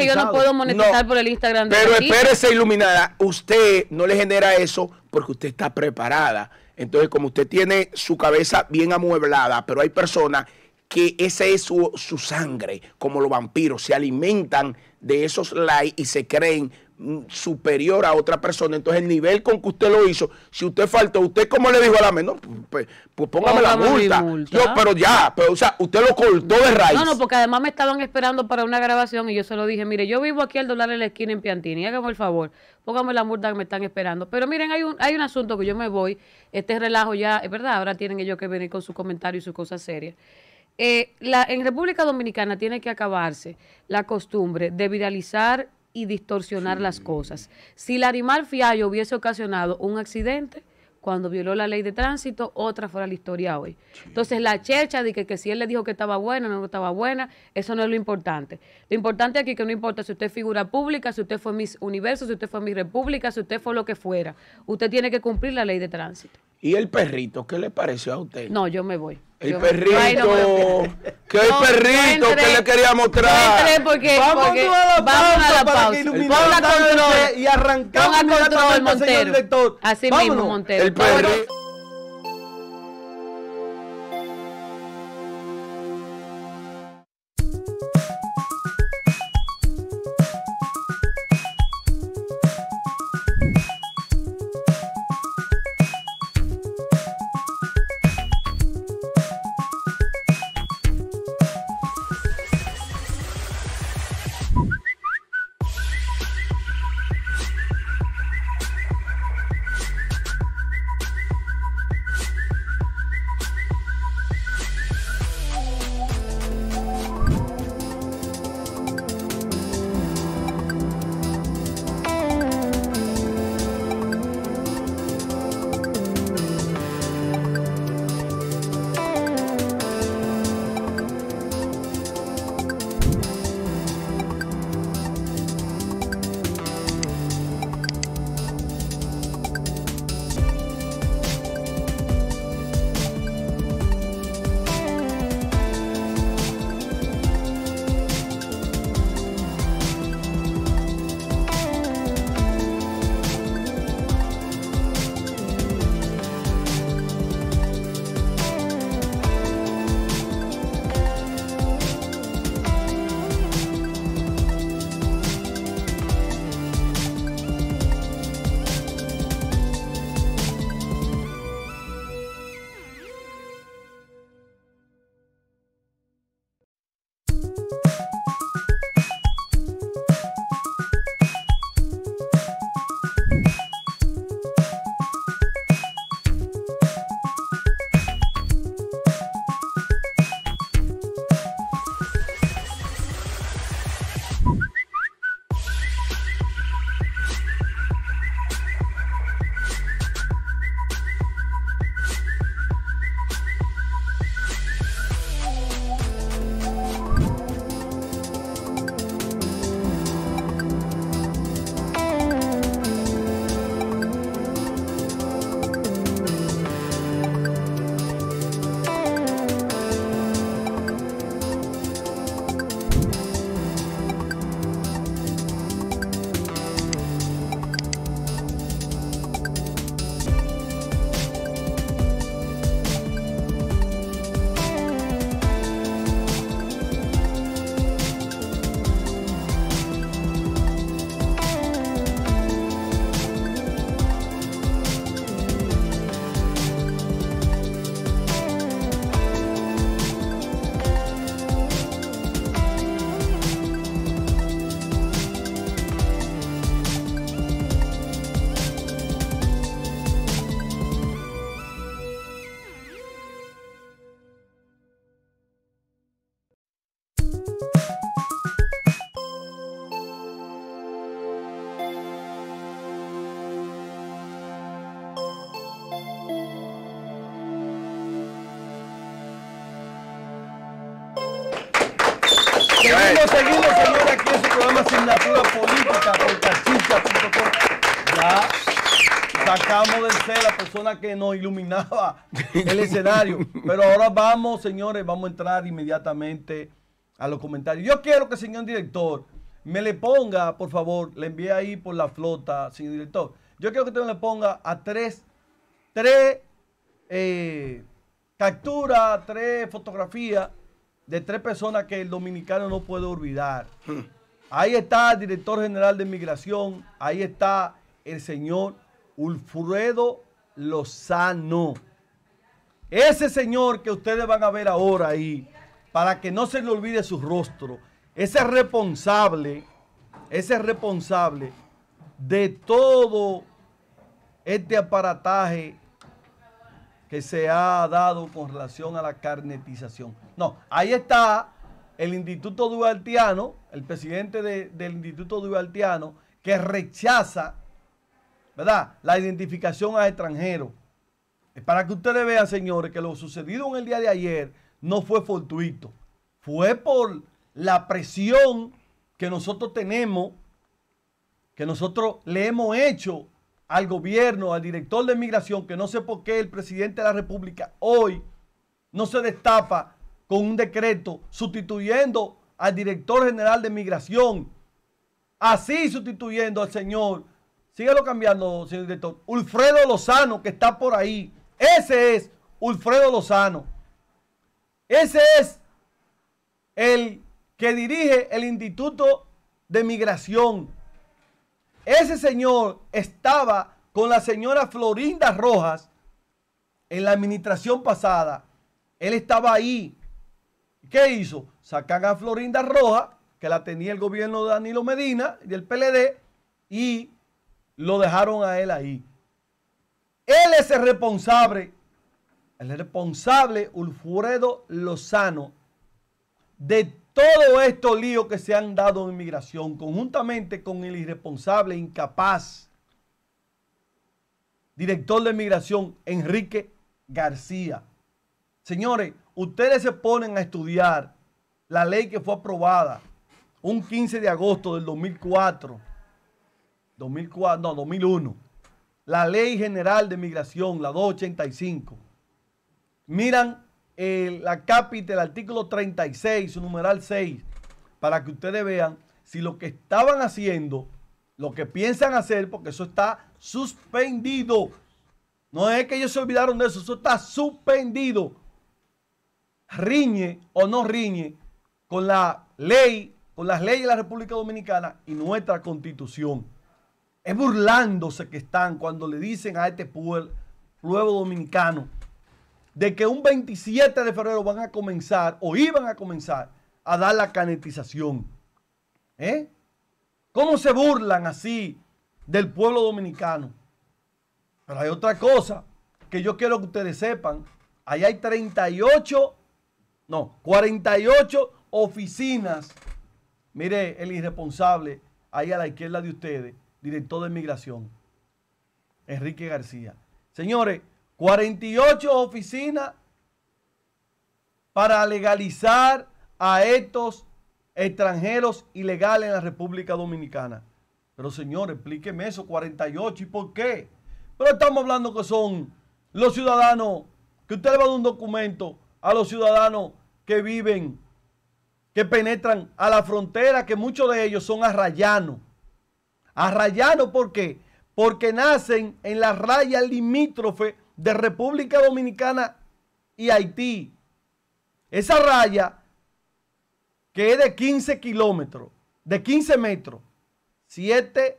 yo no puedo, monetizar por el Instagram. pero espérese, iluminada. Usted no le genera eso porque usted está preparada. Entonces, como usted tiene su cabeza bien amueblada, pero hay personas que esa es su, su sangre, como los vampiros, se alimentan de esos likes y se creen Mm, superior a otra persona. Entonces, el nivel con que usted lo hizo, si usted faltó, usted como le dijo a la menor, pues, pues, póngame, la multa. Yo, pero ya, pero, o sea, usted lo cortó de raíz. No, no, porque además me estaban esperando para una grabación y yo se lo dije, mire, yo vivo aquí al dólar en la esquina en Piantini, hágame el favor, póngame la multa que me están esperando. Pero miren, hay un, hay un asunto que yo me voy, este relajo ya, es verdad, ahora tienen ellos que venir con su comentario y sus cosas serias. Eh, la, en República Dominicana tiene que acabarse la costumbre de viralizar distorsionar las cosas. Si el animal Fiallo hubiese ocasionado un accidente, cuando violó la ley de tránsito, otra fuera la historia hoy. Entonces la checha de que, si él le dijo que estaba buena, no estaba buena, eso no es lo importante. Lo importante aquí que no importa si usted es figura pública, si usted fue mi Universo, si usted fue mi República, si usted fue lo que fuera, usted tiene que cumplir la ley de tránsito. ¿Y el perrito, qué le pareció a usted? No, yo me voy. El perrito, que el perrito que le quería mostrar. Porque, vamos, porque, a vamos a la pausa. y arrancamos. Ponga monte, Montero. Así mismo, Montero. El perrito. ser la persona que nos iluminaba el escenario. Pero ahora vamos, señores, vamos a entrar inmediatamente a los comentarios. Yo quiero que, señor director, me le ponga, por favor, le envíe ahí por la flota, señor director. Yo quiero que usted me le ponga a tres, tres eh, capturas, tres fotografías de tres personas que el dominicano no puede olvidar. Ahí está el director general de inmigración. ahí está el señor Ulfredo Lozano. Ese señor que ustedes van a ver ahora ahí, para que no se le olvide su rostro, ese responsable, ese responsable de todo este aparataje que se ha dado con relación a la carnetización. No, ahí está el Instituto Dualtiano, el presidente del Instituto Dualtiano, que rechaza ¿verdad? La identificación a extranjeros. Eh, para que ustedes vean, señores, que lo sucedido en el día de ayer no fue fortuito. Fue por la presión que nosotros tenemos, que nosotros le hemos hecho al gobierno, al director de migración, que no sé por qué el presidente de la República hoy no se destapa con un decreto sustituyendo al director general de migración, así sustituyendo al señor Síguelo cambiando, señor director. Ulfredo Lozano, que está por ahí. Ese es Ulfredo Lozano. Ese es el que dirige el Instituto de Migración. Ese señor estaba con la señora Florinda Rojas en la administración pasada. Él estaba ahí. ¿Qué hizo? Sacan a Florinda Rojas, que la tenía el gobierno de Danilo Medina y el PLD, y lo dejaron a él ahí. Él es el responsable, el responsable Ulfredo Lozano, de todo este lío que se han dado en migración, conjuntamente con el irresponsable, incapaz, director de migración Enrique García. Señores, ustedes se ponen a estudiar la ley que fue aprobada un 15 de agosto del 2004 2004, no, 2001. La Ley General de Migración, la 285. Miran eh, la cápita, el artículo 36, su numeral 6, para que ustedes vean si lo que estaban haciendo, lo que piensan hacer, porque eso está suspendido. No es que ellos se olvidaron de eso, eso está suspendido. Riñe o no riñe con la ley, con las leyes de la República Dominicana y nuestra constitución es burlándose que están cuando le dicen a este pueblo, dominicano de que un 27 de febrero van a comenzar o iban a comenzar a dar la canetización. ¿Eh? ¿Cómo se burlan así del pueblo dominicano? Pero hay otra cosa que yo quiero que ustedes sepan. Ahí hay 38, no, 48 oficinas. Mire, el irresponsable ahí a la izquierda de ustedes director de inmigración, Enrique García. Señores, 48 oficinas para legalizar a estos extranjeros ilegales en la República Dominicana. Pero señor, explíqueme eso, 48, ¿y por qué? Pero estamos hablando que son los ciudadanos, que usted le va a dar un documento a los ciudadanos que viven, que penetran a la frontera, que muchos de ellos son arrayanos a Rayano, ¿por qué? Porque nacen en la raya limítrofe de República Dominicana y Haití. Esa raya que es de 15 kilómetros, de 15 metros, 7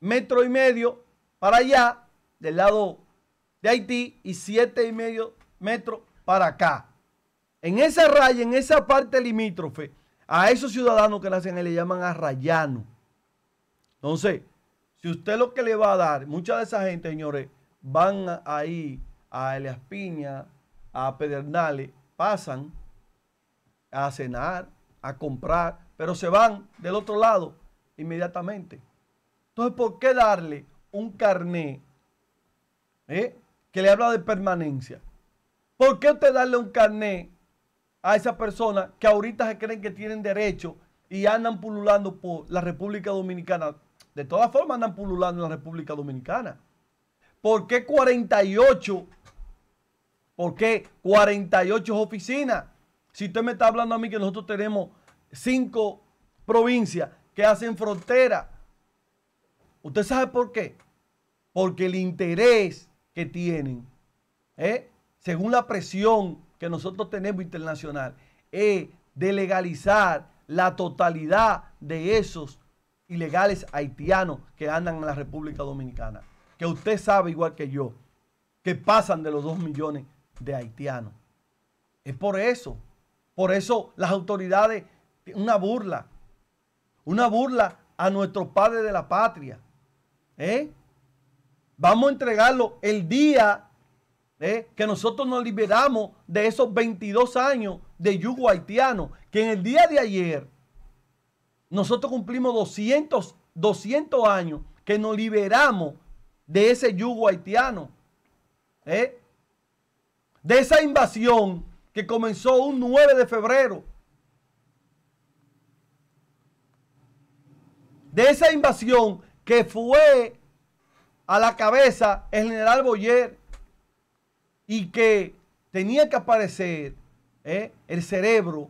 metros y medio para allá, del lado de Haití, y 7 y medio metros para acá. En esa raya, en esa parte limítrofe, a esos ciudadanos que nacen ahí le llaman arrayanos. Entonces, si usted lo que le va a dar, mucha de esa gente, señores, van ahí a Elias Piña, a Pedernales, pasan a cenar, a comprar, pero se van del otro lado inmediatamente. Entonces, ¿por qué darle un carné eh, que le habla de permanencia? ¿Por qué usted darle un carné a esa persona que ahorita se creen que tienen derecho y andan pululando por la República Dominicana de todas formas andan pululando en la República Dominicana. ¿Por qué 48? ¿Por qué 48 oficinas? Si usted me está hablando a mí que nosotros tenemos cinco provincias que hacen frontera, ¿usted sabe por qué? Porque el interés que tienen, ¿eh? según la presión que nosotros tenemos internacional, es de legalizar la totalidad de esos ilegales haitianos que andan en la República Dominicana, que usted sabe igual que yo, que pasan de los 2 millones de haitianos. Es por eso, por eso las autoridades, una burla, una burla a nuestro padre de la patria. ¿eh? Vamos a entregarlo el día ¿eh? que nosotros nos liberamos de esos 22 años de yugo haitiano, que en el día de ayer nosotros cumplimos 200, años que nos liberamos de ese yugo haitiano. ¿eh? De esa invasión que comenzó un 9 de febrero. De esa invasión que fue a la cabeza el general Boyer y que tenía que aparecer ¿eh? el cerebro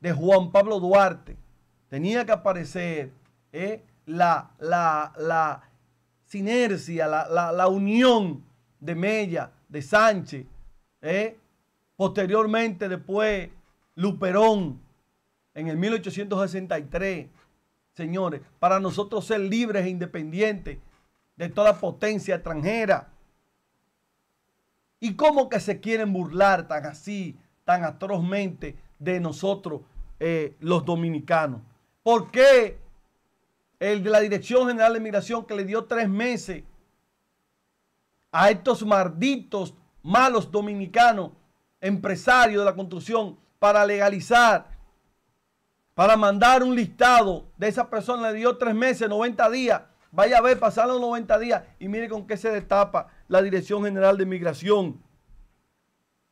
de Juan Pablo Duarte Tenía que aparecer eh, la, sinercia, la, unión de Mella, de Sánchez, eh. posteriormente después Luperón en el 1863. Señores, para nosotros ser libres e independientes de toda potencia extranjera. ¿Y cómo que se quieren burlar tan así, tan atrozmente de nosotros eh, los dominicanos? ¿Por qué el de la Dirección General de Migración que le dio tres meses a estos malditos, malos dominicanos, empresarios de la construcción, para legalizar, para mandar un listado de esa persona, le dio tres meses, 90 días. Vaya a ver, pasaron los 90 días y mire con qué se destapa la Dirección General de Migración.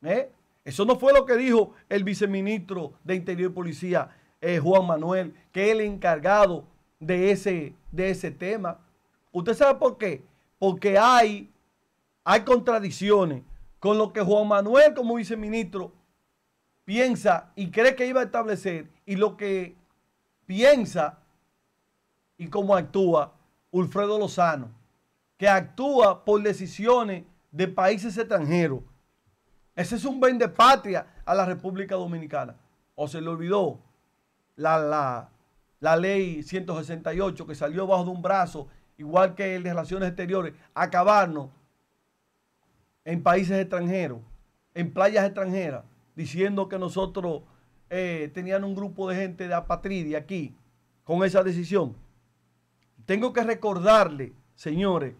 ¿Eh? Eso no fue lo que dijo el viceministro de Interior y Policía eh, Juan Manuel, que es el encargado de ese, de ese tema. ¿Usted sabe por qué? Porque hay, hay contradicciones con lo que Juan Manuel como viceministro piensa y cree que iba a establecer y lo que piensa y cómo actúa Ulfredo Lozano, que actúa por decisiones de países extranjeros. Ese es un bien de patria a la República Dominicana. ¿O se le olvidó? la, ley 168 que salió bajo de un brazo, igual que el de Relaciones Exteriores, acabarnos en países extranjeros, en playas extranjeras, diciendo que nosotros eh, tenían un grupo de gente de apatridia aquí con esa decisión. Tengo que recordarle, señores,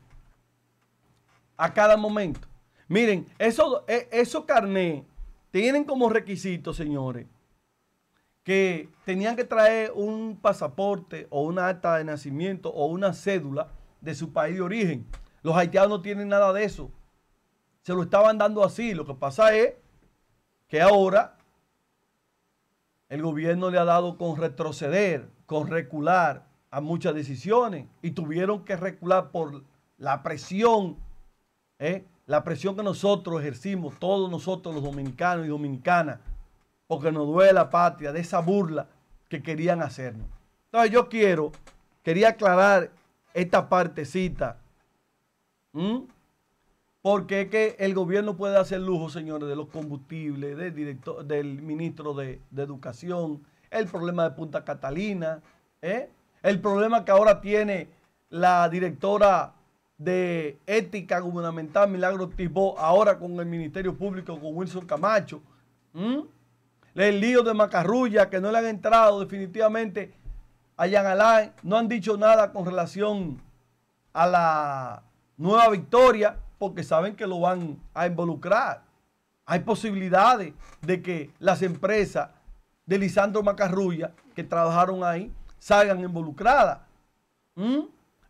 a cada momento. Miren, eh, esos eso carnés tienen como requisito, señores, que tenían que traer un pasaporte o una acta de nacimiento o una cédula de su país de origen. Los haitianos no tienen nada de eso. Se lo estaban dando así. Lo que pasa es que ahora el gobierno le ha dado con retroceder, con recular a muchas decisiones y tuvieron que recular por la presión, ¿eh? la presión que nosotros ejercimos, todos nosotros los dominicanos y dominicanas, porque nos duele la patria, de esa burla que querían hacernos. Entonces yo quiero, quería aclarar esta partecita, porque es que el gobierno puede hacer lujo, señores, de los combustibles, del, ministro de, Educación, el problema de Punta Catalina, ¿eh? el problema que ahora tiene la directora de ética gubernamental, Milagro Tibó, ahora con el Ministerio Público, con Wilson Camacho el lío de Macarrulla, que no le han entrado definitivamente a Yan Alain, no han dicho nada con relación a la nueva victoria, porque saben que lo van a involucrar. Hay posibilidades de que las empresas de Lisandro Macarrulla, que trabajaron ahí, salgan involucradas. ¿Mm?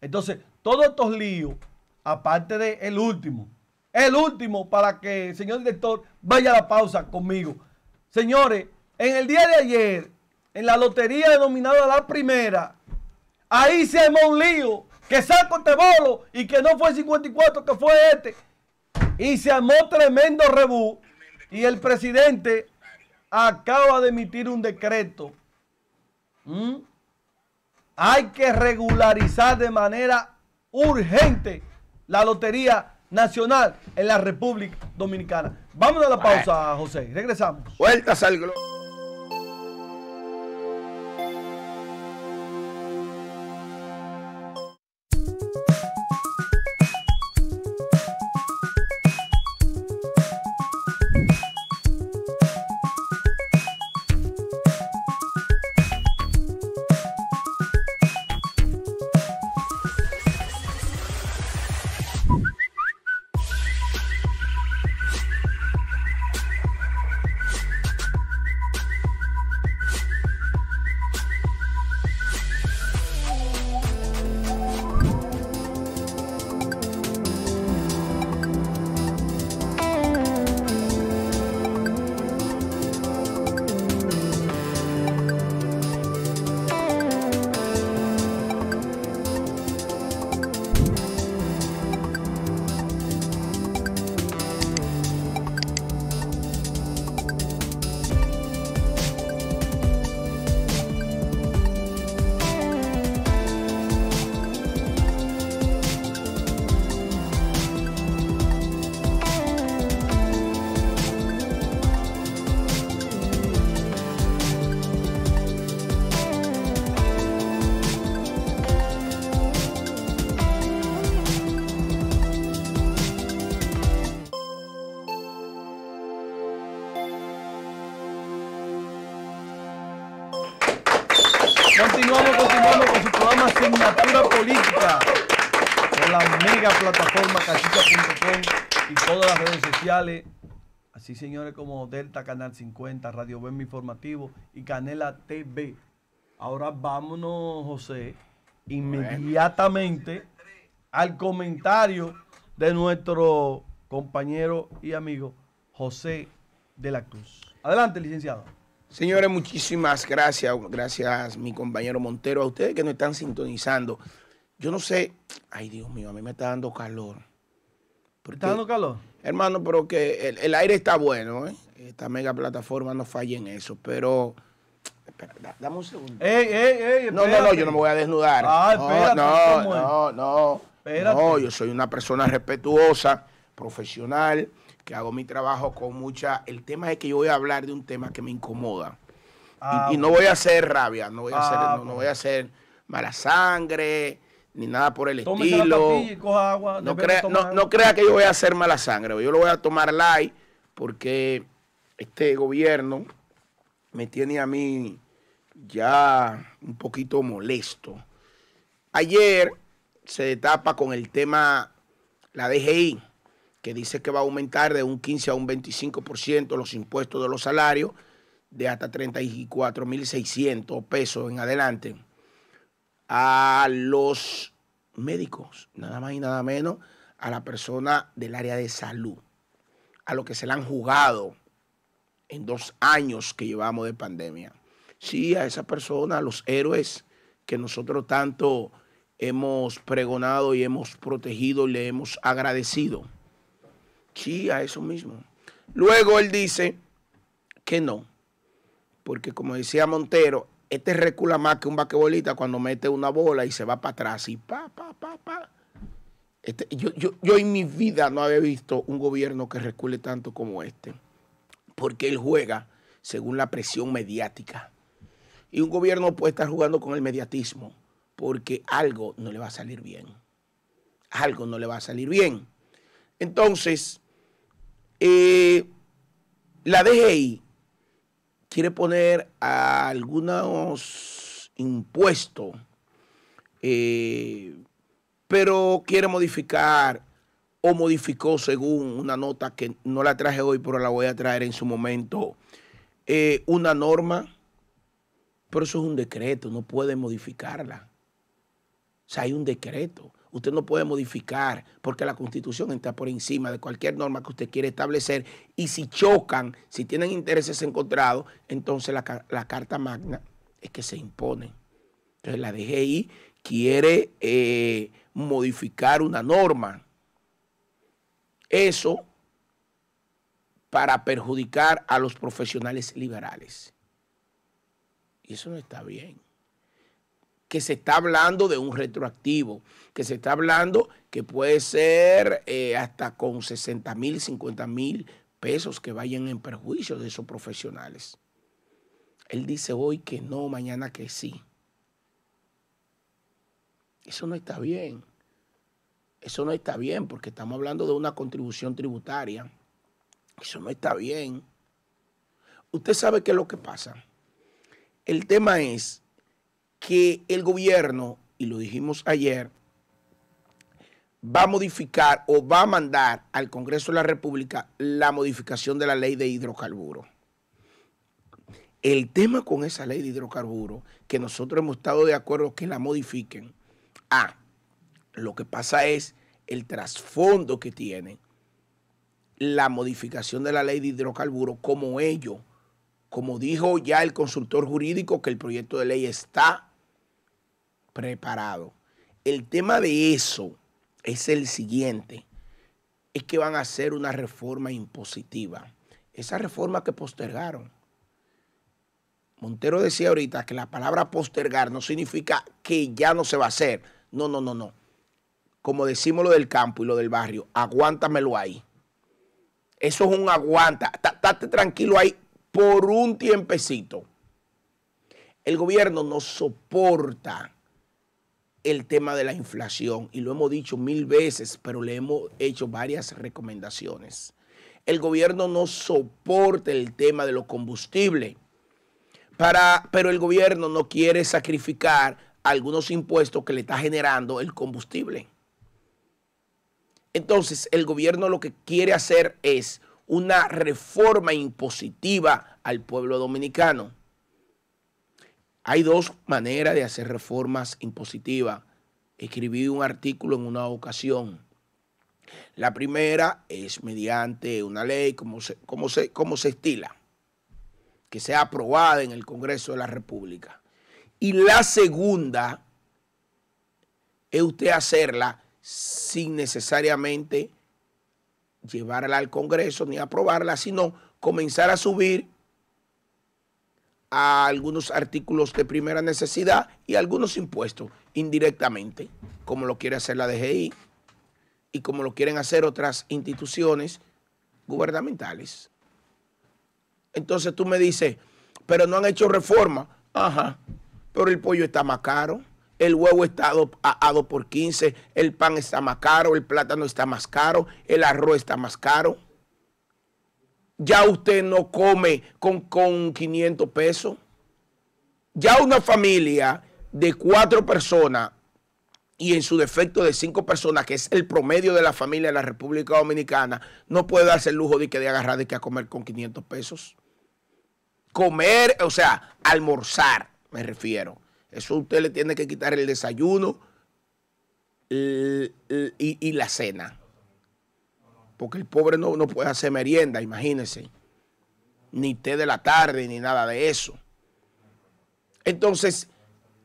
Entonces, todos estos líos, aparte del último, el último para que el señor director vaya a la pausa conmigo. Señores, en el día de ayer, en la lotería denominada la primera, ahí se armó un lío. Que saco este bolo y que no fue 54, que fue este. Y se armó tremendo rebú. Y el presidente acaba de emitir un decreto. Hay que regularizar de manera urgente la Lotería Nacional en la República Dominicana. Vamos a la pausa, José. Regresamos. Vueltas al Sí, señores, como Delta Canal 50, Radio Bem Informativo y Canela TV. Ahora vámonos, José, inmediatamente al comentario de nuestro compañero y amigo José de la Cruz. Adelante, licenciado. Señores, muchísimas gracias. Gracias, mi compañero Montero, a ustedes que nos están sintonizando. Yo no sé, ay Dios mío, a mí me está dando calor. ¿Está dando calor? Hermano, pero que el, aire está bueno, ¿eh? Esta mega plataforma no falla en eso, pero... Espera, dame un segundo. no, no, no, yo no me voy a desnudar. Ah, no, no, no, no, yo soy una persona respetuosa, profesional, que hago mi trabajo con mucha... El tema es que yo voy a hablar de un tema que me incomoda. y, ah, no voy a hacer rabia, no voy a, hacer, ah, no voy a hacer mala sangre, ni nada por el estilo. no, crea, no, no, crea que yo voy a hacer mala sangre, yo lo voy a tomar light porque este gobierno me tiene a mí ya un poquito molesto. Ayer se tapa con el tema la DGI, que dice que va a aumentar de un 15 a un 25% los impuestos de los salarios de hasta 34.600 pesos en adelante a los médicos, nada más y nada menos, a la persona del área de salud, a lo que se le han jugado en dos años que llevamos de pandemia. Sí, a esa persona, a los héroes que nosotros tanto hemos pregonado y hemos protegido y le hemos agradecido. Sí, a eso mismo. Luego él dice que no, porque como decía Montero, este recula más que un vaquebolita cuando mete una bola y se va para atrás y pa, pa, pa, pa. Este, yo, en mi vida no había visto un gobierno que recule tanto como este, porque él juega según la presión mediática. Y un gobierno puede estar jugando con el mediatismo, porque algo no le va a salir bien. Algo no le va a salir bien. Entonces, eh, la DGI quiere poner algunos impuestos, eh, pero quiere modificar o modificó según una nota que no la traje hoy, pero la voy a traer en su momento, eh, una norma, pero eso es un decreto, no puede modificarla. O sea, hay un decreto. Usted no puede modificar porque la constitución está por encima de cualquier norma que usted quiere establecer y si chocan, si tienen intereses encontrados, entonces la, Carta Magna es que se impone. Entonces la DGI quiere eh, modificar una norma. Eso para perjudicar a los profesionales liberales. Y eso no está bien que se está hablando de un retroactivo, que se está hablando que puede ser eh, hasta con 60 mil, 50 mil pesos que vayan en perjuicio de esos profesionales. Él dice hoy que no, mañana que sí. Eso no está bien. Eso no está bien porque estamos hablando de una contribución tributaria. Eso no está bien. Usted sabe qué es lo que pasa. El tema es que el gobierno, y lo dijimos ayer, va a modificar o va a mandar al Congreso de la República la modificación de la ley de hidrocarburos. El tema con esa ley de hidrocarburos, que nosotros hemos estado de acuerdo que la modifiquen, ah, lo que pasa es el trasfondo que tiene la modificación de la ley de hidrocarburos, como ello, como dijo ya el consultor jurídico, que el proyecto de ley está preparado. El tema de eso es el siguiente, es que van a hacer una reforma impositiva. Esa reforma que postergaron. Montero decía ahorita que la palabra postergar no significa que ya no se va a hacer. No, no, no, no. Como decimos lo del campo y lo del barrio, aguántamelo ahí. Eso es un aguanta. Estate tranquilo ahí por un tiempecito. El gobierno no soporta el tema de la inflación y lo hemos dicho mil veces, pero le hemos hecho varias recomendaciones. El gobierno no soporta el tema de los combustibles, para, pero el gobierno no quiere sacrificar algunos impuestos que le está generando el combustible. Entonces, el gobierno lo que quiere hacer es una reforma impositiva al pueblo dominicano. Hay dos maneras de hacer reformas impositivas. Escribí un artículo en una ocasión. La primera es mediante una ley como se, se, se estila, que sea aprobada en el Congreso de la República. Y la segunda es usted hacerla sin necesariamente llevarla al Congreso ni aprobarla, sino comenzar a subir a algunos artículos de primera necesidad y algunos impuestos indirectamente, como lo quiere hacer la DGI y como lo quieren hacer otras instituciones gubernamentales. Entonces tú me dices, pero no han hecho reforma. Ajá, pero el pollo está más caro, el huevo está a 2 por 15, el pan está más caro, el plátano está más caro, el arroz está más caro ya usted no come con, con 500 pesos. Ya una familia de cuatro personas y en su defecto de cinco personas, que es el promedio de la familia de la República Dominicana, no puede darse el lujo de que de agarrar de que a comer con 500 pesos. Comer, o sea, almorzar, me refiero. Eso usted le tiene que quitar el desayuno y, y la cena porque el pobre no, no puede hacer merienda, imagínense, ni té de la tarde, ni nada de eso. Entonces,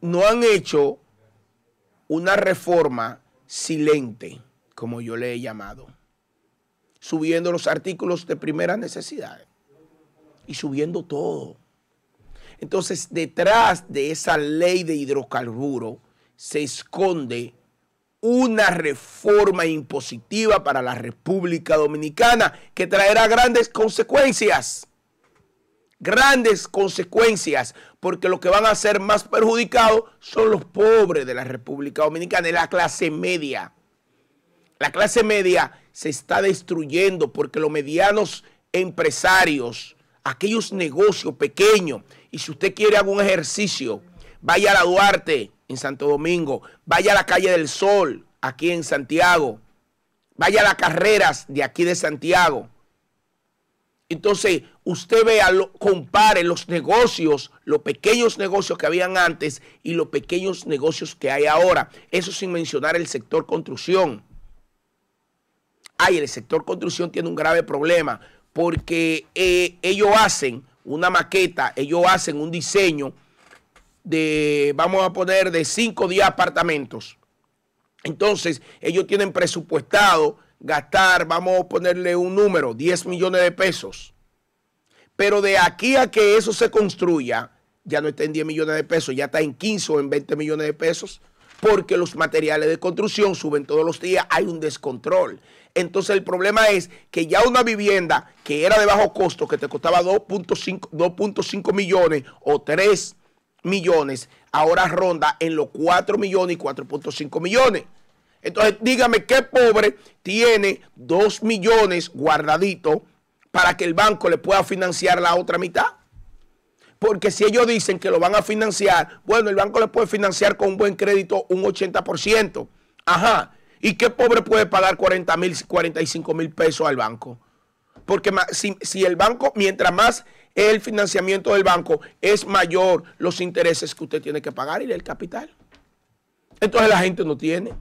no han hecho una reforma silente, como yo le he llamado, subiendo los artículos de primera necesidad y subiendo todo. Entonces, detrás de esa ley de hidrocarburo, se esconde una reforma impositiva para la República Dominicana que traerá grandes consecuencias. Grandes consecuencias, porque lo que van a ser más perjudicados son los pobres de la República Dominicana y la clase media. La clase media se está destruyendo porque los medianos empresarios, aquellos negocios pequeños, y si usted quiere algún ejercicio, vaya a la Duarte, en Santo Domingo, vaya a la calle del Sol, aquí en Santiago, vaya a las carreras de aquí de Santiago. Entonces, usted vea, lo, compare los negocios, los pequeños negocios que habían antes y los pequeños negocios que hay ahora. Eso sin mencionar el sector construcción. Ay, el sector construcción tiene un grave problema porque eh, ellos hacen una maqueta, ellos hacen un diseño de, vamos a poner, de 5 o 10 apartamentos. Entonces, ellos tienen presupuestado gastar, vamos a ponerle un número, 10 millones de pesos. Pero de aquí a que eso se construya, ya no está en 10 millones de pesos, ya está en 15 o en 20 millones de pesos, porque los materiales de construcción suben todos los días, hay un descontrol. Entonces el problema es que ya una vivienda que era de bajo costo, que te costaba 2.5 millones o 3 millones, ahora ronda en los 4 millones y 4.5 millones. Entonces, dígame qué pobre tiene 2 millones guardadito para que el banco le pueda financiar la otra mitad. Porque si ellos dicen que lo van a financiar, bueno, el banco le puede financiar con un buen crédito un 80%. Ajá. ¿Y qué pobre puede pagar 40 mil, 45 mil pesos al banco? Porque si, si el banco, mientras más el financiamiento del banco es mayor los intereses que usted tiene que pagar y el capital. Entonces la gente no tiene.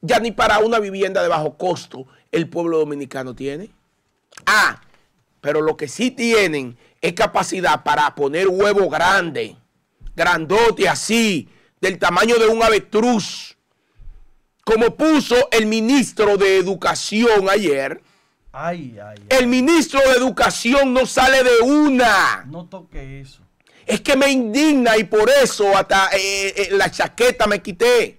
Ya ni para una vivienda de bajo costo el pueblo dominicano tiene. Ah, pero lo que sí tienen es capacidad para poner huevo grande, grandote así, del tamaño de un avestruz. Como puso el ministro de Educación ayer, el ministro de Educación no sale de una. No toque eso. Es que me indigna y por eso hasta eh, eh, la chaqueta me quité.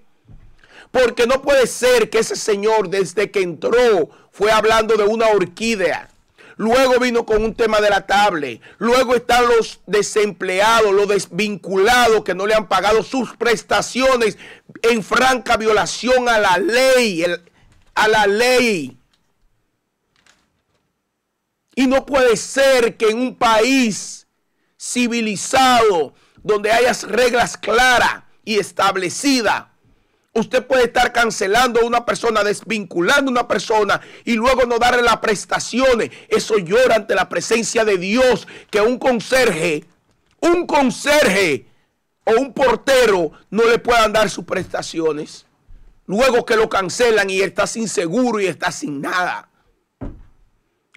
Porque no puede ser que ese señor desde que entró fue hablando de una orquídea. Luego vino con un tema de la table Luego están los desempleados, los desvinculados que no le han pagado sus prestaciones en franca violación a la ley. a la ley. Y no puede ser que en un país civilizado, donde hayas reglas claras y establecidas, usted puede estar cancelando a una persona, desvinculando a una persona y luego no darle las prestaciones. Eso llora ante la presencia de Dios que un conserje, un conserje o un portero no le puedan dar sus prestaciones. Luego que lo cancelan y está sin seguro y está sin nada.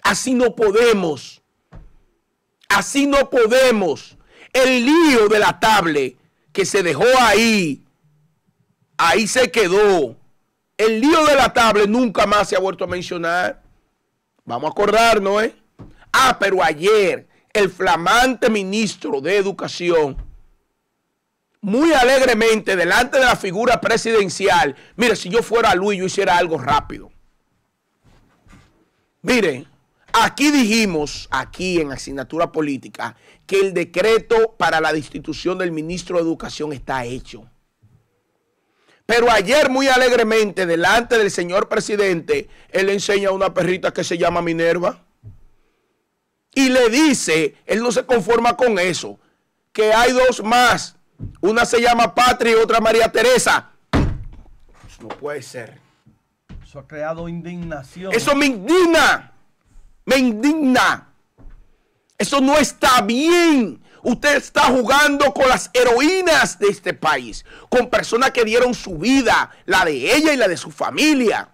Así no podemos. Así no podemos. El lío de la table que se dejó ahí, ahí se quedó. El lío de la table nunca más se ha vuelto a mencionar. Vamos a acordarnos, ¿eh? Ah, pero ayer el flamante ministro de Educación, muy alegremente delante de la figura presidencial, mire, si yo fuera Luis, yo hiciera algo rápido. Miren, Aquí dijimos, aquí en asignatura política, que el decreto para la destitución del ministro de Educación está hecho. Pero ayer muy alegremente, delante del señor presidente, él le enseña a una perrita que se llama Minerva. Y le dice, él no se conforma con eso, que hay dos más. Una se llama Patria y otra María Teresa. Eso no puede ser. Eso ha creado indignación. Eso me indigna me indigna. Eso no está bien. Usted está jugando con las heroínas de este país, con personas que dieron su vida, la de ella y la de su familia,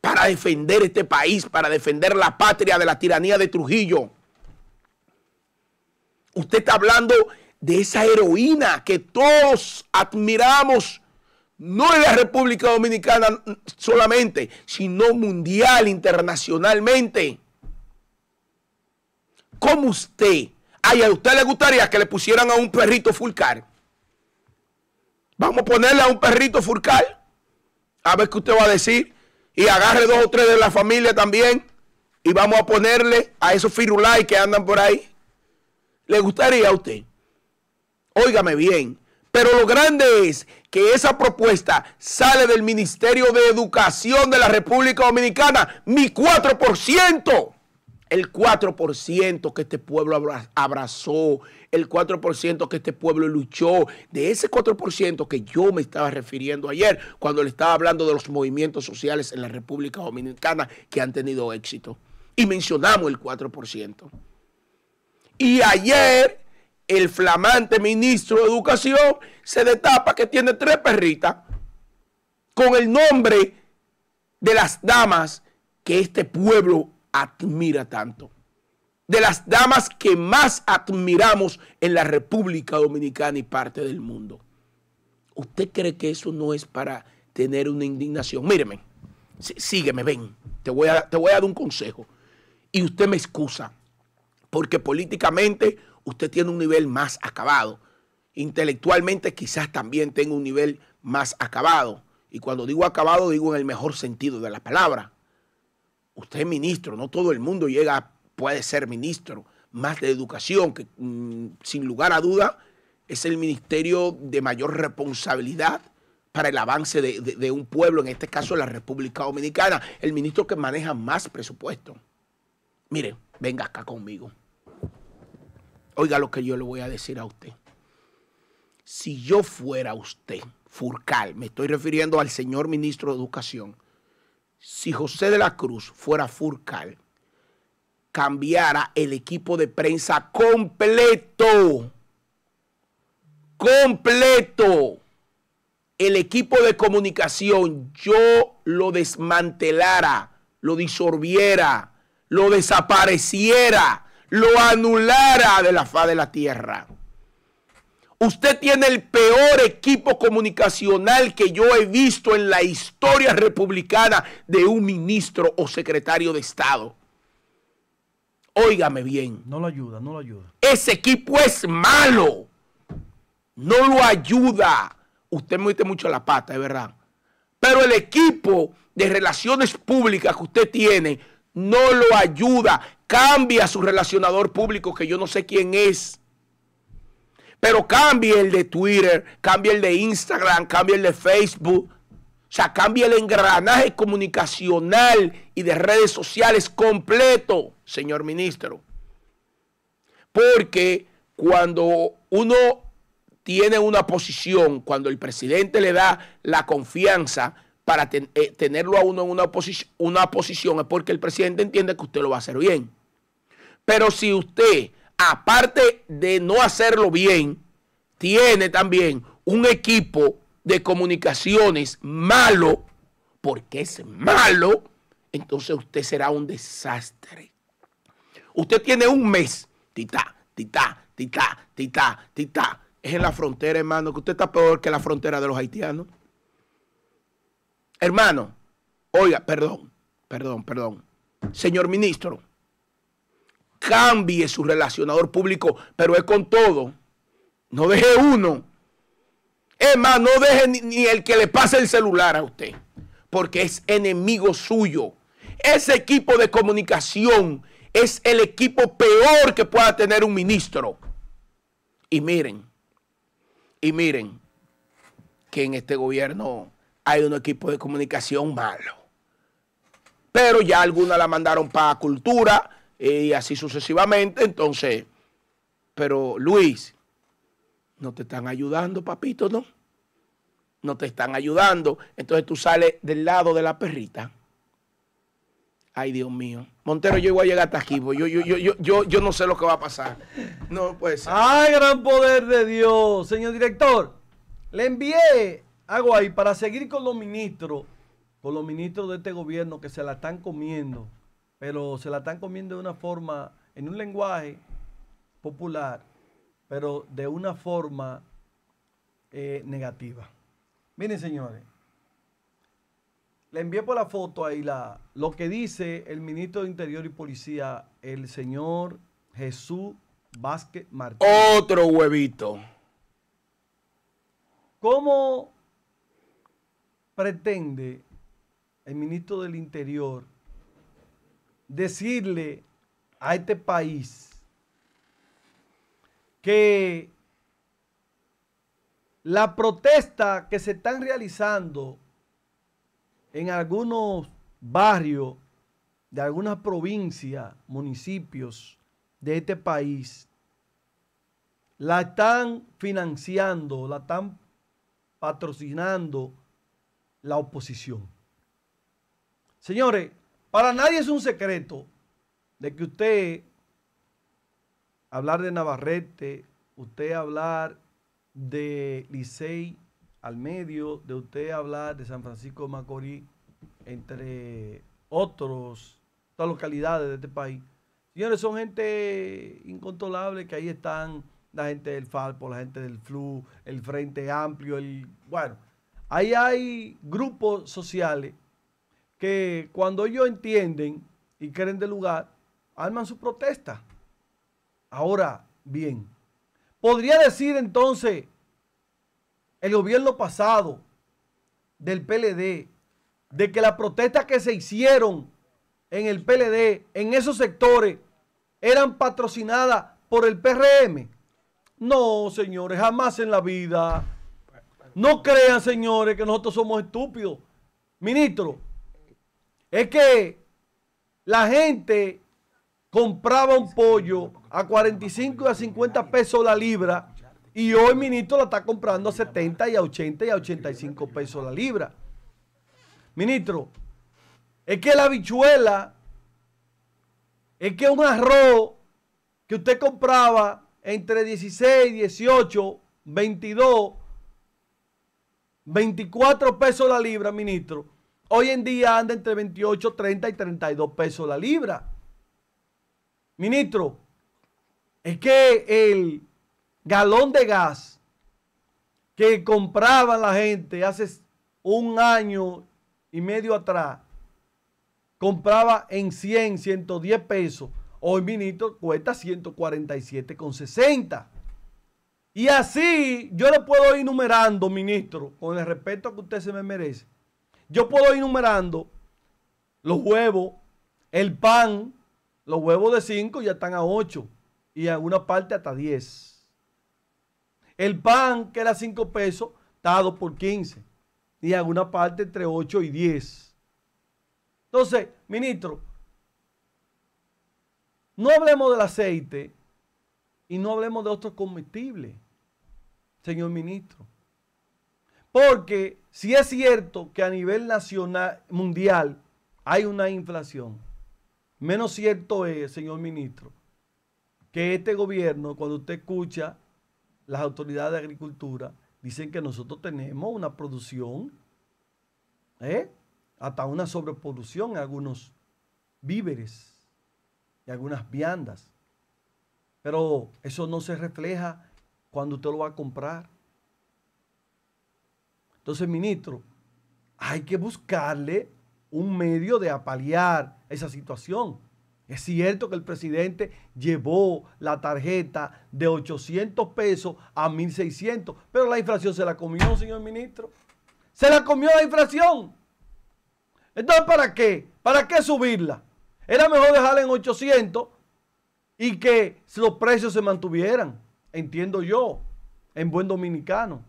para defender este país, para defender la patria de la tiranía de Trujillo. Usted está hablando de esa heroína que todos admiramos, no en la República Dominicana solamente, sino mundial, internacionalmente. ¿Cómo usted. Ay, a usted le gustaría que le pusieran a un perrito fulcar. Vamos a ponerle a un perrito fulcar. A ver qué usted va a decir. Y agarre dos o tres de la familia también. Y vamos a ponerle a esos firulais que andan por ahí. ¿Le gustaría a usted? Óigame bien. Pero lo grande es que esa propuesta sale del Ministerio de Educación de la República Dominicana. Mi 4% el 4% que este pueblo abrazó, el 4% que este pueblo luchó, de ese 4% que yo me estaba refiriendo ayer cuando le estaba hablando de los movimientos sociales en la República Dominicana que han tenido éxito. Y mencionamos el 4%. Y ayer el flamante ministro de Educación se destapa que tiene tres perritas con el nombre de las damas que este pueblo admira tanto. De las damas que más admiramos en la República Dominicana y parte del mundo. ¿Usted cree que eso no es para tener una indignación? Míreme, sígueme, ven. Te voy, a, te voy a dar un consejo. Y usted me excusa, porque políticamente usted tiene un nivel más acabado. Intelectualmente quizás también tenga un nivel más acabado. Y cuando digo acabado, digo en el mejor sentido de la palabra usted es ministro, no todo el mundo llega, puede ser ministro, más de educación, que mm, sin lugar a duda es el ministerio de mayor responsabilidad para el avance de, de, un pueblo, en este caso la República Dominicana, el ministro que maneja más presupuesto. Mire, venga acá conmigo. Oiga lo que yo le voy a decir a usted. Si yo fuera usted, Furcal, me estoy refiriendo al señor ministro de Educación, si José de la Cruz fuera Furcal, cambiara el equipo de prensa completo. Completo. El equipo de comunicación yo lo desmantelara, lo disolviera, lo desapareciera, lo anulara de la faz de la tierra. Usted tiene el peor equipo comunicacional que yo he visto en la historia republicana de un ministro o secretario de Estado. Óigame bien. No lo ayuda, no lo ayuda. Ese equipo es malo. No lo ayuda. Usted me mete mucho la pata, es verdad. Pero el equipo de relaciones públicas que usted tiene no lo ayuda. Cambia a su relacionador público, que yo no sé quién es pero cambie el de Twitter, cambie el de Instagram, cambie el de Facebook. O sea, cambie el engranaje comunicacional y de redes sociales completo, señor ministro. Porque cuando uno tiene una posición, cuando el presidente le da la confianza para eh, tenerlo a uno en una posición, es porque el presidente entiende que usted lo va a hacer bien. Pero si usted aparte de no hacerlo bien, tiene también un equipo de comunicaciones malo, porque es malo, entonces usted será un desastre. Usted tiene un mes, tita, tita, tita, tita, tita. Es en la frontera, hermano, que usted está peor que la frontera de los haitianos. Hermano, oiga, perdón, perdón, perdón. Señor ministro, cambie su relacionador público, pero es con todo. No deje uno. Es más, no deje ni, el que le pase el celular a usted, porque es enemigo suyo. Ese equipo de comunicación es el equipo peor que pueda tener un ministro. Y miren, y miren que en este gobierno hay un equipo de comunicación malo. Pero ya alguna la mandaron para cultura, y así sucesivamente. Entonces, pero Luis, no te están ayudando, papito, ¿no? No te están ayudando. Entonces tú sales del lado de la perrita. Ay, Dios mío. Montero, yo voy a llegar hasta aquí. Yo, yo, yo, yo, yo, no sé lo que va a pasar. No puede ser. Ay, gran poder de Dios. Señor director, le envié algo ahí para seguir con los ministros, con los ministros de este gobierno que se la están comiendo pero se la están comiendo de una forma, en un lenguaje popular, pero de una forma eh, negativa. Miren, señores, le envié por la foto ahí la, lo que dice el ministro de Interior y Policía, el señor Jesús Vázquez Martínez. Otro huevito. ¿Cómo pretende el ministro del Interior decirle a este país que la protesta que se están realizando en algunos barrios de algunas provincias, municipios de este país, la están financiando, la están patrocinando la oposición. Señores, para nadie es un secreto de que usted hablar de Navarrete, usted hablar de Licey al medio, de usted hablar de San Francisco de Macorís, entre otros, otras localidades de este país. Señores, son gente incontrolable que ahí están la gente del Falpo, la gente del Flu, el Frente Amplio, el... Bueno, ahí hay grupos sociales que cuando ellos entienden y creen de lugar, arman su protesta. Ahora bien, podría decir entonces el gobierno pasado del PLD de que las protestas que se hicieron en el PLD, en esos sectores, eran patrocinadas por el PRM. No, señores, jamás en la vida. No crean, señores, que nosotros somos estúpidos. Ministro, es que la gente compraba un pollo a 45 y a 50 pesos la libra y hoy ministro la está comprando a 70 y a 80 y a 85 pesos la libra. Ministro, es que la habichuela, es que un arroz que usted compraba entre 16, 18, 22, 24 pesos la libra, ministro, hoy en día anda entre 28, 30 y 32 pesos la libra. Ministro, es que el galón de gas que compraba la gente hace un año y medio atrás, compraba en 100, 110 pesos. Hoy, ministro, cuesta 147,60. Y así yo lo puedo ir numerando, ministro, con el respeto que usted se me merece. Yo puedo ir numerando los huevos, el pan, los huevos de 5 ya están a 8 y en alguna parte hasta 10. El pan que era 5 pesos está a 2 por 15 y en alguna parte entre 8 y 10. Entonces, ministro, no hablemos del aceite y no hablemos de otros comestibles, señor ministro. Porque si es cierto que a nivel nacional, mundial, hay una inflación, menos cierto es, señor ministro, que este gobierno, cuando usted escucha las autoridades de agricultura, dicen que nosotros tenemos una producción, ¿eh? hasta una sobreproducción en algunos víveres y algunas viandas. Pero eso no se refleja cuando usted lo va a comprar. Entonces, ministro, hay que buscarle un medio de apalear esa situación. Es cierto que el presidente llevó la tarjeta de 800 pesos a 1.600, pero la inflación se la comió, señor ministro. Se la comió la inflación. Entonces, ¿para qué? ¿Para qué subirla? Era mejor dejarla en 800 y que los precios se mantuvieran, entiendo yo, en buen dominicano.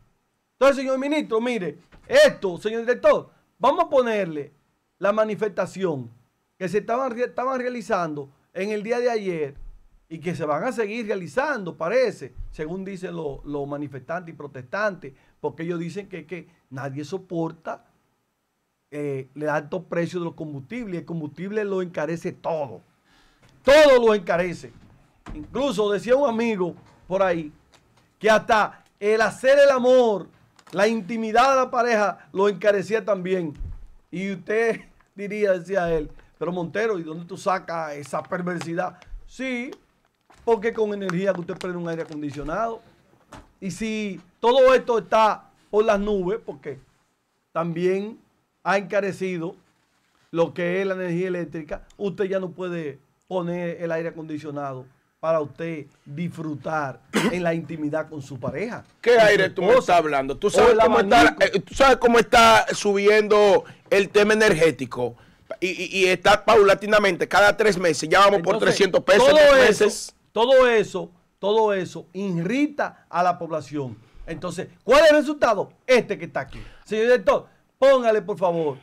Entonces, señor ministro, mire, esto, señor director, vamos a ponerle la manifestación que se estaban, realizando en el día de ayer y que se van a seguir realizando, parece, según dicen los manifestantes y protestantes, porque ellos dicen que, nadie soporta eh, el alto precio de los combustibles. El combustible lo encarece todo. Todo lo encarece. Incluso decía un amigo por ahí que hasta el hacer el amor la intimidad de la pareja lo encarecía también. Y usted diría, decía él, pero Montero, ¿y dónde tú sacas esa perversidad? Sí, porque con energía que usted prende un aire acondicionado. Y si todo esto está por las nubes, porque también ha encarecido lo que es la energía eléctrica, usted ya no puede poner el aire acondicionado para usted disfrutar en la intimidad con su pareja. ¿Qué aire tú me estás hablando? Eh, ¿Tú sabes, cómo está, subiendo el tema energético? Y, está paulatinamente, cada tres meses, ya vamos por 300 pesos. Todo eso, todo eso, todo eso irrita a la población. Entonces, ¿cuál es el resultado? Este que está aquí. Señor director, póngale por favor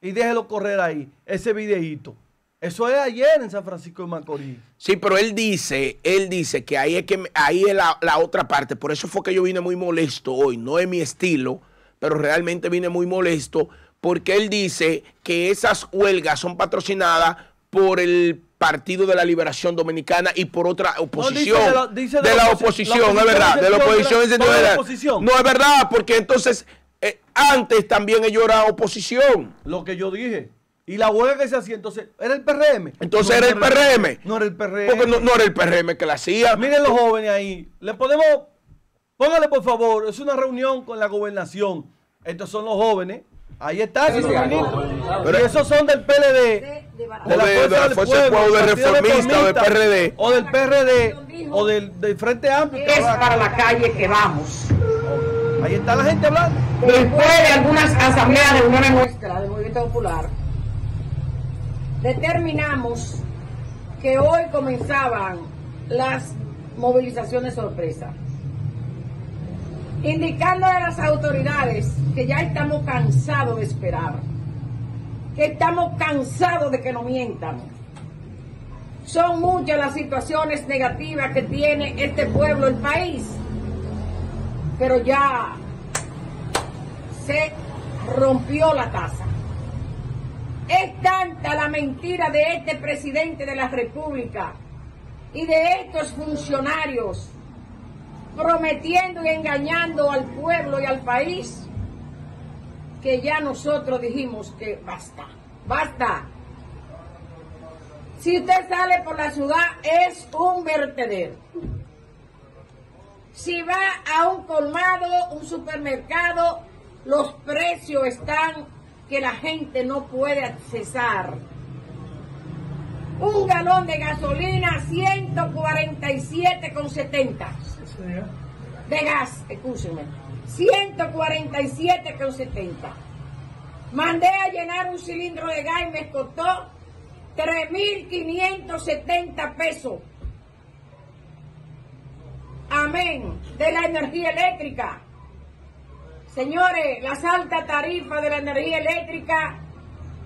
y déjelo correr ahí, ese videíto. Eso es ayer en San Francisco de Macorís. Sí, pero él dice, él dice que ahí es que ahí la, otra parte. Por eso fue que yo vine muy molesto hoy. No es mi estilo, pero realmente vine muy molesto porque él dice que esas huelgas son patrocinadas por el Partido de la Liberación Dominicana y por otra oposición. de, la, oposición, es verdad. De la oposición, No es verdad, porque entonces eh, antes también ellos eran oposición. Lo que yo dije. Y la huelga que se hacía, entonces, ¿era el PRM? Entonces era el PRM. No era el PRM. Porque no, era el PRM que la hacía. Miren los jóvenes ahí. Le podemos, póngale por favor, es una reunión con la gobernación. Estos son los jóvenes. Ahí están, Pero esos son del PLD, de, de, la Fuerza, del Pueblo, Reformista, del PRD. O del PRD, o del, Frente Amplio. Es para la calle que vamos. Ahí está la gente hablando. Después de algunas asambleas, de reuniones muestra del Movimiento Popular, determinamos que hoy comenzaban las movilizaciones sorpresa, indicando a las autoridades que ya estamos cansados de esperar, que estamos cansados de que nos mientan. Son muchas las situaciones negativas que tiene este pueblo, el país, pero ya se rompió la tasa. Es tanta la mentira de este presidente de la República y de estos funcionarios prometiendo y engañando al pueblo y al país que ya nosotros dijimos que basta, basta. Si usted sale por la ciudad es un vertedero. Si va a un colmado, un supermercado, los precios están que la gente no puede accesar. Un galón de gasolina 147,70. De gas, escúcheme. 147,70. Mandé a llenar un cilindro de gas y me costó 3.570 pesos. Amén. De la energía eléctrica. Señores, las altas tarifas de la energía eléctrica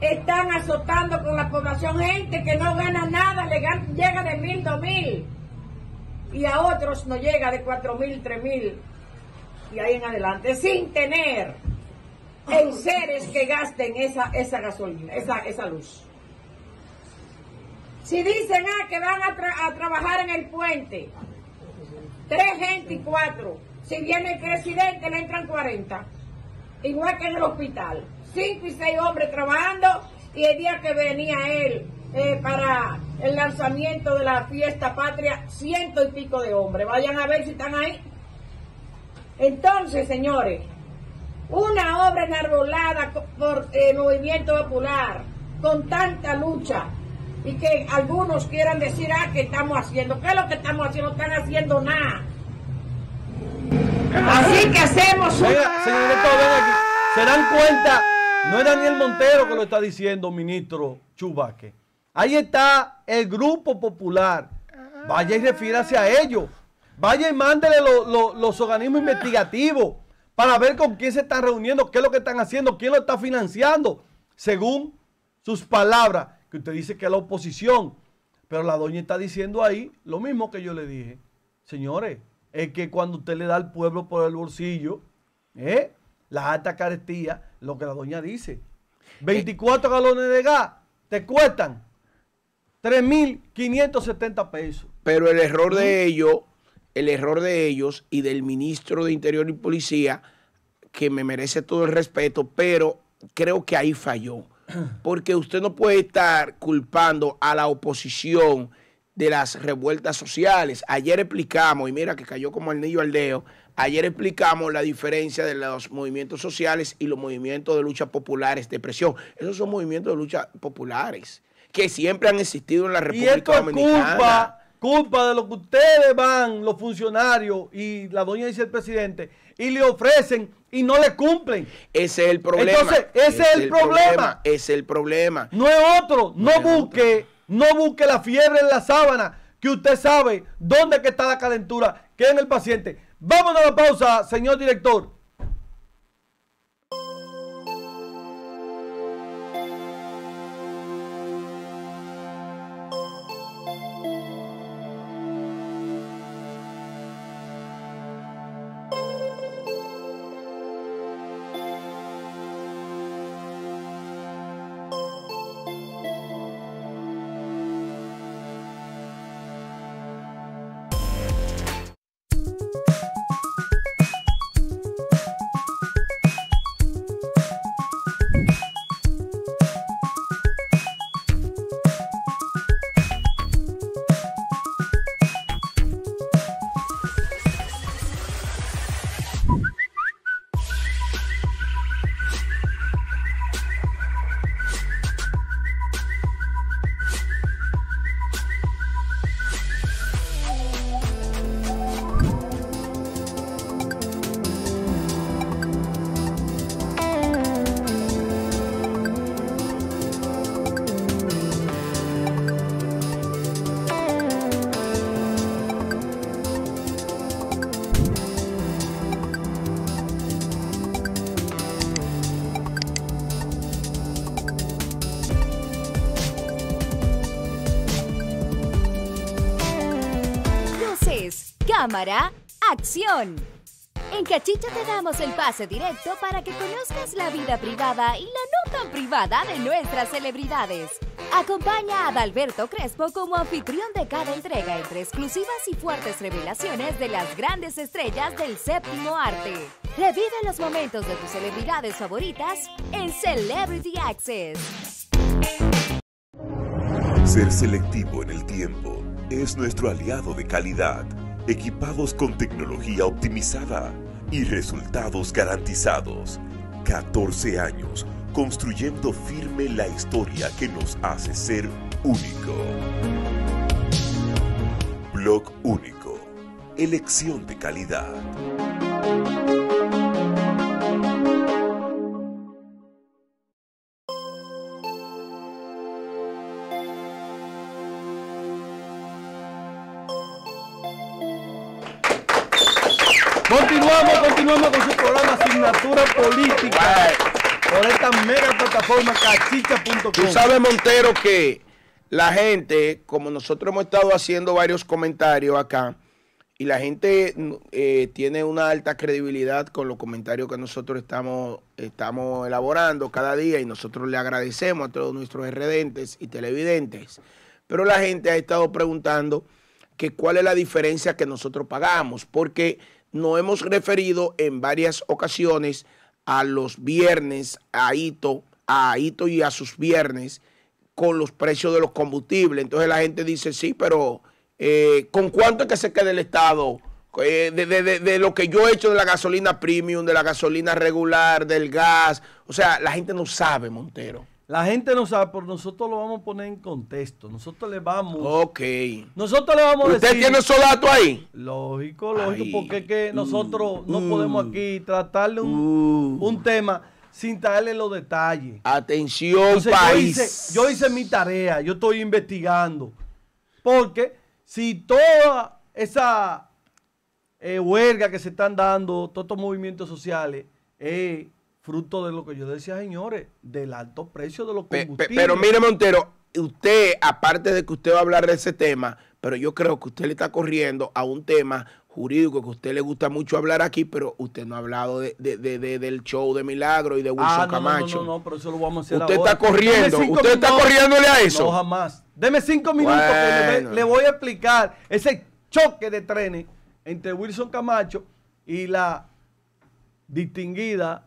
están azotando con la población, gente que no gana nada, llega de mil, dos mil, y a otros no llega de cuatro mil, tres mil, y ahí en adelante, sin tener en seres que gasten esa, esa gasolina, esa, esa luz. Si dicen ah, que van a, a trabajar en el puente, tres gente y cuatro si viene el presidente, le entran 40. Igual que en el hospital. Cinco y seis hombres trabajando y el día que venía él eh, para el lanzamiento de la fiesta patria, ciento y pico de hombres. Vayan a ver si están ahí. Entonces, señores, una obra enarbolada por el eh, movimiento popular, con tanta lucha, y que algunos quieran decir, ah, ¿qué estamos haciendo, ¿qué es lo que estamos haciendo? No están haciendo nada. Así que hacemos aquí. Se dan cuenta, no es Daniel Montero que lo está diciendo, ministro Chubaque. Ahí está el grupo popular. Vaya y refiérase a ellos. Vaya y mándele los organismos investigativos para ver con quién se están reuniendo, qué es lo que están haciendo, quién lo está financiando, según sus palabras, que usted dice que es la oposición. Pero la doña está diciendo ahí lo mismo que yo le dije. Señores, es que cuando usted le da al pueblo por el bolsillo, ¿eh? las altas carestías, lo que la doña dice. 24 galones de gas te cuestan 3.570 pesos. Pero el error de ellos, el error de ellos y del ministro de Interior y Policía, que me merece todo el respeto, pero creo que ahí falló. Porque usted no puede estar culpando a la oposición de las revueltas sociales. Ayer explicamos, y mira que cayó como el niño al dedo, ayer explicamos la diferencia de los movimientos sociales y los movimientos de lucha populares de presión. Esos son movimientos de lucha populares que siempre han existido en la República y esto Es culpa, culpa de lo que ustedes van, los funcionarios y la doña dice el presidente, y le ofrecen y no le cumplen. Ese es el problema. Entonces, ese, es el, problema. es el problema. No es otro. no busque no busque la fiebre en la sábana, que usted sabe dónde está la calentura que en el paciente. Vamos a la pausa, señor director. Acción. En Cachicha te damos el pase directo para que conozcas la vida privada y la no tan privada de nuestras celebridades. Acompaña a Adalberto Crespo como anfitrión de cada entrega entre exclusivas y fuertes revelaciones de las grandes estrellas del séptimo arte. Revive los momentos de tus celebridades favoritas en Celebrity Access. Ser selectivo en el tiempo es nuestro aliado de calidad equipados con tecnología optimizada y resultados garantizados. 14 años construyendo firme la historia que nos hace ser único. Blog único. Elección de calidad. con su programa Asignatura Política por esta mera plataforma cachicha.com. Tú sabes, Montero, que la gente, como nosotros hemos estado haciendo varios comentarios acá, y la gente eh, tiene una alta credibilidad con los comentarios que nosotros estamos, estamos elaborando cada día y nosotros le agradecemos a todos nuestros redentes y televidentes. Pero la gente ha estado preguntando que cuál es la diferencia que nosotros pagamos, porque nos hemos referido en varias ocasiones a los viernes, a Aito, a y a sus viernes, con los precios de los combustibles. Entonces la gente dice, sí, pero eh, ¿con cuánto es que se queda el Estado? Eh, de, de, de, lo que yo he hecho de la gasolina premium, de la gasolina regular, del gas. O sea, la gente no sabe, Montero. La gente no sabe, pero nosotros lo vamos a poner en contexto. Nosotros le vamos. Ok. Nosotros le vamos a decir. ¿Usted tiene esos datos ahí? Lógico, lógico, porque es que mm, nosotros no mm. podemos aquí tratarle mm. un, tema sin traerle los detalles. Atención, país. Yo hice, mi tarea, yo estoy investigando. Porque si toda esa eh, huelga que se están dando, todos estos movimientos sociales, eh, fruto de lo que yo decía, señores, del alto precio de los combustibles. pero mire, Montero, usted, aparte de que usted va a hablar de ese tema, pero yo creo que usted le está corriendo a un tema jurídico que a usted le gusta mucho hablar aquí, pero usted no ha hablado del show de Milagro y de Wilson Camacho. No, no, no, pero eso lo vamos a hacer Usted está corriendo, usted está corriéndole a eso. No, jamás. Deme cinco minutos que le, voy a explicar ese choque de trenes entre Wilson Camacho y la distinguida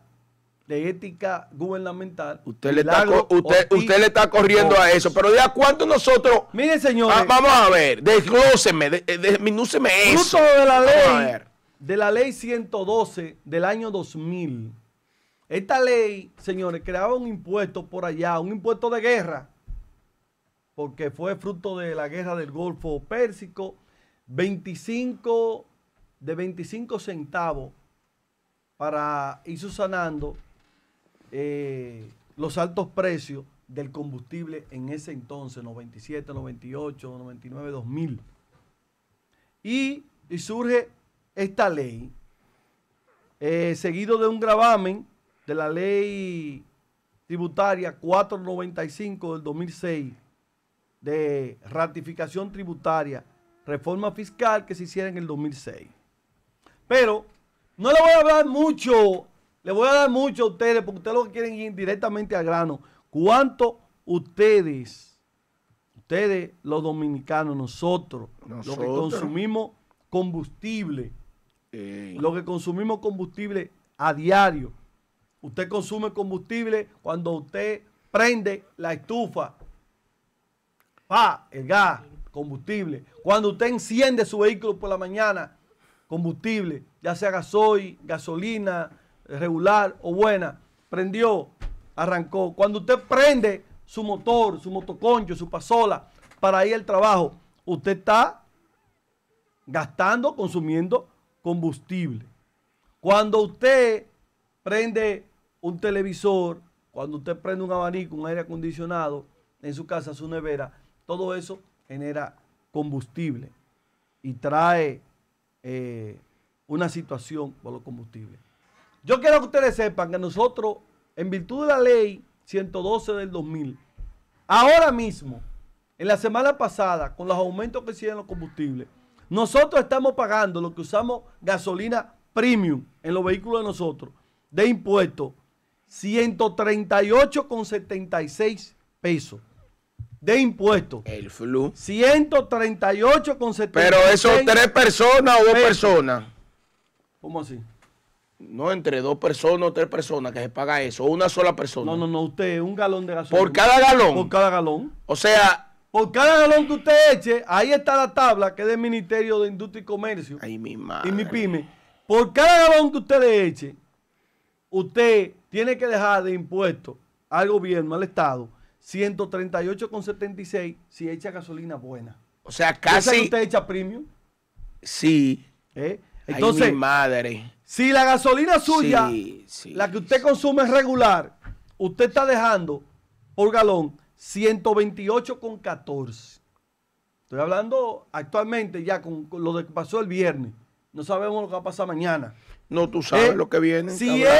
de ética gubernamental. Usted le, está, usted, le está corriendo a eso, pero ya cuánto nosotros? mire señores. Ah, vamos a ver, desglóseme, eh, desminúceme eso. Fruto de la ley, de la ley 112 del año 2000. Esta ley, señores, creaba un impuesto por allá, un impuesto de guerra, porque fue fruto de la guerra del Golfo Pérsico, 25 de 25 centavos para ir subsanando eh, los altos precios del combustible en ese entonces, 97, 98, 99, 2000. Y, surge esta ley, eh, seguido de un gravamen de la ley tributaria 495 del 2006 de ratificación tributaria, reforma fiscal que se hiciera en el 2006. Pero no le voy a hablar mucho le voy a dar mucho a ustedes porque ustedes lo que quieren ir directamente al grano. ¿Cuánto ustedes, ustedes los dominicanos, nosotros, lo los que consumimos combustible, eh. lo que consumimos combustible a diario, usted consume combustible cuando usted prende la estufa, pa, el gas, combustible. Cuando usted enciende su vehículo por la mañana, combustible, ya sea gasoil, gasolina, regular o buena, prendió, arrancó. Cuando usted prende su motor, su motoconcho, su pasola para ir al trabajo, usted está gastando, consumiendo combustible. Cuando usted prende un televisor, cuando usted prende un abanico, un aire acondicionado en su casa, su nevera, todo eso genera combustible y trae eh, una situación con los combustibles. Yo quiero que ustedes sepan que nosotros, en virtud de la ley 112 del 2000, ahora mismo, en la semana pasada, con los aumentos que hicieron los combustibles, nosotros estamos pagando lo que usamos gasolina premium en los vehículos de nosotros, de impuestos, 138,76 pesos de impuestos. El flu. 138,76. Pero eso tres personas o dos personas. ¿Cómo así? No, entre dos personas o tres personas que se paga eso, una sola persona. No, no, no, usted, un galón de gasolina. ¿Por cada galón? Por cada galón. O sea... Por cada galón que usted eche, ahí está la tabla que es del Ministerio de Industria y Comercio. ahí mi madre. Y mi pyme. Por cada galón que usted eche, usted tiene que dejar de impuesto al gobierno, al Estado, 138,76 si echa gasolina buena. O sea, casi... ¿Usted echa premium? Sí. ¿Eh? Entonces, Ay, mi madre. Si la gasolina suya, la que usted consume es regular, usted está dejando por galón 128,14. Estoy hablando actualmente ya con, lo que pasó el viernes. No sabemos lo que va a pasar mañana. No, tú sabes eh, lo que viene. Si es,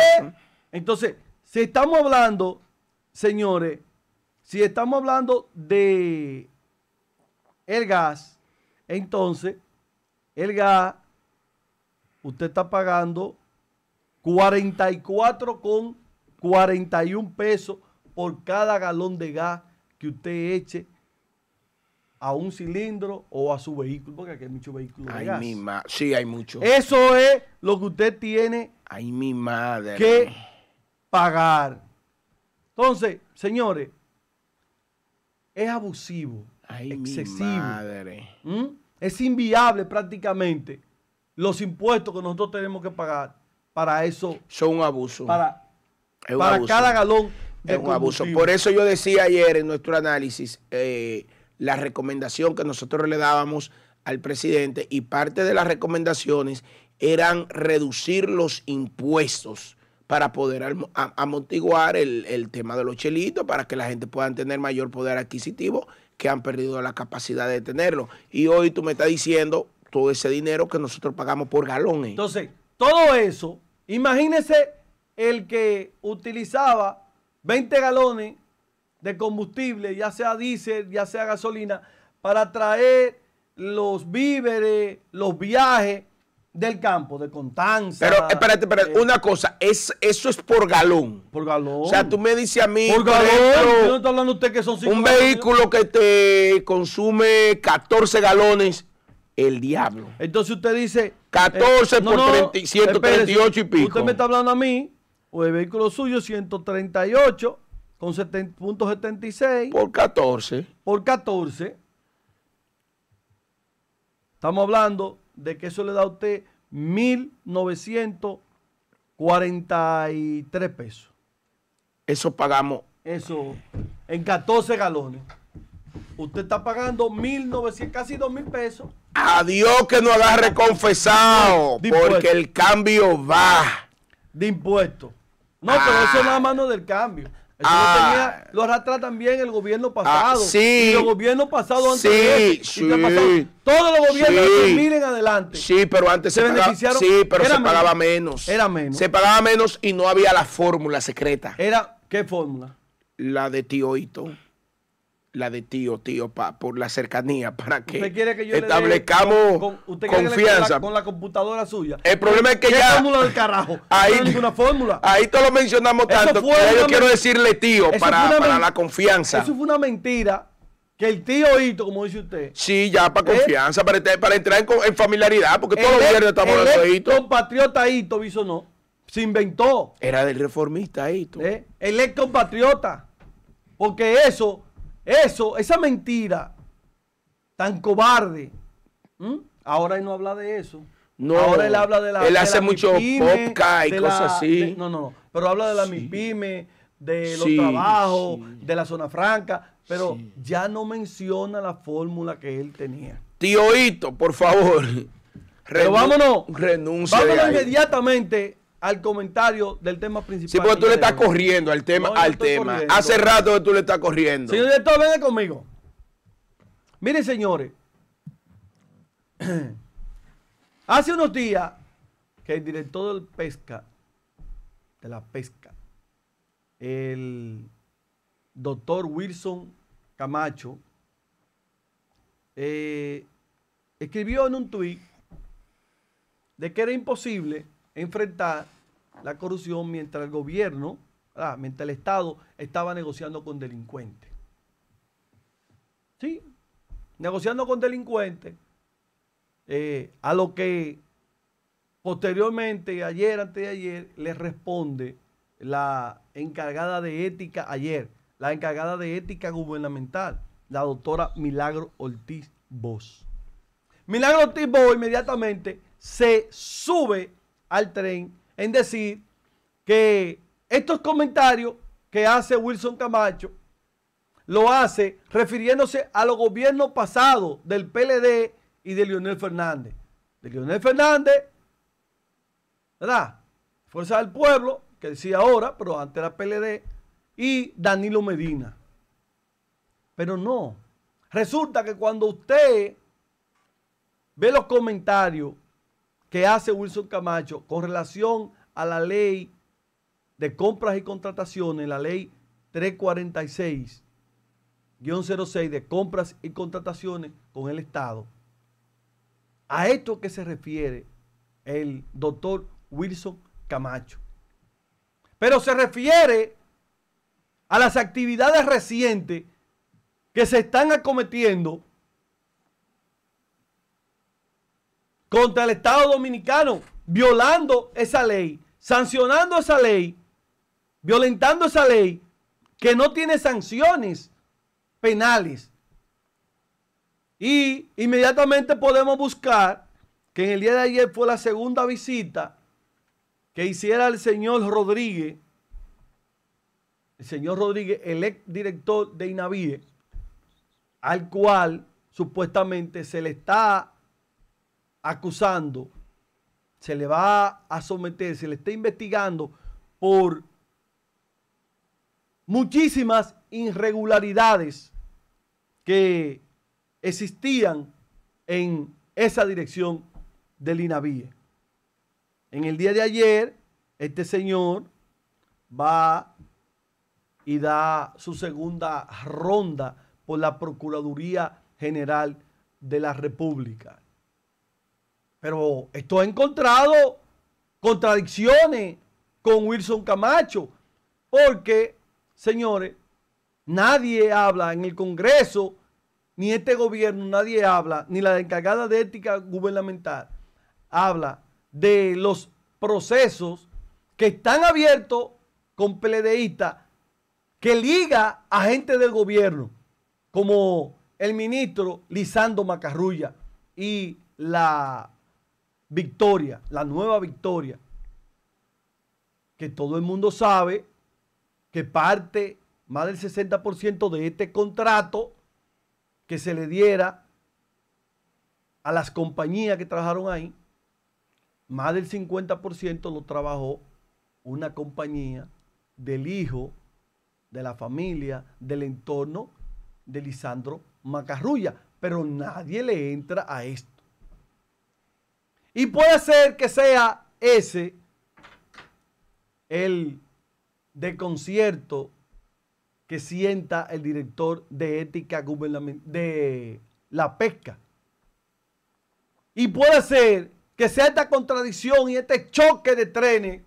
entonces, si estamos hablando, señores, si estamos hablando de el gas, entonces el gas usted está pagando 44,41 pesos por cada galón de gas que usted eche a un cilindro o a su vehículo, porque aquí hay muchos vehículos de gas. sí, hay muchos. Eso es lo que usted tiene Ay, mi madre. que pagar. Entonces, señores, es abusivo, excesivo, es inviable prácticamente los impuestos que nosotros tenemos que pagar para eso. Son un abuso. Para, cada galón es un abuso. Por eso yo decía ayer en nuestro análisis eh, la recomendación que nosotros le dábamos al presidente y parte de las recomendaciones eran reducir los impuestos para poder amortiguar el, el, tema de los chelitos, para que la gente pueda tener mayor poder adquisitivo que han perdido la capacidad de tenerlo. Y hoy tú me estás diciendo, todo ese dinero que nosotros pagamos por galones. Entonces, todo eso, imagínese el que utilizaba 20 galones de combustible, ya sea diésel, ya sea gasolina, para traer los víveres, los viajes del campo, de Contanza. Pero espérate, espérate, eh, una cosa, es, eso es por galón. Por galón. O sea, tú me dices a mí. Por, no hablando usted que son Un vehículo que te consume 14 galones el diablo. Entonces usted dice... 14 eh, por 138 y pico. Usted me está hablando a mí, o el vehículo suyo 138 con 70.76 Por 14. Por 14. Estamos hablando de que eso le da a usted 1.943 pesos. Eso pagamos. Eso, en 14 galones. Usted está pagando 1.900, casi mil pesos. Adiós que no haga reconfesado porque el cambio va. De impuestos. No, pero ah. eso es la mano del cambio. lo, ah. tenía, lo, arrastra también el gobierno ah, pasado. sí. Y los gobiernos antes. Sí, este, este todos los gobiernos miren adelante. Sí, pero antes se, beneficiaron. sí, pero se pagaba menos. Era menos. Se pagaba menos y no había la fórmula secreta. Era, ¿qué fórmula? La de Tioito la de tío, tío, por la cercanía, para que, establezcamos confianza. Con la, computadora suya. El problema es que ya... Ahí, no hay ninguna fórmula. Ahí te lo mencionamos tanto. yo quiero decirle tío para, la confianza. Eso fue una mentira que el tío Hito, como dice usted. Sí, ya para ¿Eh? confianza, para, entrar en, familiaridad, porque todos los viernes estamos hablando de Hito. compatriota Hito, no? se inventó. Era del reformista Hito. ¿Eh? El compatriota. Porque eso eso, esa mentira tan cobarde. Ahora él no habla de eso. Ahora él habla de la. Él hace mucho mipime, y cosas así. no, no, no. Pero habla de la sí. de los trabajos, de la zona franca. Pero ya no menciona la fórmula que él tenía. Tío Hito, por favor. Pero vámonos. Renuncia. Vámonos inmediatamente al comentario del tema principal. Sí, porque tú le estás corriendo al tema. al tema. Hace rato que tú le estás corriendo. Señor director, ven conmigo. Miren, señores. Hace unos días que el director del pesca, de la pesca, el doctor Wilson Camacho, eh, escribió en un tuit de que era imposible enfrentar la corrupción mientras el gobierno, mientras el Estado estaba negociando con delincuentes. ¿Sí? Negociando con delincuentes, eh, a lo que posteriormente, ayer, antes de ayer, le responde la encargada de ética, ayer, la encargada de ética gubernamental, la doctora Milagro Ortiz Bosch. Milagro Ortiz Bosch inmediatamente se sube al tren en decir que estos comentarios que hace Wilson Camacho lo hace refiriéndose a los gobiernos pasados del PLD y de Leonel Fernández. De Leonel Fernández, ¿verdad? Fuerza del Pueblo, que decía ahora, pero antes era PLD, y Danilo Medina. Pero no. Resulta que cuando usted ve los comentarios que hace Wilson Camacho con relación a la ley de compras y contrataciones, la ley 346-06 de compras y contrataciones con el Estado. A esto que se refiere el doctor Wilson Camacho. Pero se refiere a las actividades recientes que se están acometiendo contra el Estado Dominicano, violando esa ley, sancionando esa ley, violentando esa ley que no tiene sanciones penales. Y inmediatamente podemos buscar, que en el día de ayer fue la segunda visita que hiciera el señor Rodríguez, el señor Rodríguez, el ex director de INAVIE, al cual supuestamente se le está acusando, se le va a someter, se le está investigando por muchísimas irregularidades que existían en esa dirección del INAVI. En el día de ayer, este señor va y da su segunda ronda por la Procuraduría General de la República. Pero esto ha encontrado contradicciones con Wilson Camacho, porque, señores, nadie habla en el Congreso, ni este gobierno, nadie habla, ni la encargada de ética gubernamental habla de los procesos que están abiertos con PLDistas que liga a gente del gobierno, como el ministro Lisando Macarrulla y la victoria, la nueva victoria, que todo el mundo sabe que parte más del 60% de este contrato que se le diera a las compañías que trabajaron ahí, más del 50% lo trabajó una compañía del hijo, de la familia, del entorno de Lisandro Macarrulla. Pero nadie le entra a esto. Y puede ser que sea ese el de que sienta el director de ética gubernamental de la pesca. Y puede ser que sea esta contradicción y este choque de trenes.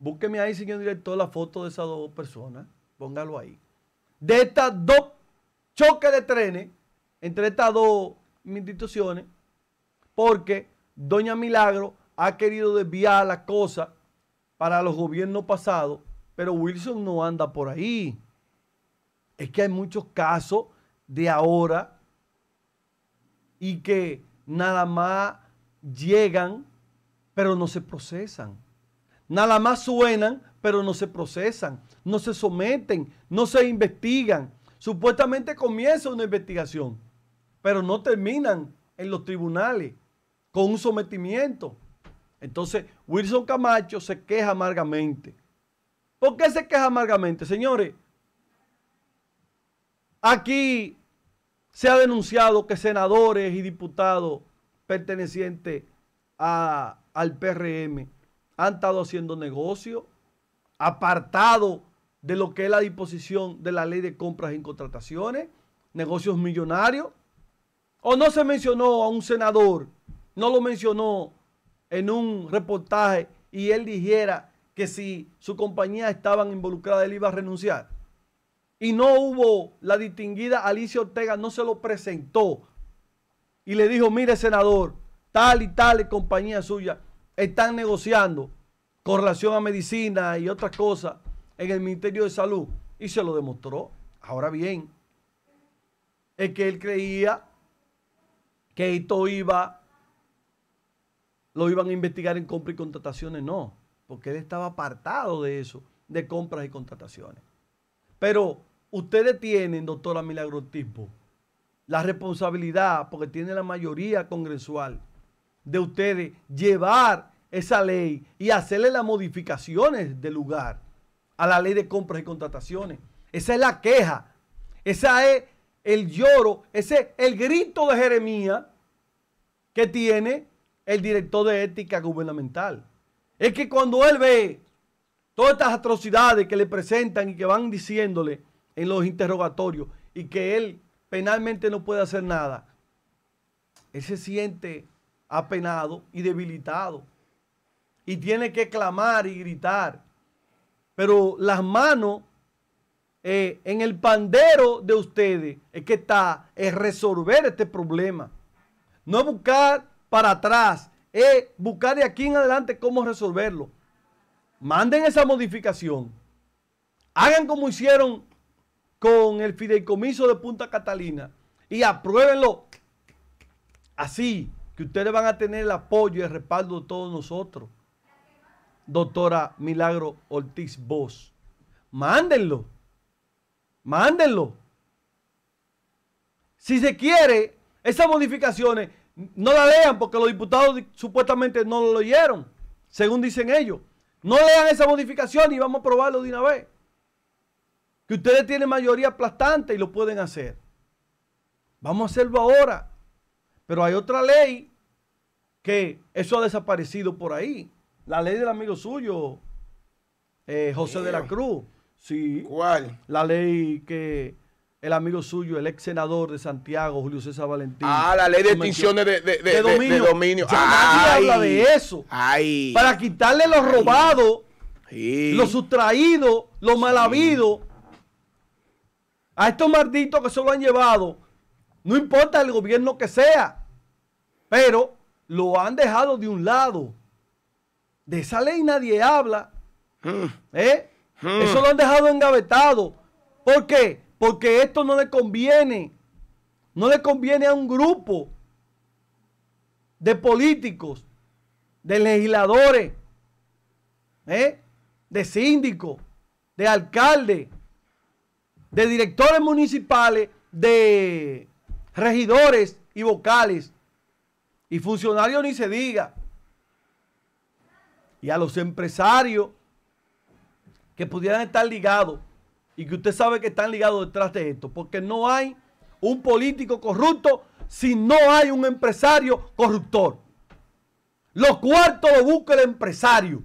Búsqueme ahí, señor director, la foto de esas dos personas. Póngalo ahí. De estas dos choques de trenes entre estas dos instituciones, porque Doña Milagro ha querido desviar la cosa para los gobiernos pasados, pero Wilson no anda por ahí. Es que hay muchos casos de ahora y que nada más llegan, pero no se procesan. Nada más suenan, pero no se procesan, no se someten, no se investigan. Supuestamente comienza una investigación, pero no terminan en los tribunales con un sometimiento. Entonces, Wilson Camacho se queja amargamente. ¿Por qué se queja amargamente? Señores, aquí se ha denunciado que senadores y diputados pertenecientes a, al PRM han estado haciendo negocio apartado de lo que es la disposición de la ley de compras y contrataciones, negocios millonarios. ¿O no se mencionó a un senador no lo mencionó en un reportaje y él dijera que si su compañía estaban involucrada, él iba a renunciar. Y no hubo la distinguida Alicia Ortega, no se lo presentó. Y le dijo, mire senador, tal y tal compañía suya están negociando con relación a medicina y otras cosas en el Ministerio de Salud. Y se lo demostró. Ahora bien, es que él creía que esto iba lo iban a investigar en compras y contrataciones, no, porque él estaba apartado de eso, de compras y contrataciones. Pero ustedes tienen, doctora Milagro Tipo, la responsabilidad, porque tiene la mayoría congresual, de ustedes llevar esa ley y hacerle las modificaciones de lugar a la ley de compras y contrataciones. Esa es la queja, esa es el lloro, ese es el grito de Jeremías que tiene el director de ética gubernamental. Es que cuando él ve todas estas atrocidades que le presentan y que van diciéndole en los interrogatorios y que él penalmente no puede hacer nada, él se siente apenado y debilitado y tiene que clamar y gritar. Pero las manos eh, en el pandero de ustedes es que está, es resolver este problema. No buscar para atrás, Es eh, buscar de aquí en adelante cómo resolverlo. Manden esa modificación. Hagan como hicieron con el fideicomiso de Punta Catalina y apruébenlo así, que ustedes van a tener el apoyo y el respaldo de todos nosotros. Doctora Milagro Ortiz Vos. mándenlo, mándenlo. Si se quiere, esas modificaciones no la lean porque los diputados supuestamente no lo leyeron, según dicen ellos. No lean esa modificación y vamos a probarlo de una vez. Que ustedes tienen mayoría aplastante y lo pueden hacer. Vamos a hacerlo ahora. Pero hay otra ley que eso ha desaparecido por ahí. La ley del amigo suyo, eh, José de la Cruz. Sí. ¿Cuál? La ley que el amigo suyo, el ex senador de Santiago, Julio César Valentín. Ah, la ley de extinciones de, dominio. nadie habla de eso. para quitarle los robados, lo los sustraídos, los mal habido, A estos malditos que se lo han llevado, no importa el gobierno que sea, pero lo han dejado de un lado. De esa ley nadie habla. Mm. ¿Eh? Mm. Eso lo han dejado engavetado. ¿Por qué? porque esto no le conviene. No le conviene a un grupo de políticos, de legisladores, ¿eh? de síndicos, de alcaldes, de directores municipales, de regidores y vocales, y funcionarios ni se diga, y a los empresarios que pudieran estar ligados y que usted sabe que están ligados detrás de esto, porque no hay un político corrupto si no hay un empresario corruptor. Los cuartos lo busca el empresario.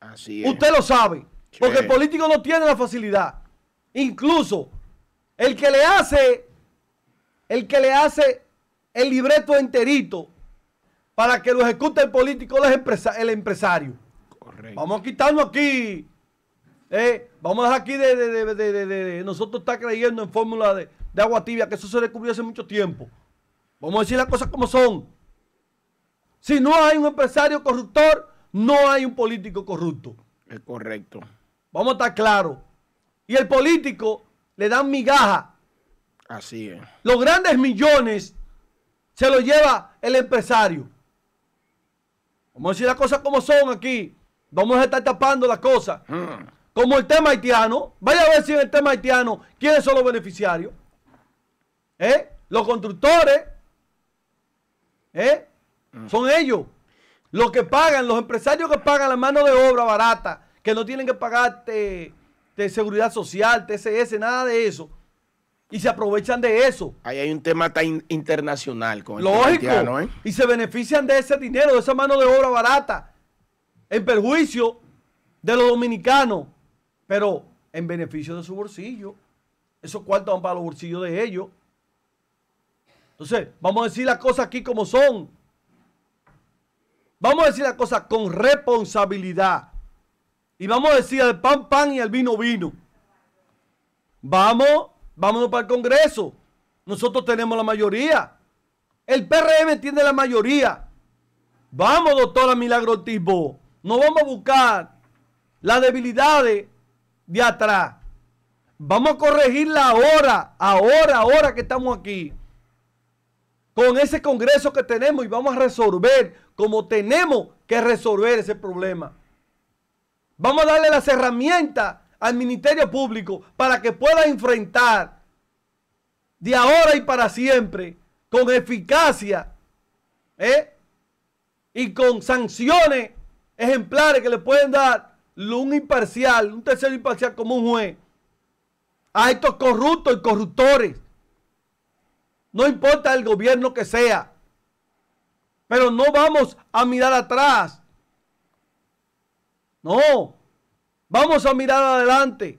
Así es. Usted lo sabe, porque el político no tiene la facilidad. Incluso el que le hace, el que le hace el libreto enterito para que lo ejecute el político, el, el empresario. Vamos a quitarnos aquí eh, vamos a dejar aquí de, nosotros estar creyendo en fórmula de, agua tibia, que eso se descubrió hace mucho tiempo. Vamos a decir las cosas como son. Si no hay un empresario corruptor, no hay un político corrupto. Es correcto. Vamos a estar claros. Y el político le dan migaja. Así es. Los grandes millones se los lleva el empresario. Vamos a decir las cosas como son aquí. Vamos a estar tapando las cosas. Mm como el tema haitiano. Vaya a ver si en el tema haitiano, ¿quiénes son los beneficiarios? ¿Eh? Los constructores. ¿Eh? Mm. Son ellos los que pagan, los empresarios que pagan la mano de obra barata, que no tienen que pagar de este, este, seguridad social, TSS, nada de eso. Y se aprovechan de eso. Ahí hay un tema tan internacional con el Lógico. Haitiano, ¿eh? Y se benefician de ese dinero, de esa mano de obra barata, en perjuicio de los dominicanos pero en beneficio de su bolsillo. Esos cuartos van para los bolsillos de ellos. Entonces, vamos a decir las cosas aquí como son. Vamos a decir las cosas con responsabilidad. Y vamos a decir al pan, pan y el vino, vino. Vamos, vámonos para el Congreso. Nosotros tenemos la mayoría. El PRM tiene la mayoría. Vamos, doctora Milagro tipo No vamos a buscar las debilidades de atrás. Vamos a corregirla ahora, ahora, ahora que estamos aquí. Con ese Congreso que tenemos y vamos a resolver como tenemos que resolver ese problema. Vamos a darle las herramientas al Ministerio Público para que pueda enfrentar de ahora y para siempre con eficacia ¿eh? y con sanciones ejemplares que le pueden dar un imparcial, un tercero imparcial como un juez, a estos corruptos y corruptores. No importa el gobierno que sea. Pero no vamos a mirar atrás. No. Vamos a mirar adelante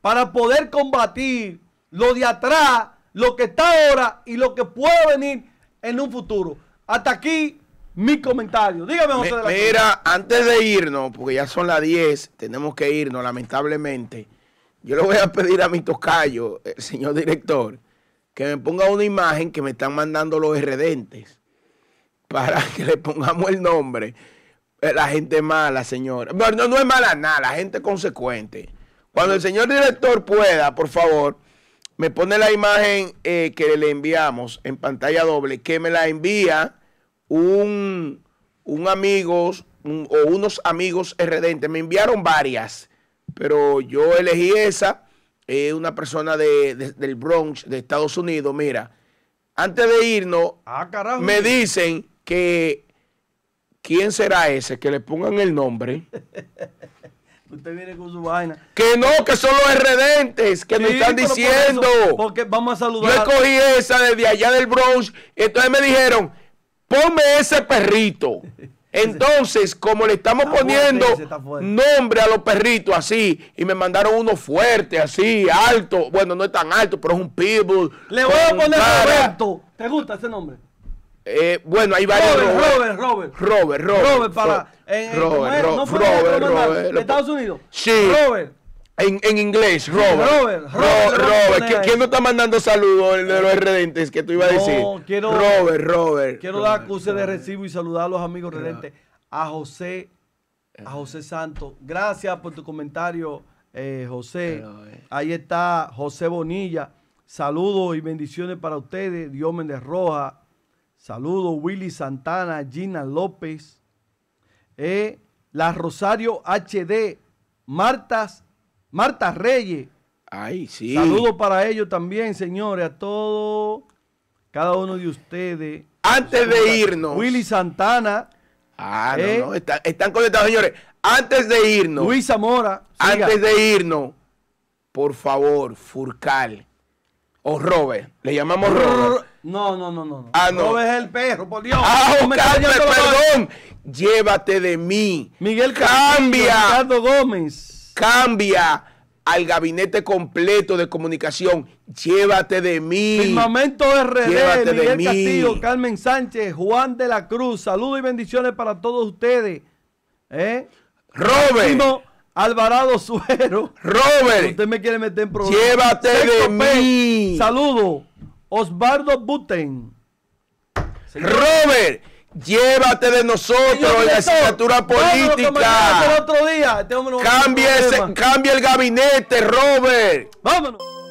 para poder combatir lo de atrás, lo que está ahora y lo que puede venir en un futuro. Hasta aquí mi comentario. Dígame, usted la Mira, antes de irnos, porque ya son las 10, tenemos que irnos, lamentablemente. Yo le voy a pedir a mi tocayo, el señor director, que me ponga una imagen que me están mandando los redentes para que le pongamos el nombre. La gente mala, señora. Bueno, no, es mala nada, la gente consecuente. Cuando el señor director pueda, por favor, me pone la imagen eh, que le enviamos en pantalla doble, que me la envía un, un o unos amigos redentes. Me enviaron varias, pero yo elegí esa. una persona de, del Bronx, de Estados Unidos. Mira, antes de irnos, ah, me dicen que quién será ese, que le pongan el nombre. Usted viene con su vaina. Que no, que son los redentes que me están diciendo. porque vamos a saludar. Yo escogí esa desde allá del Bronx. Entonces me dijeron, ponme ese perrito. Entonces, como le estamos poniendo nombre a los perritos así, y me mandaron uno fuerte, así, alto, bueno, no es tan alto, pero es un pitbull. Le voy a poner Roberto. ¿Te gusta ese nombre? Eh, bueno, hay varios. Robert, Robert, Robert. Robert, Robert. Robert para. Robert, Robert, Robert, Robert, Robert, Robert, en, inglés, Robert. Robert, Robert, ¿Quién no está mandando saludos de los eh, redentes que tú ibas a decir? Robert, Robert. Quiero dar acuse de recibo y saludar a los amigos redentes. A José, a José Santos. Gracias por tu comentario, eh, José. Eh. Ahí está José Bonilla. Saludos y bendiciones para ustedes. Méndez Roja. Saludos, Willy Santana, Gina López. Eh, la Rosario HD, Martas Marta Reyes. Ay, sí. Saludos para ellos también, señores, a todos, cada uno de ustedes. Antes de irnos. Willy Santana. Ah, no, ¿Eh? no, están conectados, señores. Antes de irnos. Luis Zamora. Antes de irnos, por favor, Furcal. O Robert. Le llamamos Robert. No, no, no, no. Ah, no. Robert es el perro, por Dios. Ah, no, perdón. Llévate de mí. Miguel Cambia. Ricardo Gómez cambia al gabinete completo de comunicación. Llévate de mí. Firmamento RD, Llévate Miguel Castillo, Carmen Sánchez, Juan de la Cruz. Saludos y bendiciones para todos ustedes. ¿Eh? Robert. Alvarado Suero. Robert. Usted me quiere meter en problemas. Llévate de mí. Saludos Osvaldo Buten. Robert. Llévate de nosotros en la asignatura política. Otro este ese, cambia el gabinete, Robert. Vámonos.